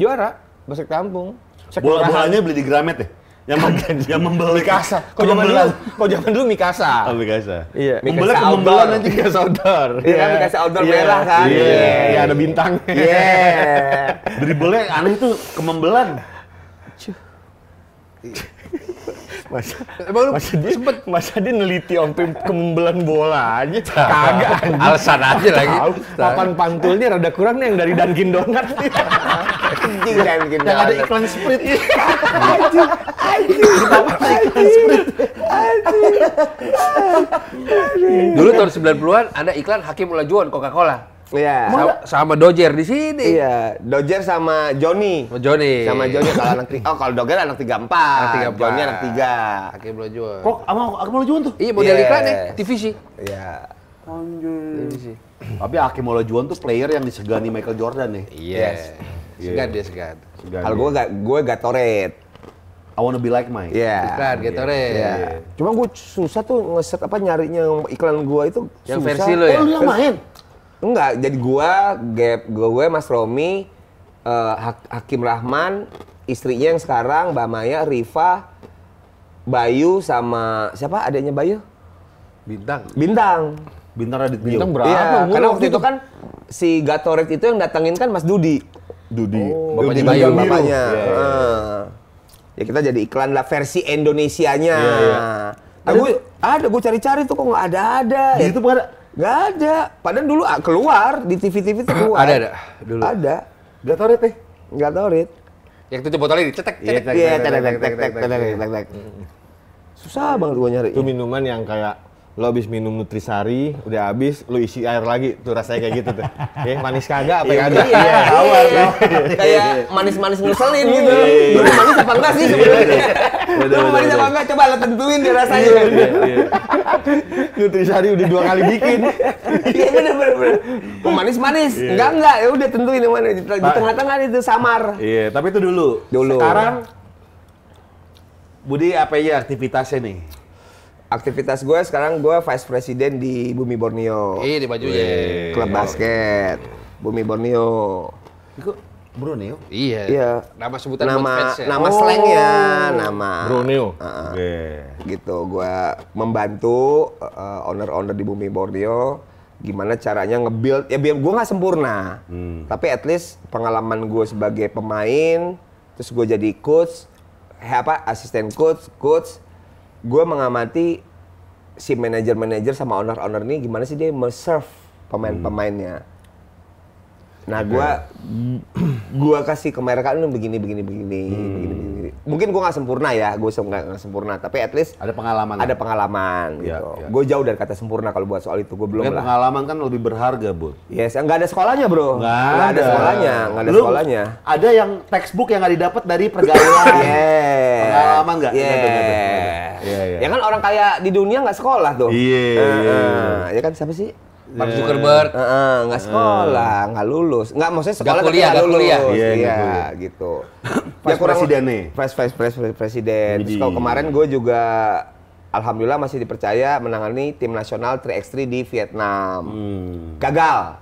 ya. juara basket kampung. Bola bolanya beli di Gramet deh. Ya? yang mem yang membelah Mikasa. Kok zaman dulu, kok zaman dulu Mikasa. Oh, Mikasa. Iya. Membelah ke membelah nanti Mikasa outdoor. Iya yeah. Mikasa outdoor yeah. merah kan. Iya, yeah. yeah. yeah, ada bintang. Iya. Yeah. Dribblenya aneh tuh kemembelan masa Emang lu masa dia, sempet masa dia neliti om kemumbelan bola aja. Kagak Alasan aja lagi. Papan pantulnya rada kurang nih yang dari Dunkin Donat. Anjing Dunkin Donat. Yang ada iklan Sprite. Iya. Anjing. Anjing. Anjing. Dulu tahun 90-an ada iklan Hakim Ulajuan Coca-Cola. Iya. Yeah. Sama, sama Dojer di sini. Iya, Dojer sama Joni. Oh, Joni. Sama Joni kalau anak tiga. Oh, kalau Dojer anak 34. Anak 34. Joni anak 3. Akhirnya Blojuan. Kok sama mau Blojuan tuh? Iya, model iya. iklan nih, ya, TV sih. Iya. Anjir. Tapi sih. Tapi Hakim tuh player yang disegani Michael Jordan nih. Iya. Yes. yes. Segan dia segan. segan Kalau gue gak, gue toret. I wanna be like Mike. Iya. Yeah. Iklan Iya. Yeah. Yeah. Cuma gue susah tuh ngeset apa nyarinya iklan gue itu yang susah. versi lo eh, ya. Oh, lu yang main? Enggak, jadi gua, Gap, gue, Mas Romi, uh, Hak Hakim Rahman, istrinya yang sekarang, Mbak Maya, Riva, Bayu sama siapa adanya Bayu? Bintang. Bintang. Bintang Radit Bintang iya, berapa? Iya, karena waktu itu kan si Gatoret itu yang datangin kan Mas Dudi. Dudi. Oh, bapaknya Dudi Bayu. Bapaknya. Yeah, Uh. Ya kita jadi iklan lah versi Indonesianya. Yeah, yeah. Nah, gue ada gue cari-cari tuh kok nggak ada-ada. ya. itu ada Gak ada. Padahal dulu ah, keluar di TV-TV keluar. ada ada dulu. Ada. Gak tau Rit nih. Gak tau Rit. Yang tujuh botolnya ini cetek. Iya, iya cetek cetek cetek cetek cetek. Susah banget gua nyari. Itu minuman yang kayak lo abis minum nutrisari udah abis lo isi air lagi tuh rasanya kayak gitu tuh ya manis kagak apa yang iya, ada iya iya, kayak manis-manis ngeselin gitu iya, manis apa enggak sih sebenarnya Betul, betul, betul. sama enggak coba lo tentuin deh rasanya. Iya, iya, Nutrisari iya. udah dua kali bikin. Iya bener bener bener. Manis manis. Iya. Enggak enggak ya udah tentuin yang mana di tengah-tengah itu samar. Iya, tapi itu dulu. Dulu. Sekarang Budi apa ya aktivitasnya nih? aktivitas gue sekarang gue vice president di Bumi Borneo. Iya di bajunya. Klub basket iya. Bumi Borneo. Kok Bruneo? Iya. Iya. Nama sebutan nama ya? nama oh. slangnya, nama Bruneo. Uh, yeah. Gitu, gua membantu owner eh, owner-owner di bumi Borneo gimana caranya ngebuild ya biar gue nggak sempurna hmm. tapi at least pengalaman gue sebagai pemain terus gue jadi coach apa asisten coach coach gue mengamati si manajer manajer sama owner owner ini gimana sih dia me serve pemain-pemainnya hmm Nah, okay. gua kasih ke mereka lu begini begini begini, hmm. begini begini. Mungkin gue nggak sempurna ya, gua nggak sempurna, tapi at least ada pengalaman. Ada ya? pengalaman ya, gitu. Ya. Gue jauh dari kata sempurna kalau buat soal itu, gue belum Mungkin lah. pengalaman kan lebih berharga, Bu. Yes, nggak ada sekolahnya, Bro. Nggak ada. ada sekolahnya, nggak ada lu, sekolahnya. Ada yang textbook yang nggak didapat dari pergaulan. yeah. Pengalaman nggak? Gak, Iya, yeah. Yeah, yeah. Ya kan orang kaya di dunia nggak sekolah tuh. Iya. Yeah, yeah, uh, Ya kan siapa sih? Mark iya. Zuckerberg nggak yeah. uh, uh, sekolah enggak uh. lulus nggak maksudnya sekolah gak kuliah, tapi lulus iya yeah, iya, gitu ya kurang presidennya pres pres pres presiden terus kalau kemarin gue juga Alhamdulillah masih dipercaya menangani tim nasional 3x3 di Vietnam. Hmm. Gagal.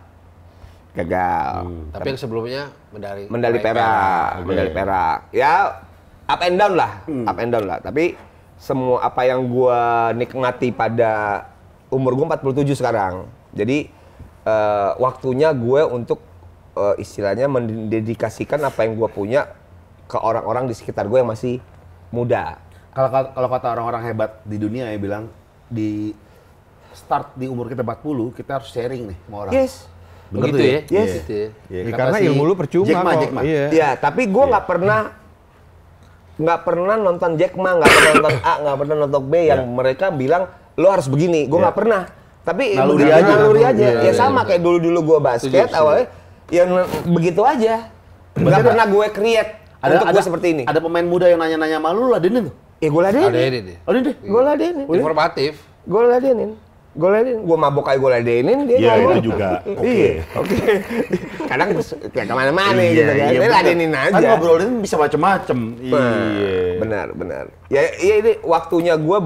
Gagal. Hmm. Tapi yang sebelumnya medali medali perak, Okay. medali perak. Ya up and down lah, hmm. up and down lah. Tapi semua apa yang gue nikmati pada umur gua 47 sekarang jadi uh, waktunya gue untuk uh, istilahnya mendedikasikan apa yang gue punya ke orang-orang di sekitar gue yang masih muda. Kalau kalau kata orang-orang hebat di dunia ya bilang di start di umur kita 40 kita harus sharing nih sama orang. Yes. Bener Begitu ya? ya? Iya. Yes. Yeah. Gitu ya. Yeah. Ya, karena si ilmu lu percuma Jack Ma, Jack Ma. Iya. Ya, tapi gue iya. nggak yeah. pernah nggak pernah nonton Jack Ma, nggak pernah nonton A, nggak pernah nonton B yang yeah. mereka bilang lo harus begini. Gue iya. nggak yeah. pernah tapi naluri aja. Naluri aja. Iya, ya, ya, ya sama iya. kayak dulu-dulu gue basket Tujuh, awalnya. yang begitu aja. nggak pernah gue create ada, untuk ada, gue seperti ini. Ada pemain muda yang nanya-nanya malu lah Denin tuh. Ya gue ladenin. Ladenin. Iya. Gua Gue ladenin. Informatif. Gue ladenin gue ledin, gue mabok aja gue ledinin dia Iya itu juga. Iya, oke. Oke. Okay. Kadang kayak kemana-mana iya, gitu kan. Iya, ledinin ladenin kan aja. Kan ngobrolin bisa macem-macem. Nah, iya. Benar, benar. Ya, iya ini waktunya gue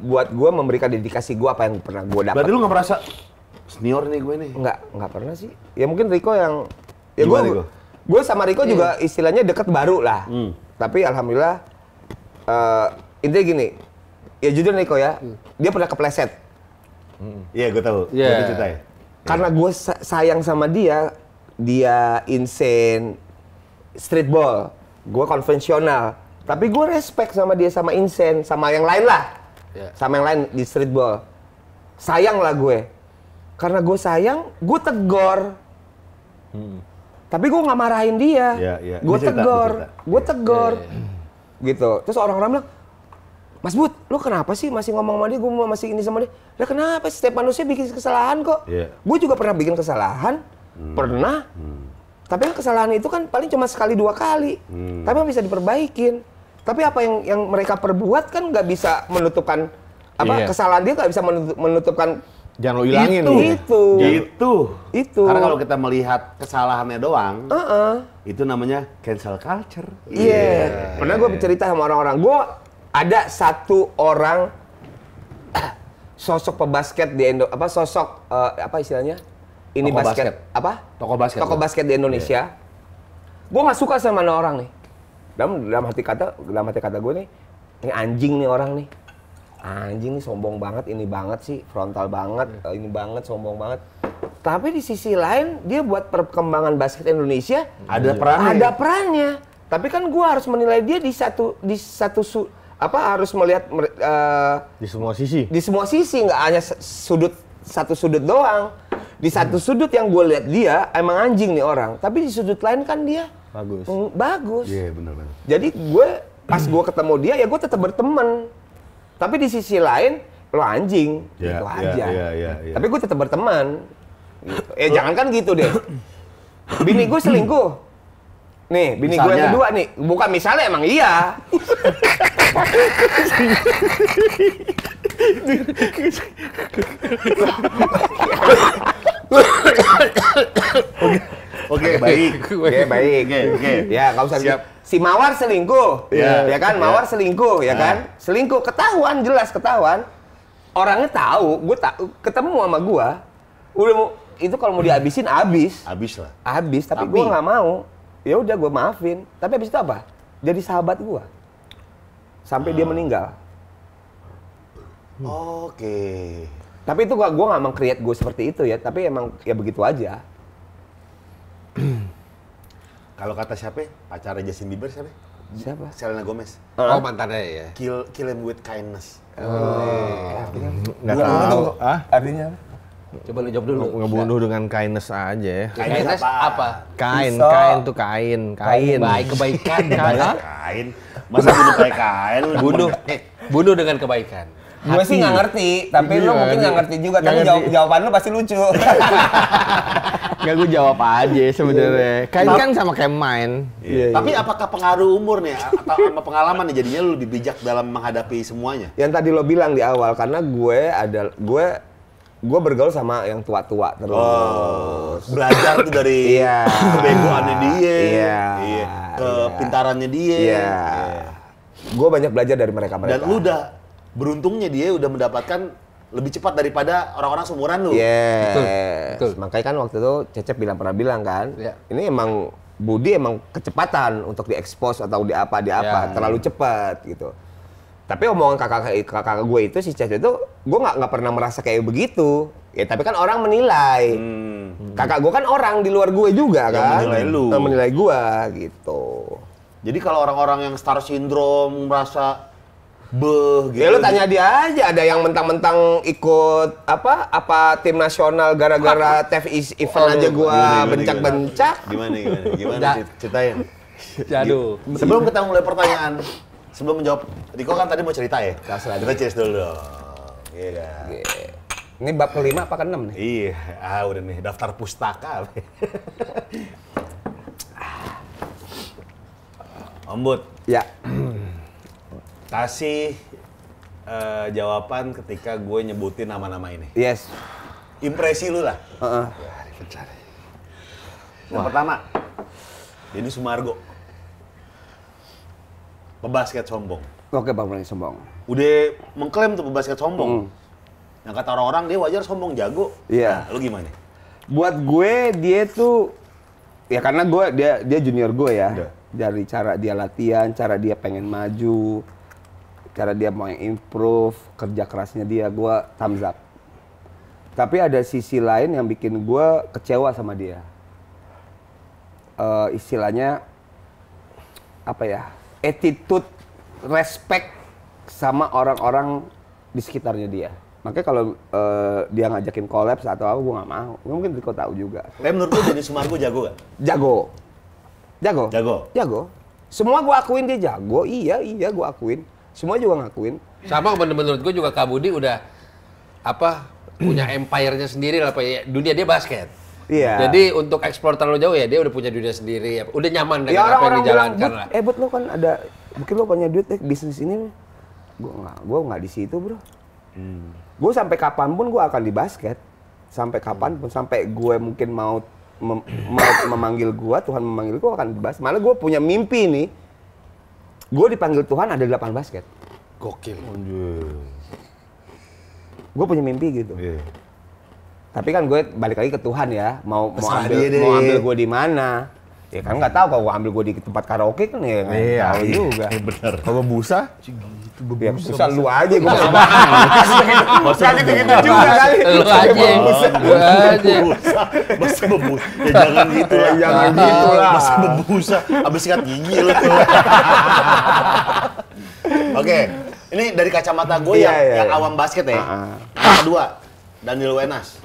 buat gue memberikan dedikasi gue apa yang pernah gue dapat. Berarti lu nggak merasa senior nih gue nih? Nggak, nggak pernah sih. Ya mungkin Riko yang ya gue gue sama Riko hmm. juga iya. istilahnya deket baru lah. Hmm. Tapi alhamdulillah uh, intinya gini, ya jujur Riko ya, hmm. dia pernah kepleset Iya, gue tahu. Iya. Yeah. Karena gue sayang sama dia, dia insane streetball, gue konvensional. Tapi gue respect sama dia sama insane, sama yang lain lah. Yeah. Sama yang lain di streetball. Sayang lah gue. Karena gue sayang, gue tegor. Hmm. Tapi gue nggak marahin dia. Yeah, yeah. Gue tegor, gue tegor. yeah. Gitu. Terus orang-orang bilang, Mas Bud, lu kenapa sih masih ngomong sama dia, gue masih ini sama dia. Lah kenapa sih setiap manusia bikin kesalahan kok. Yeah. Gue juga pernah bikin kesalahan, hmm. pernah. Hmm. Tapi kan kesalahan itu kan paling cuma sekali dua kali. Hmm. Tapi bisa diperbaikin. Tapi apa yang yang mereka perbuat kan nggak bisa menutupkan apa yeah. kesalahan dia nggak bisa menutup, menutupkan jangan lo ilangin itu itu itu itu karena kalau kita melihat kesalahannya doang uh -uh. itu namanya cancel culture iya yeah. yeah. pernah gue bercerita sama orang-orang gue ada satu orang sosok pebasket di Indo apa sosok uh, apa istilahnya ini basket. basket apa toko basket toko basket di Indonesia yeah. gue nggak suka sama orang nih dalam dalam hati kata dalam hati kata gue nih ini anjing nih orang nih anjing nih sombong banget ini banget sih frontal banget yeah. Iya. ini banget sombong banget tapi di sisi lain dia buat perkembangan basket Indonesia ada perannya ada perannya tapi kan gue harus menilai dia di satu di satu su, apa harus melihat uh, di semua sisi di semua sisi nggak hanya sudut satu sudut doang di hmm. satu hmm. sudut yang gue lihat dia emang anjing nih orang tapi di sudut lain kan dia bagus mm, bagus iya yeah, benar benar jadi gue pas gue ketemu dia ya gue tetap berteman tapi di sisi lain lo anjing yeah, gitu yeah, aja yeah, yeah, yeah. tapi gue tetap berteman gitu. ya jangan kan gitu deh bini gue selingkuh Nih, bini gue yang kedua nih. Bukan misalnya emang iya. Oke, okay, baik. Oke, baik. Oke, okay, oke. Ya, kau usah Siap. Si Mawar selingkuh. Iya. Ya kan? Iya. Mawar selingkuh, ya iya. kan? Selingkuh ketahuan jelas ketahuan. Orangnya tahu, gue ta ketemu sama gua. Udah mau itu kalau mau dihabisin habis. Habis lah. Habis, tapi, tapi gue nggak mau ya udah gue maafin tapi habis itu apa jadi sahabat gue sampai hmm. dia ah. meninggal hmm. oke okay. tapi itu gue gue nggak mengkreat gue seperti itu ya tapi emang ya begitu aja kalau kata siapa pacarnya Justin Bieber siapa Siapa? Selena Gomez. Uh. Oh mantannya ya. Kill Kill him with kindness. Oh. oh. Artinya? Gak tahu. Artinya? Coba lu jawab dulu. Ngebunuh ya. dengan kindness aja ya. Kindness apa? apa? Kain, Iso. kain tuh kain, kain. Baik kebaikan, kan? kain. Masa bunuh pakai kain? Bunuh, bunuh dengan kebaikan. Gue sih nggak ngerti, tapi iya, lu mungkin nggak ngerti juga. Tapi jawab, jawaban lu pasti lucu. Gak gue jawab aja sebenarnya. Iya, iya. Kain kan sama kayak main. Iya, iya. Tapi apakah pengaruh umur nih atau sama pengalaman nih jadinya lu lebih bijak dalam menghadapi semuanya? Yang tadi lo bilang di awal karena gue ada gue gue bergaul sama yang tua-tua terus. Oh, belajar tuh dari kebegoannya iya. dia, iya, iya, kepintarannya iya. dia. Iya. iya. Gue banyak belajar dari mereka-mereka. Dan lu udah beruntungnya dia udah mendapatkan lebih cepat daripada orang-orang seumuran lu. Yes. Betul. Betul. Makanya kan waktu itu Cecep bilang pernah bilang kan, yeah. ini emang Budi emang kecepatan untuk diekspos atau di apa di apa yeah. terlalu cepat gitu tapi omongan kakak kakak gue itu si Cece itu gue nggak nggak pernah merasa kayak begitu ya tapi kan orang menilai hmm. kakak gue kan orang di luar gue juga kan menilai lu yang menilai gue gitu jadi kalau orang-orang yang star syndrome merasa beh gitu. Ya lu gitu. tanya dia aja ada yang mentang-mentang ikut apa apa tim nasional gara-gara Tev is event oh, aja gue bencak-bencak. Gimana gimana? Gimana, gimana, gimana ceritain? Jadu. Ya, Sebelum kita mulai pertanyaan, sebelum menjawab, Riko kan tadi mau cerita ya? Kasih Kita cheers dulu dong. Iya. Kan? Yeah. Ini bab kelima apa keenam nih? Iya, ah udah nih daftar pustaka. Ombud. Ya. Kasih uh, jawaban ketika gue nyebutin nama-nama ini. Yes. Impresi lu lah. Uh -uh. Yang pertama, ini Sumargo pebasket sombong. Oke, Bang Frank sombong. Udah mengklaim tuh pebasket sombong. Hmm. Yang nah, kata orang-orang dia wajar sombong jago. Iya. Yeah. Nah, lu gimana? Buat gue dia tuh ya karena gue dia dia junior gue ya. Udah. Dari cara dia latihan, cara dia pengen maju, cara dia mau improve, kerja kerasnya dia gue thumbs up. Tapi ada sisi lain yang bikin gue kecewa sama dia. Uh, istilahnya apa ya? attitude respect sama orang-orang di sekitarnya dia. Makanya kalau uh, dia ngajakin kolaps atau apa, gue gak mau. Gue mungkin Riko tahu juga. Tapi menurut lu jadi Sumargo jago gak? Jago. Jago. Jago? Jago. Semua gue akuin dia jago, iya, iya gue akuin. Semua juga ngakuin. Sama menurut gue juga Kabudi udah apa punya empire-nya sendiri lah. Ya, dunia dia basket. Iya. Jadi untuk ekspor terlalu jauh ya dia udah punya dunia sendiri, udah nyaman dengan ya, orang, apa yang dijalankan lah. Eh, buat lo kan ada, mungkin lo punya duit deh bisnis ini, gue nggak, gue nggak di situ bro. Hmm. Gue sampai kapanpun gue akan di basket, sampai kapanpun, sampai gue mungkin mau mem mau memanggil gue, Tuhan memanggil gue akan di basket. Malah gue punya mimpi nih, gue dipanggil Tuhan ada di lapangan basket. Gokil. Gue punya mimpi gitu. Yeah. Tapi kan gue balik lagi ke Tuhan ya, mau ambil, mau ambil mau ambil gue di mana. Ya kan nggak tahu kalau gue ambil gue di tempat karaoke kan ya nggak iya, tahu iya. juga. Iya, bener. Kalau busa, itu bebusa, ya, busa lu aja gue nggak paham. Bukan gitu gitu juga kali. Lu aja. lu aja. Masa bebusa. Ya jangan gitu lah. Jangan gitu lah. busa. bebusa. Abis sikat gigi lu. Oke, ini dari kacamata gue iya, yang, iya, yang iya. awam basket ya. Ah, ah. Kedua, Daniel Wenas.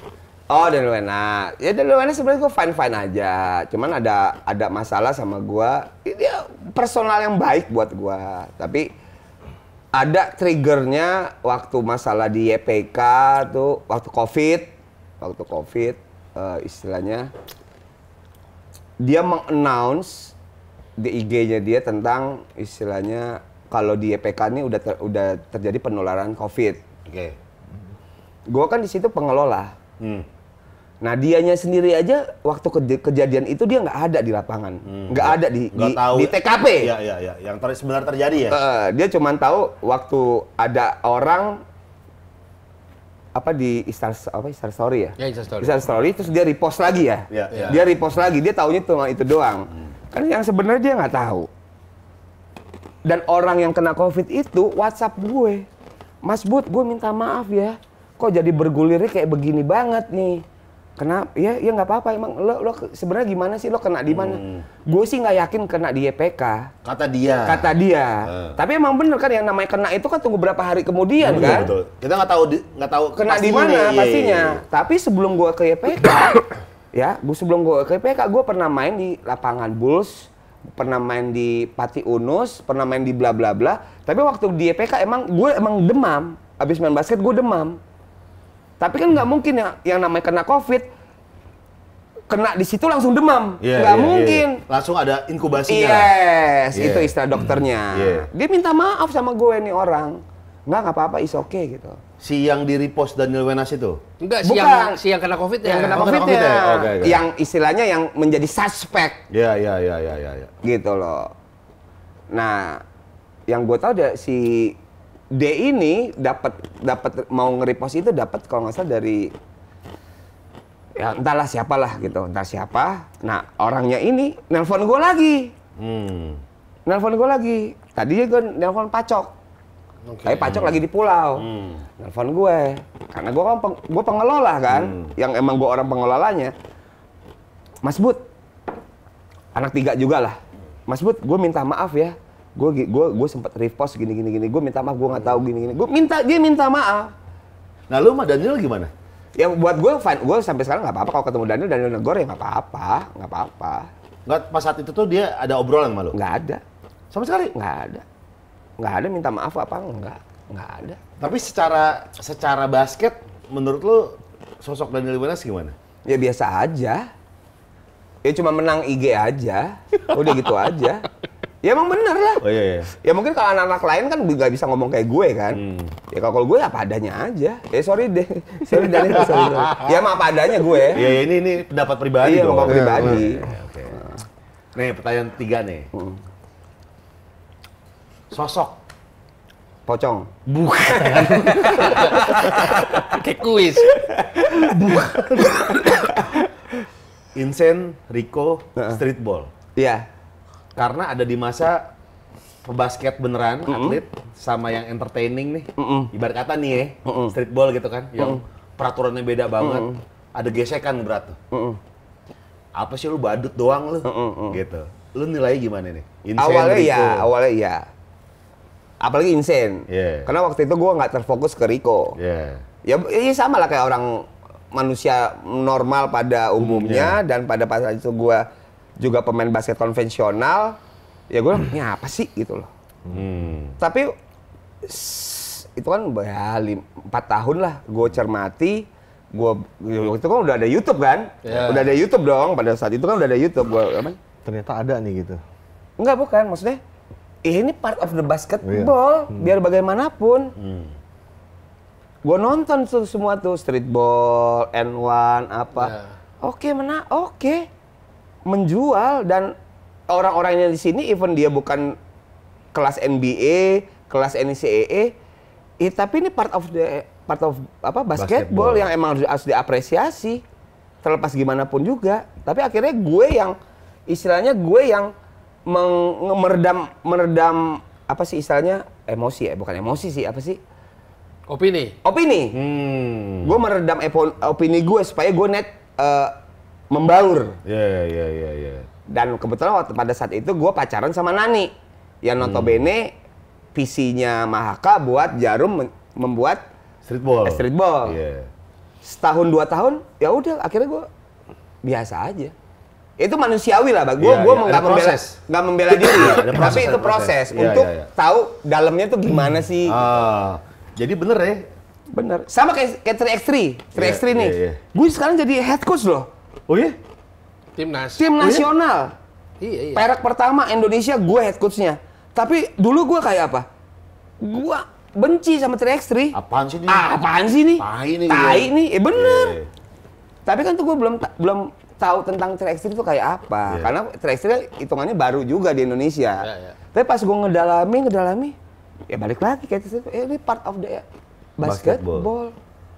Oh dari Luena, ya dari Luena sebenarnya gue fine fine aja, cuman ada ada masalah sama gue, dia personal yang baik buat gue, tapi ada triggernya waktu masalah di YPK e tuh waktu covid, waktu covid uh, istilahnya dia mengannounce di IG-nya dia tentang istilahnya kalau di YPK e ini udah ter, udah terjadi penularan covid. Oke. Okay. Gue kan di situ pengelola. Hmm Nah dianya sendiri aja waktu ke kejadian itu dia nggak ada di lapangan, hmm, nggak hmm, ada di gak di, tahu. di ya. TKP. Iya iya ya, yang ter sebenarnya terjadi ya. Uh, dia cuma tahu waktu ada orang apa di Istar apa Istar Story ya? Ya Istar Story. Story terus dia repost lagi ya. Iya. ya. Dia repost lagi, dia tahunya cuma itu doang. Hmm. Kan yang sebenarnya dia nggak tahu. Dan orang yang kena COVID itu WhatsApp gue, Mas Bud, gue minta maaf ya, kok jadi bergulirnya kayak begini banget nih Kenapa? Ya, ya nggak apa-apa. Emang lo, lo sebenarnya gimana sih lo kena di mana? Hmm. Gue sih nggak yakin kena di YPK. E Kata dia. Kata dia. hmm. Tapi emang bener kan yang namanya kena itu kan tunggu berapa hari kemudian betul, kan? Betul. Kita nggak tahu nggak tahu kena di mana iya, pastinya. Iya, iya. Tapi sebelum gue ke YPK, e ya, gue sebelum gue ke YPK, e gue pernah main di lapangan Bulls pernah main di Pati Unus, pernah main di bla bla bla. Tapi waktu di YPK emang gue emang demam. Abis main basket gue demam. Tapi kan nggak mungkin ya yang namanya kena COVID kena di situ langsung demam. Yeah, nggak yeah, iya. mungkin. Yeah. Langsung ada inkubasinya. Yes, yeah. itu istilah dokternya. Yeah. Dia minta maaf sama gue nih orang. Nggak nggak apa-apa, is okay gitu. Si yang di repost Daniel Wenas itu? Enggak, si Bukan. yang si yang kena COVID ya. Yang kena COVID, oh, kena COVID ya. ya. okay, oh, okay. Yang istilahnya yang menjadi suspek. Iya, iya, iya, iya, iya. iya. Gitu loh. Nah, yang gue tahu ada si D ini dapat dapat mau nge-repost itu dapat kalau nggak salah dari ya entahlah siapalah gitu entah siapa nah orangnya ini nelpon gue lagi hmm. nelpon gue lagi Tadi dia gue nelpon pacok okay. tapi pacok hmm. lagi di pulau hmm. nelpon gue karena gue kan gue pengelola kan hmm. yang emang gue orang pengelolanya mas bud anak tiga juga lah mas bud gue minta maaf ya gue gue gue sempat repost gini gini gini gue minta maaf gue nggak tahu gini gini gue minta dia minta maaf nah lu sama Daniel gimana ya buat gue fine gue sampai sekarang nggak apa-apa kalau ketemu Daniel Daniel negor ya nggak apa-apa nggak apa-apa nggak pas saat itu tuh dia ada obrolan sama lu nggak ada sama sekali nggak ada nggak ada minta maaf apa enggak nggak ada tapi secara secara basket menurut lu sosok Daniel sih gimana ya biasa aja ya cuma menang IG aja udah gitu aja Ya emang bener ya. Oh, iya, iya. Ya mungkin kalau anak-anak lain kan nggak bisa ngomong kayak gue kan. Hmm. Ya kalau gue ya adanya aja. Eh sorry deh, sorry dari sorry, sorry. Ya maaf adanya gue. Ya ini ini pendapat pribadi. Iya, Iya, pribadi. Iya, iya, ya, okay. Nih pertanyaan tiga nih. Hmm. Sosok Pocong. Bukan. Kayak kuis. Bukan. Insen, Rico, uh -uh. Streetball. Iya karena ada di masa basket beneran mm -hmm. atlet sama yang entertaining nih mm -hmm. ibarat kata nih ya mm -hmm. streetball gitu kan mm -hmm. yang peraturannya beda banget mm -hmm. ada gesekan berat tuh mm -hmm. apa sih lu badut doang lu mm -hmm. gitu lu nilai gimana nih insane awalnya Rico. Gitu. ya awalnya ya apalagi insane yeah. karena waktu itu gua nggak terfokus ke Rico yeah. ya ini ya sama lah kayak orang manusia normal pada umumnya dan pada pas itu gua juga pemain basket konvensional ya gue hmm. ini apa sih gitu loh hmm. tapi itu kan ya empat tahun lah gue cermati gue ya itu kan udah ada YouTube kan yeah. udah ada YouTube dong pada saat itu kan udah ada YouTube gue apa ternyata ada nih gitu enggak bukan maksudnya eh, ini part of the basketball iya. hmm. biar bagaimanapun hmm. gue nonton tuh semua tuh streetball n 1 apa yeah. oke okay, mana oke okay menjual dan orang-orang yang di sini even dia bukan kelas NBA, kelas NCAA, eh, ya, tapi ini part of the part of apa basketball, yang emang harus, harus diapresiasi terlepas gimana pun juga. Tapi akhirnya gue yang istilahnya gue yang meng, meredam meredam apa sih istilahnya emosi ya bukan emosi sih apa sih opini opini hmm. gue meredam opini gue supaya gue net uh, membaur. Iya, yeah, iya, yeah, iya, yeah, iya. Yeah. Dan kebetulan waktu pada saat itu gue pacaran sama Nani. Yang notabene hmm. visinya Mahaka buat Jarum membuat streetball. Eh, streetball. Yeah. Setahun dua tahun, ya udah akhirnya gue biasa aja. Itu manusiawi lah, bang. Gua yeah, gua yeah. nggak membela nggak membela diri, ya. proses, tapi itu proses, proses. Yeah, untuk yeah, yeah. tahu dalamnya tuh gimana sih. Ah, jadi bener ya. Bener. Sama kayak, kayak 3x3. 3x3 yeah, nih. Yeah, yeah. Gue sekarang jadi head coach loh Oh iya? Timnas. Tim nasional. Oh, iya? iya, iya. Perak pertama Indonesia gue head coachnya. Tapi dulu gue kayak apa? Gue benci sama Tri Apaan sih ini? Ah, apaan sih ini? Tai nih. Tai ya. nih. Eh bener. Yeah. Iya. Tapi kan tuh gue belum ta belum tahu tentang Tri itu kayak apa. Yeah. Karena Tri kan hitungannya baru juga di Indonesia. Yeah, yeah. Tapi pas gue ngedalami, ngedalami, ya balik lagi kayak itu. Eh, ini part of the basketball. basketball.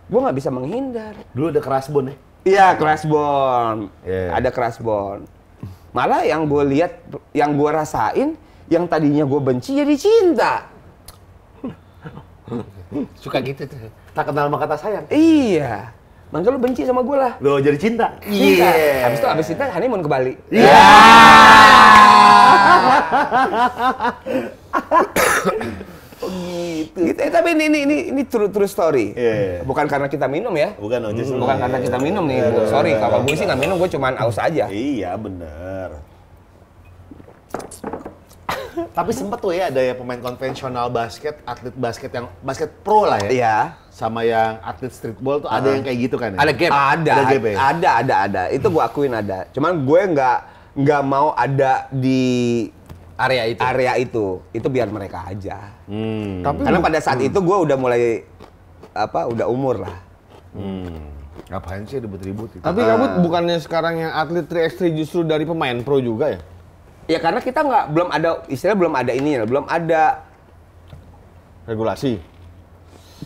Gue nggak bisa menghindar. Dulu ada kerasbon ya? Iya, Crashborn. Yeah. Ada bond. Malah yang gue lihat, yang gue rasain, yang tadinya gue benci jadi cinta. Suka gitu tuh. Tak kenal sama kata sayang. Iya. Makanya lo benci sama gue lah. Lo jadi cinta. Iya. Yeah. Habis itu habis cinta honeymoon ke Bali. Iya. Yeah. gitu. gitu. Eh, tapi ini ini ini, ini true true story. Yeah. Iya, iya. Bukan karena kita minum ya. Bukan, oh, hmm. bukan karena kita minum nih. Yeah, Sorry, yeah, kalau gue sih nggak minum, gue cuma aus aja. Iya bener. Tapi sempet tuh ya ada ya pemain konvensional basket, atlet basket yang basket pro lah ya. Iya. Sama yang atlet streetball tuh uh ada yang kayak gitu kan ya? Ada gap. Ada. Ada gap ya? Ada ada ada. Itu gue akuin ada. Cuman gue nggak nggak mau ada di area itu area itu itu biar mereka aja hmm. Tapi karena pada saat hmm. itu gue udah mulai apa udah umur lah hmm. Ngapain sih ribut-ribut itu? Tapi kamu uh, bukannya sekarang yang atlet 3 x justru dari pemain pro juga ya? Ya karena kita nggak belum ada istilah belum ada ini ya, belum ada regulasi.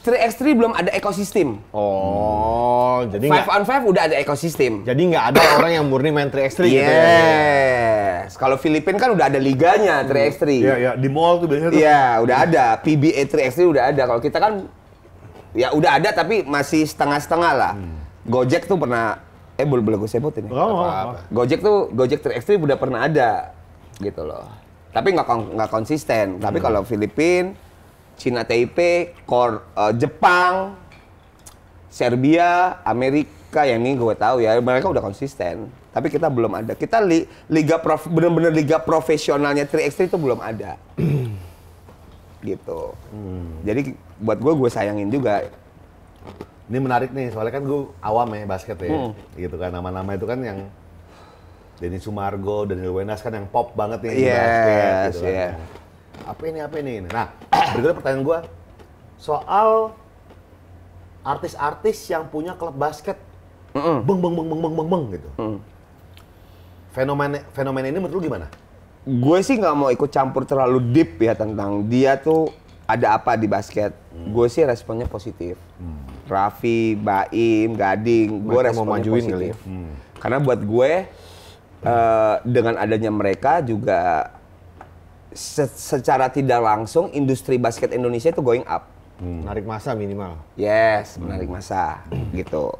3x3 belum ada ekosistem. Oh, hmm. jadi five on five udah ada ekosistem. Jadi nggak ada orang yang murni main 3x3 yes. gitu. Ya? Yes. Kalau Filipin kan udah ada liganya 3x3. Hmm. Iya, yeah, yeah. di mall tuh biasanya. Iya, yeah, udah ada. PBA 3x3 udah ada. Kalau kita kan ya udah ada tapi masih setengah-setengah lah. Hmm. Gojek tuh pernah eh belum boleh gue sebut ini. Oh, apa, apa. Gojek tuh Gojek 3x3 udah pernah ada gitu loh. Tapi nggak nggak konsisten. Hmm. Tapi kalau Filipin Cina Taipei, Kor, uh, Jepang, Serbia, Amerika yang ini gue tahu ya mereka udah konsisten. Tapi kita belum ada. Kita li, liga bener-bener liga profesionalnya 3x3 itu belum ada. gitu. Hmm. Jadi buat gue gue sayangin juga. Ini menarik nih, soalnya kan gue awam ya basket ya. Hmm. Gitu kan nama-nama itu kan yang Denny Sumargo, Daniel Wenas kan yang pop banget nih yes, di basket gitu kan apa ini apa ini. Nah, berikutnya pertanyaan gue soal artis-artis yang punya klub basket mm hmm beng beng beng beng beng beng beng gitu. Mm. Fenomena fenomena ini menurut lu gimana? Gue sih nggak mau ikut campur terlalu deep ya tentang dia tuh ada apa di basket. Mm. Gue sih responnya positif. Mm. Raffi, Baim, Gading, gue responnya mau majuin ya? positif. Kali. Hmm. Karena buat gue uh, dengan adanya mereka juga se secara tidak langsung industri basket Indonesia itu going up. Hmm. Menarik masa minimal. Yes, hmm. menarik masa gitu.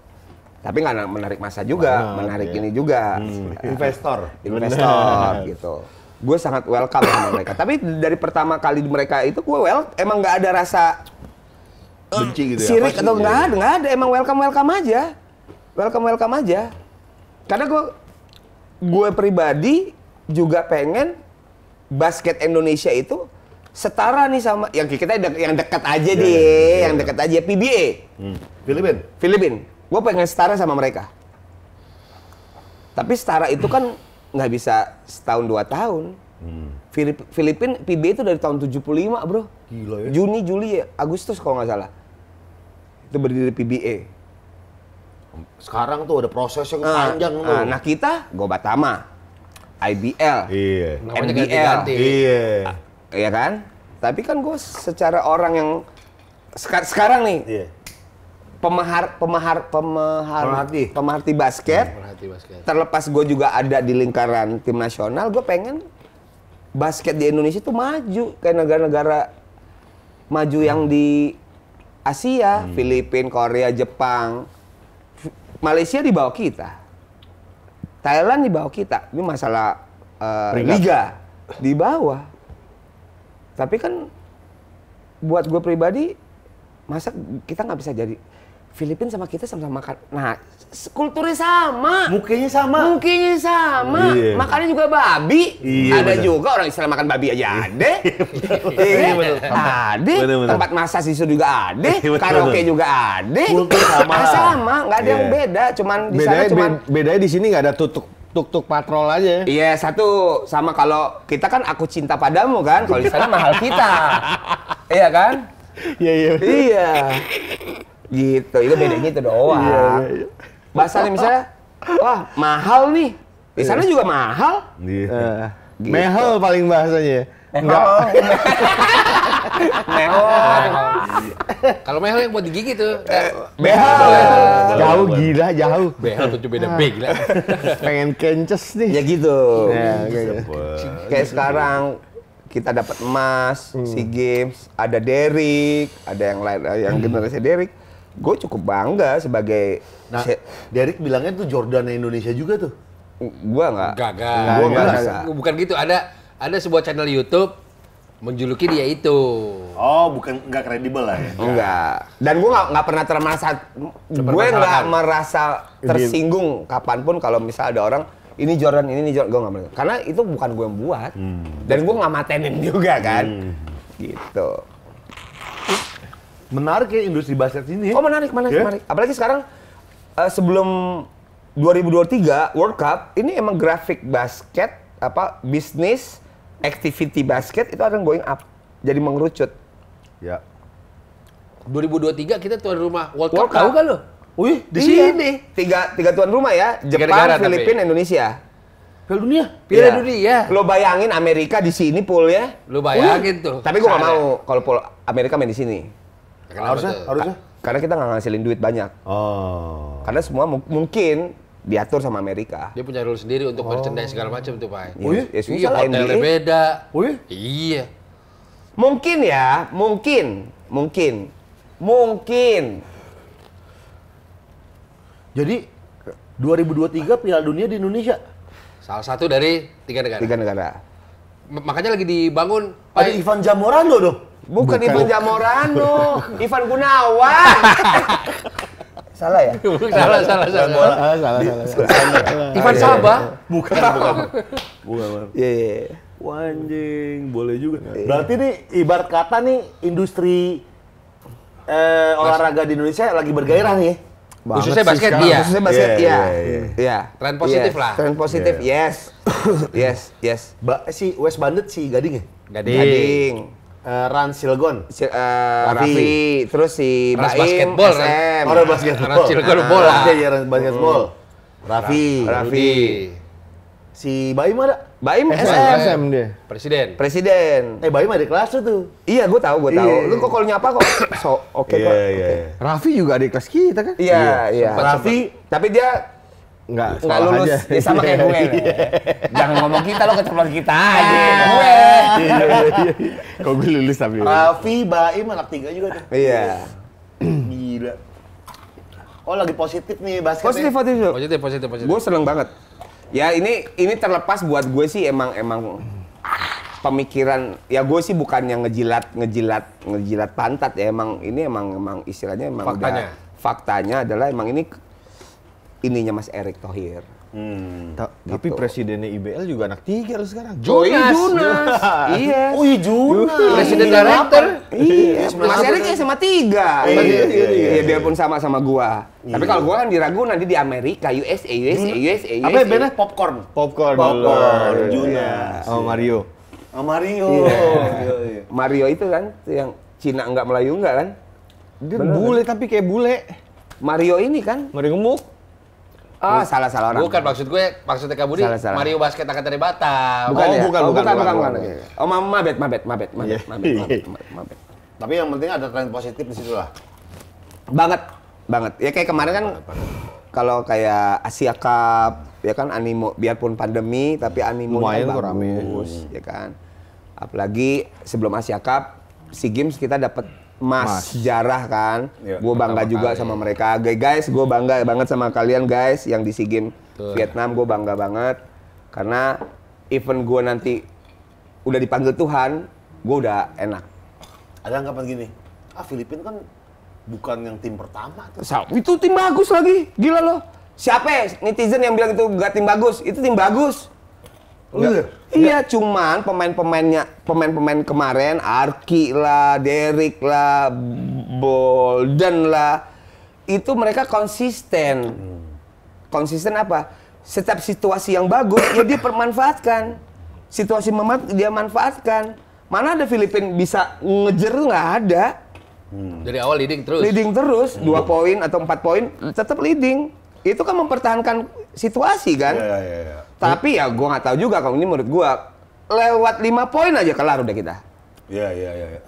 Tapi nggak menarik masa juga, menarik iya. ini juga. Hmm. Investor, investor gitu. Gue sangat welcome sama mereka. Tapi dari pertama kali mereka itu gue well, emang nggak ada rasa eh, benci gitu ya? sirik ya. atau nggak iya, ada, iya. nggak ada. Emang welcome welcome aja, welcome welcome aja. Karena gue gue pribadi juga pengen basket Indonesia itu setara nih sama yang kita de yang dekat aja yeah, deh, yeah, yeah. yang dekat aja PBA. Hmm. Filipin. Filipin. Gue pengen setara sama mereka. Tapi setara itu kan nggak bisa setahun dua tahun. Hmm. Filip Filipin PBA itu dari tahun 75, Bro. Gila ya. Juni, Juli, Agustus kalau nggak salah. Itu berdiri PBA. Sekarang tuh ada proses yang ah, panjang Nah, tuh. Nah, kita Batama. IBL, iya. NBL, iya, ya kan? Tapi kan gue secara orang yang seka sekarang nih, iya. pemahar pemahar pemahar pemahati pemahati basket, hmm, pemahati basket. Terlepas gue juga ada di lingkaran tim nasional, gue pengen basket di Indonesia tuh maju kayak negara-negara maju hmm. yang di Asia, hmm. Filipina, Korea, Jepang, Malaysia di bawah kita. Thailand di bawah kita. Ini masalah uh, liga di bawah. Tapi kan buat gue pribadi masa kita nggak bisa jadi Filipina sama kita sama-sama makan. Nah, kulturnya sama. Mukanya sama. Mukanya sama. Yeah. Makannya juga babi. Iya, ada bener. juga orang Islam makan babi aja ada. iya, betul. Ada. Iya, Tempat masak di juga ada. Iya, Karaoke juga ada. Kultur sama. Nah, sama, enggak ada yeah. yang iya. beda. Cuman di bedanya, sana cuman bedanya di sini enggak ada tutup tuk-tuk patrol aja. Iya, yeah, satu sama kalau kita kan aku cinta padamu kan, kalau di sana mahal kita. iya kan? Iya, iya. Iya gitu itu bedanya itu doang iya, iya, iya. bahasanya misalnya wah mahal nih di sana iya. juga mahal iya. uh, gitu. mahal paling bahasanya enggak kalau mehel yang buat digigit tuh eh, mehel jauh gila jauh mehel tuh beda B lah pengen kences nih ya gitu ya, kayak, gitu. kayak sekarang kita dapat emas, hmm. SEA Games, ada Derek, ada yang lain yang hmm. generasi Derek gue cukup bangga sebagai nah, Derek bilangnya tuh Jordan Indonesia juga tuh gue nggak gagal gua nggak bukan gitu ada ada sebuah channel YouTube menjuluki dia itu oh bukan nggak kredibel lah ya enggak dan gue nggak nggak pernah termasa gue nggak merasa tersinggung kapanpun kalau misal ada orang ini Jordan ini nih Jordan gue nggak karena itu bukan gue yang buat hmm. dan gue nggak matenin juga kan hmm. gitu Menarik ya industri basket ini. Oh menarik, menarik, yeah. menarik. Apalagi sekarang uh, sebelum 2023 World Cup ini emang grafik basket apa bisnis activity basket itu akan going up. Jadi mengerucut. Ya. 2023 kita tuan rumah World, World Cup, tahu kan lo? Wih, di iya. sini. Tiga, tiga tuan rumah ya, Jepang, -gara, Filipina, tapi. Indonesia. Piala dunia, iya. piala yeah. dunia. Iya. Lo bayangin Amerika di sini ya Lo bayangin Wih. tuh. Tapi gue gak mau kalau pool Amerika main di sini. Kenapa harusnya, tuh? harusnya. Karena kita nggak ngasilin duit banyak. Oh. Karena semua mungkin diatur sama Amerika. Dia punya rule sendiri untuk oh. merchandise segala macam tuh, Pak. Oh iya? Ya, iya, hotelnya beda. Oh iya? Iya. Mungkin ya, mungkin, mungkin, mungkin. Jadi 2023 Piala Dunia di Indonesia. Salah satu dari tiga negara. Tiga negara. makanya lagi dibangun. Ada Ivan Jamorano, dong. Bukan, Bukan Ivan Jamorano, Ivan Gunawan. salah ya? salah, salah, salah. salah, salah, salah, salah. salah. Iya, iya, iya. Ivan Sabah? Bukan, bukan. Bukan, bukan. Iya, iya. Wanjing, boleh juga. Berarti nih, ibarat kata nih, industri eh, olahraga di Indonesia lagi bergairah nih ya? Banget khususnya basket salah, dia khususnya basket yeah, ya yeah, yeah, yeah. tren positif salah, lah tren positif yeah. yes yes yes ba si West Bandit si Gading ya Gading, Gading. Uh, Ran Silgon, si, uh, Raffi. Raffi, terus si Ras Baim, basketball, SM, oh, basketball, Ran Silgon ah, bola, ah, ya, Ran basketball, hmm. Raffi, Raffi, si Baim ada, Baim eh, SM. SM dia. Presiden. Presiden. Eh Baim ada kelas tuh. Iya, gue tahu, gue iya, tahu. Iya, lu kok kalau nyapa kok so oke okay, yeah, kok. Yeah. Okay. Raffi juga ada kelas kita kan? Iya, iya. yeah. Raffi, tapi dia nggak nggak lulus aja. Ya, sama kayak gue iya. jangan ngomong kita lo kecepatan kita aja ah. gue iya, iya. kau gue lulus tapi Raffi Baim anak tiga juga tuh iya gila oh lagi positif nih basket positif positif positif positif positif gue seneng banget ya ini ini terlepas buat gue sih emang emang pemikiran ya gue sih bukan yang ngejilat ngejilat ngejilat pantat ya emang ini emang emang istilahnya emang faktanya udah, faktanya adalah emang ini ininya Mas Erick Thohir. Hmm. Ta gitu. Tapi presidennya IBL juga anak tiga loh sekarang. Joy Jonas. Jonas. iya. Oh iya Jonas. Presiden iya. director. Iya. iya. Mas Erick ya sama tiga. Oh, iya, iya, iya, iya. iya sama-sama iya. gua. Iya. Tapi kalau gua kan di Ragu nanti di Amerika, USA, USA, USA, USA. Apa ya benar popcorn? Popcorn. Popcorn. Jonas. Oh Mario. Oh Mario. Iya. Mario itu kan yang Cina nggak Melayu nggak kan? Dia Bener, kan? bule kan? tapi kayak bule. Mario ini kan? Mario gemuk. Oh, salah salah orang. Bukan maksud gue, maksudnya Kak Budi, salah, salah. Mario Basket akan dari Batam. Bukan, oh, ya? bukan, oh, bukan, bukan, bukan, bukan, bukan. bukan. Oh, ma mabet, mabet, mabet, mabet, yeah. mabet, mabet, mabet, Tapi yang penting ada tren positif di situ lah. Banget, banget. Ya kayak kemarin kan kalau kayak Asia Cup, ya kan animo biarpun pandemi tapi animo Lumayan bagus, rame. ya kan. Apalagi sebelum Asia Cup, SEA Games kita dapat Mas sejarah kan. Ya, gue bangga juga kali. sama mereka. Guys, gue bangga banget sama kalian guys yang di SEA Games Vietnam. Gue bangga banget karena event gue nanti udah dipanggil Tuhan, gue udah enak. Ada anggapan gini, ah Filipina kan bukan yang tim pertama tuh. itu tim bagus lagi, gila loh. Siapa ya netizen yang bilang itu gak tim bagus? Itu tim bagus. Iya. iya, cuman pemain-pemainnya pemain-pemain kemarin Arki lah, Derek lah, Bolden lah itu mereka konsisten. Konsisten apa? Setiap situasi yang bagus ya dia permanfaatkan. Situasi memat dia manfaatkan. Mana ada Filipin bisa ngejer nggak ada. Hmm. Dari awal leading terus. Leading terus, dua hmm. poin atau empat poin tetap leading itu kan mempertahankan situasi kan. Iya, iya, iya. Tapi ya gue nggak tahu juga kalau ini menurut gue lewat lima poin aja kelar udah kita. Iya, iya, iya, iya.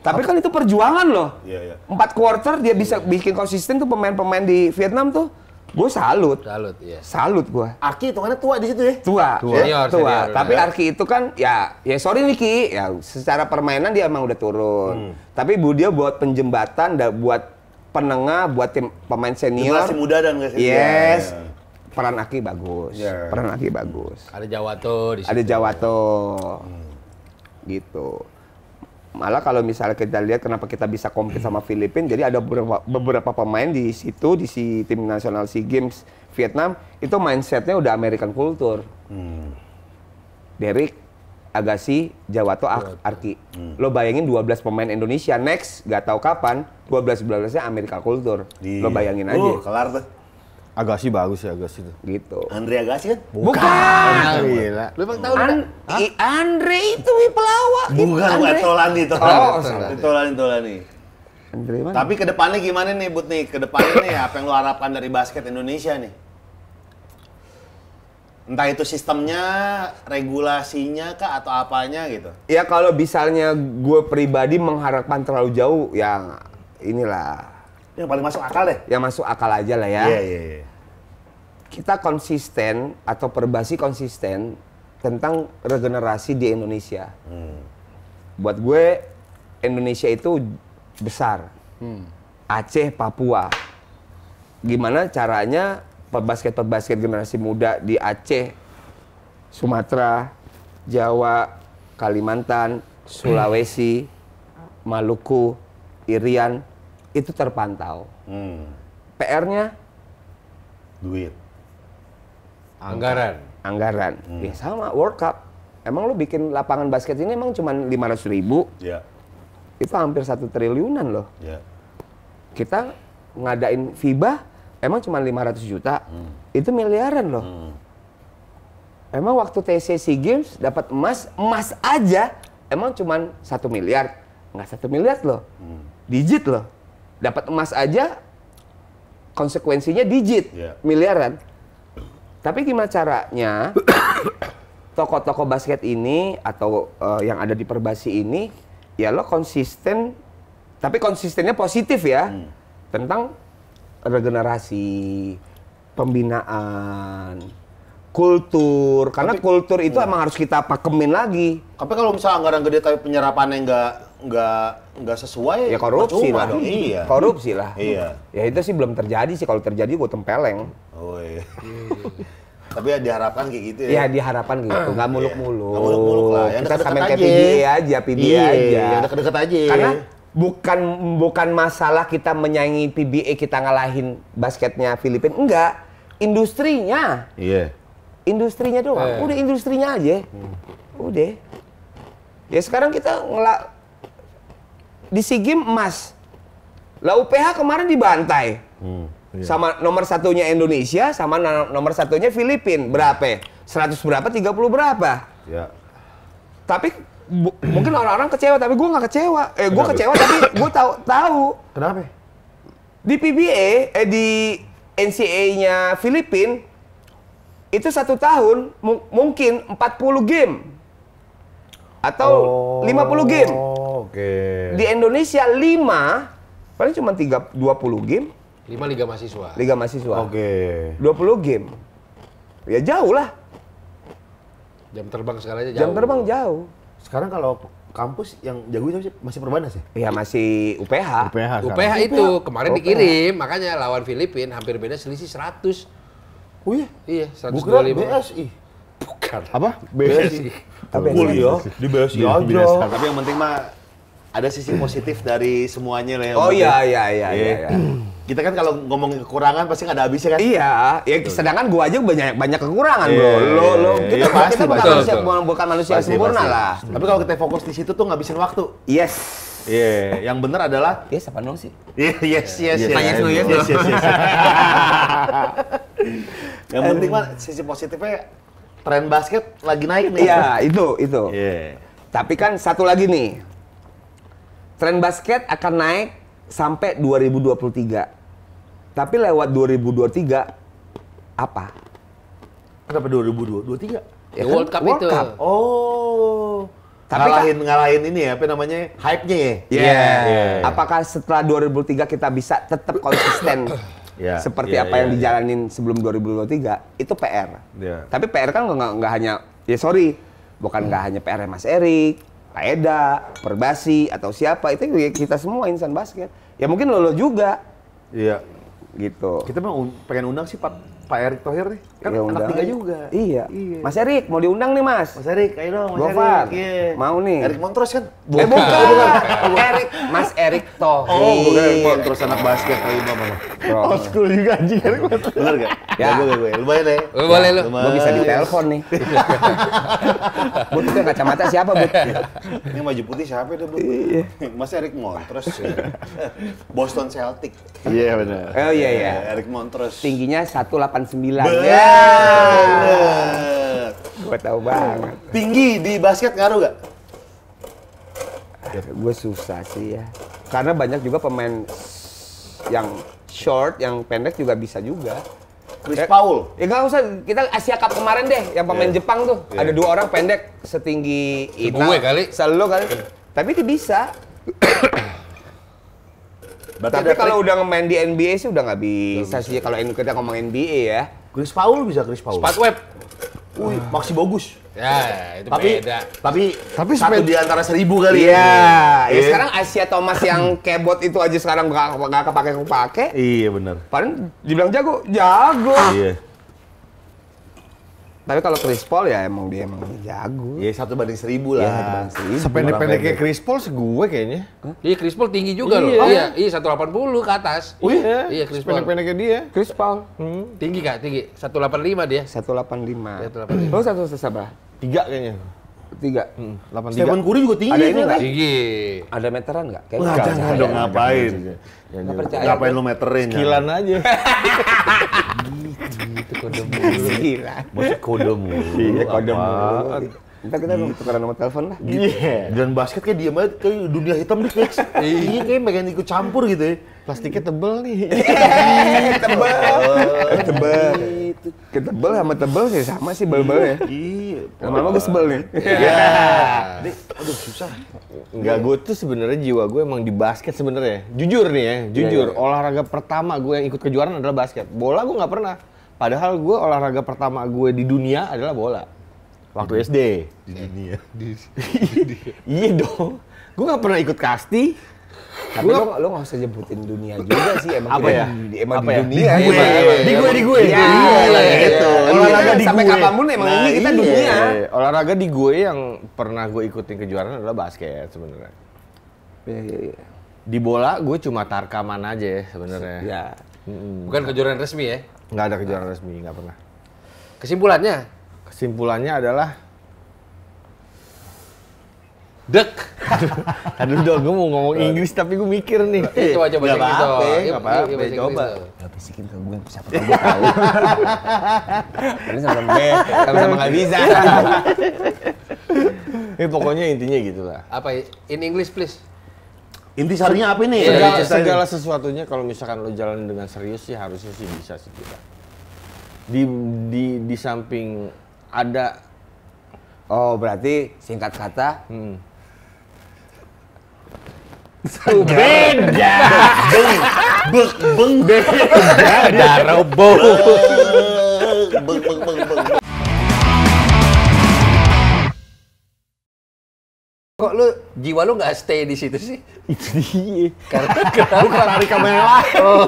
Tapi kan itu perjuangan loh. Iya, iya. Empat quarter dia bisa iya. bikin konsisten tuh pemain-pemain di Vietnam tuh. Gue salut. Salut, iya. Salut gue. Arki itu kan tua di situ ya? Tua. Tua. Iya, senior, tua. Senior, Tapi senior. Arki itu kan ya, ya sorry Niki, ya secara permainan dia emang udah turun. Hmm. Tapi Bu dia buat penjembatan, buat penengah buat tim pemain senior. Masih muda dan gak senior. Yes. Ya, ya. Peran Aki bagus. Yeah. Peran Aki bagus. Ada Jawato di situ. Ada Jawato. Hmm. Gitu. Malah kalau misalnya kita lihat kenapa kita bisa kompet sama Filipina, jadi ada beberapa, beberapa pemain di situ di si tim nasional SEA Games Vietnam itu mindsetnya udah American culture. Hmm. Derek Agassi, Jawato, Ar Arki. Hmm. Lo bayangin 12 pemain Indonesia next gak tahu kapan 12 belasnya Amerika Kultur. Di... Lo iya. bayangin aja. kelar tuh. Agassi bagus ya Agassi tuh. Gitu. Andre Agassi kan? Bukan. Bukan. Gila. Lu emang tahu An Andre itu pelawak. Bukan, bukan Tolani, Tolani. Oh, Tolani, Tolani. Tolani. Andre mana? Tapi kedepannya gimana nih Bud nih? Kedepannya nih apa yang lo harapkan dari basket Indonesia nih? entah itu sistemnya, regulasinya kah atau apanya gitu. Ya kalau misalnya gue pribadi mengharapkan terlalu jauh ya inilah. Yang paling masuk akal deh. Yang masuk akal aja lah ya. Iya iya iya. Kita konsisten atau perbasi konsisten tentang regenerasi di Indonesia. Hmm. Buat gue Indonesia itu besar. Hmm. Aceh, Papua. Gimana caranya pebasket-pebasket generasi muda di Aceh, Sumatera, Jawa, Kalimantan, Sulawesi, hmm. Maluku, Irian itu terpantau. Hmm. PR-nya duit. Anggaran. Anggaran. Hmm. Ya sama World Cup. Emang lu bikin lapangan basket ini emang cuma 500 ribu. Yeah. Itu hampir satu triliunan loh. Yeah. Kita ngadain FIBA emang cuma 500 juta hmm. itu miliaran loh hmm. emang waktu TC SEA Games dapat emas emas aja emang cuma satu miliar nggak satu miliar loh hmm. digit loh dapat emas aja konsekuensinya digit yeah. miliaran tapi gimana caranya toko-toko basket ini atau uh, yang ada di perbasi ini ya lo konsisten tapi konsistennya positif ya hmm. tentang regenerasi, pembinaan, kultur. Karena kultur itu enggak. Hmm. emang harus kita pakemin lagi. Tapi kalau misalnya anggaran gede tapi penyerapannya nggak nggak nggak sesuai ya korupsi lah dong. Hmm. iya korupsi lah iya ya itu sih belum terjadi sih kalau terjadi gue tempeleng oh iya Tapi ya diharapkan kayak gitu ya. Ya diharapkan gitu, nggak muluk-muluk. Iya. Nggak muluk-muluk lah. Yang Kita samain kayak PDI aja, PDI aja. Yang ya, deket-deket aja. Karena bukan bukan masalah kita menyaingi PBA kita ngalahin basketnya Filipina enggak industrinya iya yeah. industrinya doang yeah. udah industrinya aja hmm. udah ya sekarang kita ngelak di SEA Games emas lah UPH kemarin dibantai hmm. yeah. sama nomor satunya Indonesia sama nomor satunya Filipina berapa 100 berapa tiga puluh berapa ya. tapi mungkin orang-orang kecewa tapi gue nggak kecewa eh gue kecewa tapi gue tahu tahu kenapa di PBA eh di NCA nya Filipin itu satu tahun mu mungkin 40 game atau oh, 50 game. Okay. Di Indonesia 5 paling cuma tiga dua puluh game. lima liga mahasiswa. Liga mahasiswa. Oke. Okay. 20 game. Ya jauh lah. Jam terbang sekarang aja jauh. Jam terbang jauh sekarang kalau kampus yang jago itu masih Perbanas ya? Iya masih UPH. UPH, UPH itu UPH. kemarin UPH. Oh, dikirim, makanya lawan Filipina hampir beda selisih 100. Oh iya? Iya, 125. Bukan BSI. Bukan. Apa? BSI. BSI. ya, di BSI aja. Tapi yang penting mah ada sisi positif dari semuanya lah. Ya, oh iya, ya. iya, iya, iya, iya. iya kita kan kalau ngomongin kekurangan pasti nggak ada habisnya kan? Iya, ya sedangkan gua aja banyak banyak kekurangan yeah, bro. Iya, lo iya, lo yeah, kita, yeah, iya. pasti, kita bukan manusia betul. bukan manusia pasti, sempurna pasti. lah. Tapi kalau kita fokus di situ tuh nggak ngabisin waktu. Yes. Iya, yeah. yang benar adalah yes apa no sih? Iya, yes, yes, yes. Tanya yes, yes, yes, yes. yang penting mah sisi positifnya tren basket lagi naik nih. Iya, itu itu. Yeah. Tapi kan satu lagi nih. Tren basket akan naik sampai 2023 tapi lewat 2023 apa? Kenapa 2023? Ya, ya, kan? World Cup World itu. Cup. Oh. Tapi ngalahin kan, ngalahin ini ya, apa namanya? Hype-nya ya. Iya. Yeah. Yeah. Yeah. Apakah setelah 2003 kita bisa tetap konsisten yeah. seperti yeah, apa yeah, yang iya, iya. dijalanin yeah. sebelum 2023? Itu PR. Yeah. Tapi PR kan nggak hanya ya sorry, bukan nggak hmm. hanya PR Mas Erik, Kaeda, Perbasi atau siapa itu ya kita semua insan basket. Ya mungkin lo juga. Iya. Yeah gitu. Kita mau pengen undang sih Pak Pak Erick Thohir nih. Kan ya, anak tiga juga. Iya. iya. Mas Erik, mau diundang nih Mas. Mas Erik, ayo dong Mas Gofar. Erik. Yeah. Mau nih. Erik Montrose kan? Bukan. Eh, bukan. Oh, oh, bukan. Erik, Mas Erik Toh. Oh, iya, bukan iya, Erik iya. Montrose anak basket kali ini Mama. Old school juga anjing Erik Bener gak? Ya. Gue gue gue. Lumayan ya. Lu boleh lu. Gue bisa telepon nih. Butuh kacamata siapa, Bu? Ini maju putih siapa itu, bu? Mas Erik Montrose. Boston Celtic. Iya benar. Oh iya iya. Erik Montrose. Tingginya 189. Ya banget. Gue tau banget. Tinggi di basket ngaruh gak? Gue susah sih ya. Karena banyak juga pemain yang short, yang pendek juga bisa juga. Chris Paul. Ya nggak usah, kita Asia Cup kemarin deh, yang pemain yeah. Jepang tuh. Yeah. Ada dua orang pendek, setinggi itu. Gue kali. Selalu kali. Okay. Iya. Tapi itu bisa. Tapi kalau udah main di NBA sih udah nggak bisa, bisa sih. Kalau kita ngomong NBA ya Chris Paul bisa Chris Paul. Spot Web. Wih, uh. Maxi bagus. Ya, itu tapi, beda. Tapi, tapi satu di antara seribu kali ya. iya. ya. Iya. sekarang Asia Thomas yang kebot itu aja sekarang gak, gak kepake-kepake. Iya, benar. Paling dibilang jago, jago. Iya. Tapi kalau Chris Paul ya emang dia emang jago. Iya satu banding seribu lah. Ya, Sependek-pendeknya Chris Paul segue kayaknya. Iya Chris Paul tinggi juga iya. loh. Iya, iya puluh ke atas. Oh iya. Iya Chris Paul. Pendek-pendeknya dia. Chris Paul. Hmm. Tinggi Kak, tinggi. 185 dia. 185. 185. Lo satu oh, berapa? Tiga kayaknya. Tiga. Hmm. 83. Stephen Kuri juga tinggi. Ada ini nggak? Tinggi. Ada meteran nggak? Kayaknya. Wah, dong ngapain. Yang gak percaya. Ngapain lu meterin? Sekilan ya? aja. gitu, gitu kode mulu. Sekilan. Masih kode mulu. Iya, kode mulu. Kita kita mau tukeran nomor telepon lah. Iya. Yeah. Dan basket kayak diam aja kayak dunia hitam nih guys iya. iya kayak pengen ikut campur gitu ya. Plastiknya tebel nih. Iya, tebel. tebel. Ketebel iya, gitu. sama tebel sih sama sih bel-bel ya. Iya. Lama-lama gue sebel nih. Iya. Aduh susah. Enggak gue tuh sebenarnya jiwa gue emang di basket sebenarnya. Jujur nih ya, jujur. Olahraga pertama gue yang ikut kejuaraan adalah basket. Bola gue nggak pernah. Padahal gue olahraga pertama gue di dunia adalah bola. Waktu di, SD. Di dunia. Eh, di, di, iya dong. Gue nggak pernah ikut kasti. Tapi gua, lo, lo gak usah nyebutin dunia juga sih emang apa ya? Di, emang apa di ya? dunia di gitu. gue, ya, di gue, ya. di gue. ya, iya, iya, iya, gitu. Olahraga di gue. Sampai ya. kapanpun emang nah, ini kita iya. dunia. Olahraga di gue yang pernah gue ikutin kejuaraan adalah basket sebenarnya. Iya, iya, iya. Di bola gue cuma tarkaman aja sebenarnya. Iya. Bukan kejuaraan resmi ya? Nggak ada kejuaraan resmi, nggak pernah. Kesimpulannya, simpulannya adalah dek aduh udah gue mau ngomong Inggris tapi gue mikir nih iya, iya, iya, coba coba singkris dong nggak apa-apa coba nggak bisikin ke gue siapa tau gue tahu ini sama B sama-sama gak bisa ini pokoknya intinya gitu lah apa in English please Inti sarinya apa ini? Segala, segala sesuatunya kalau misalkan lo jalan dengan serius sih harusnya sih bisa sih kita. Di, di, di samping ada oh berarti singkat kata hmm. beda beng beng beng beda robo beng beng beng beng Kok lu jiwa lu nggak stay di situ sih? Itu dia. Karena kenapa? kan hari kamu yang lain. Oh.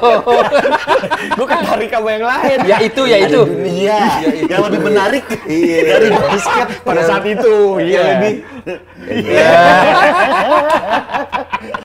kan hari kamu yang lain. Ya itu ya itu. Iya. Ya, yang lebih menarik iya. dari basket pada saat itu. Iya Iya. iya.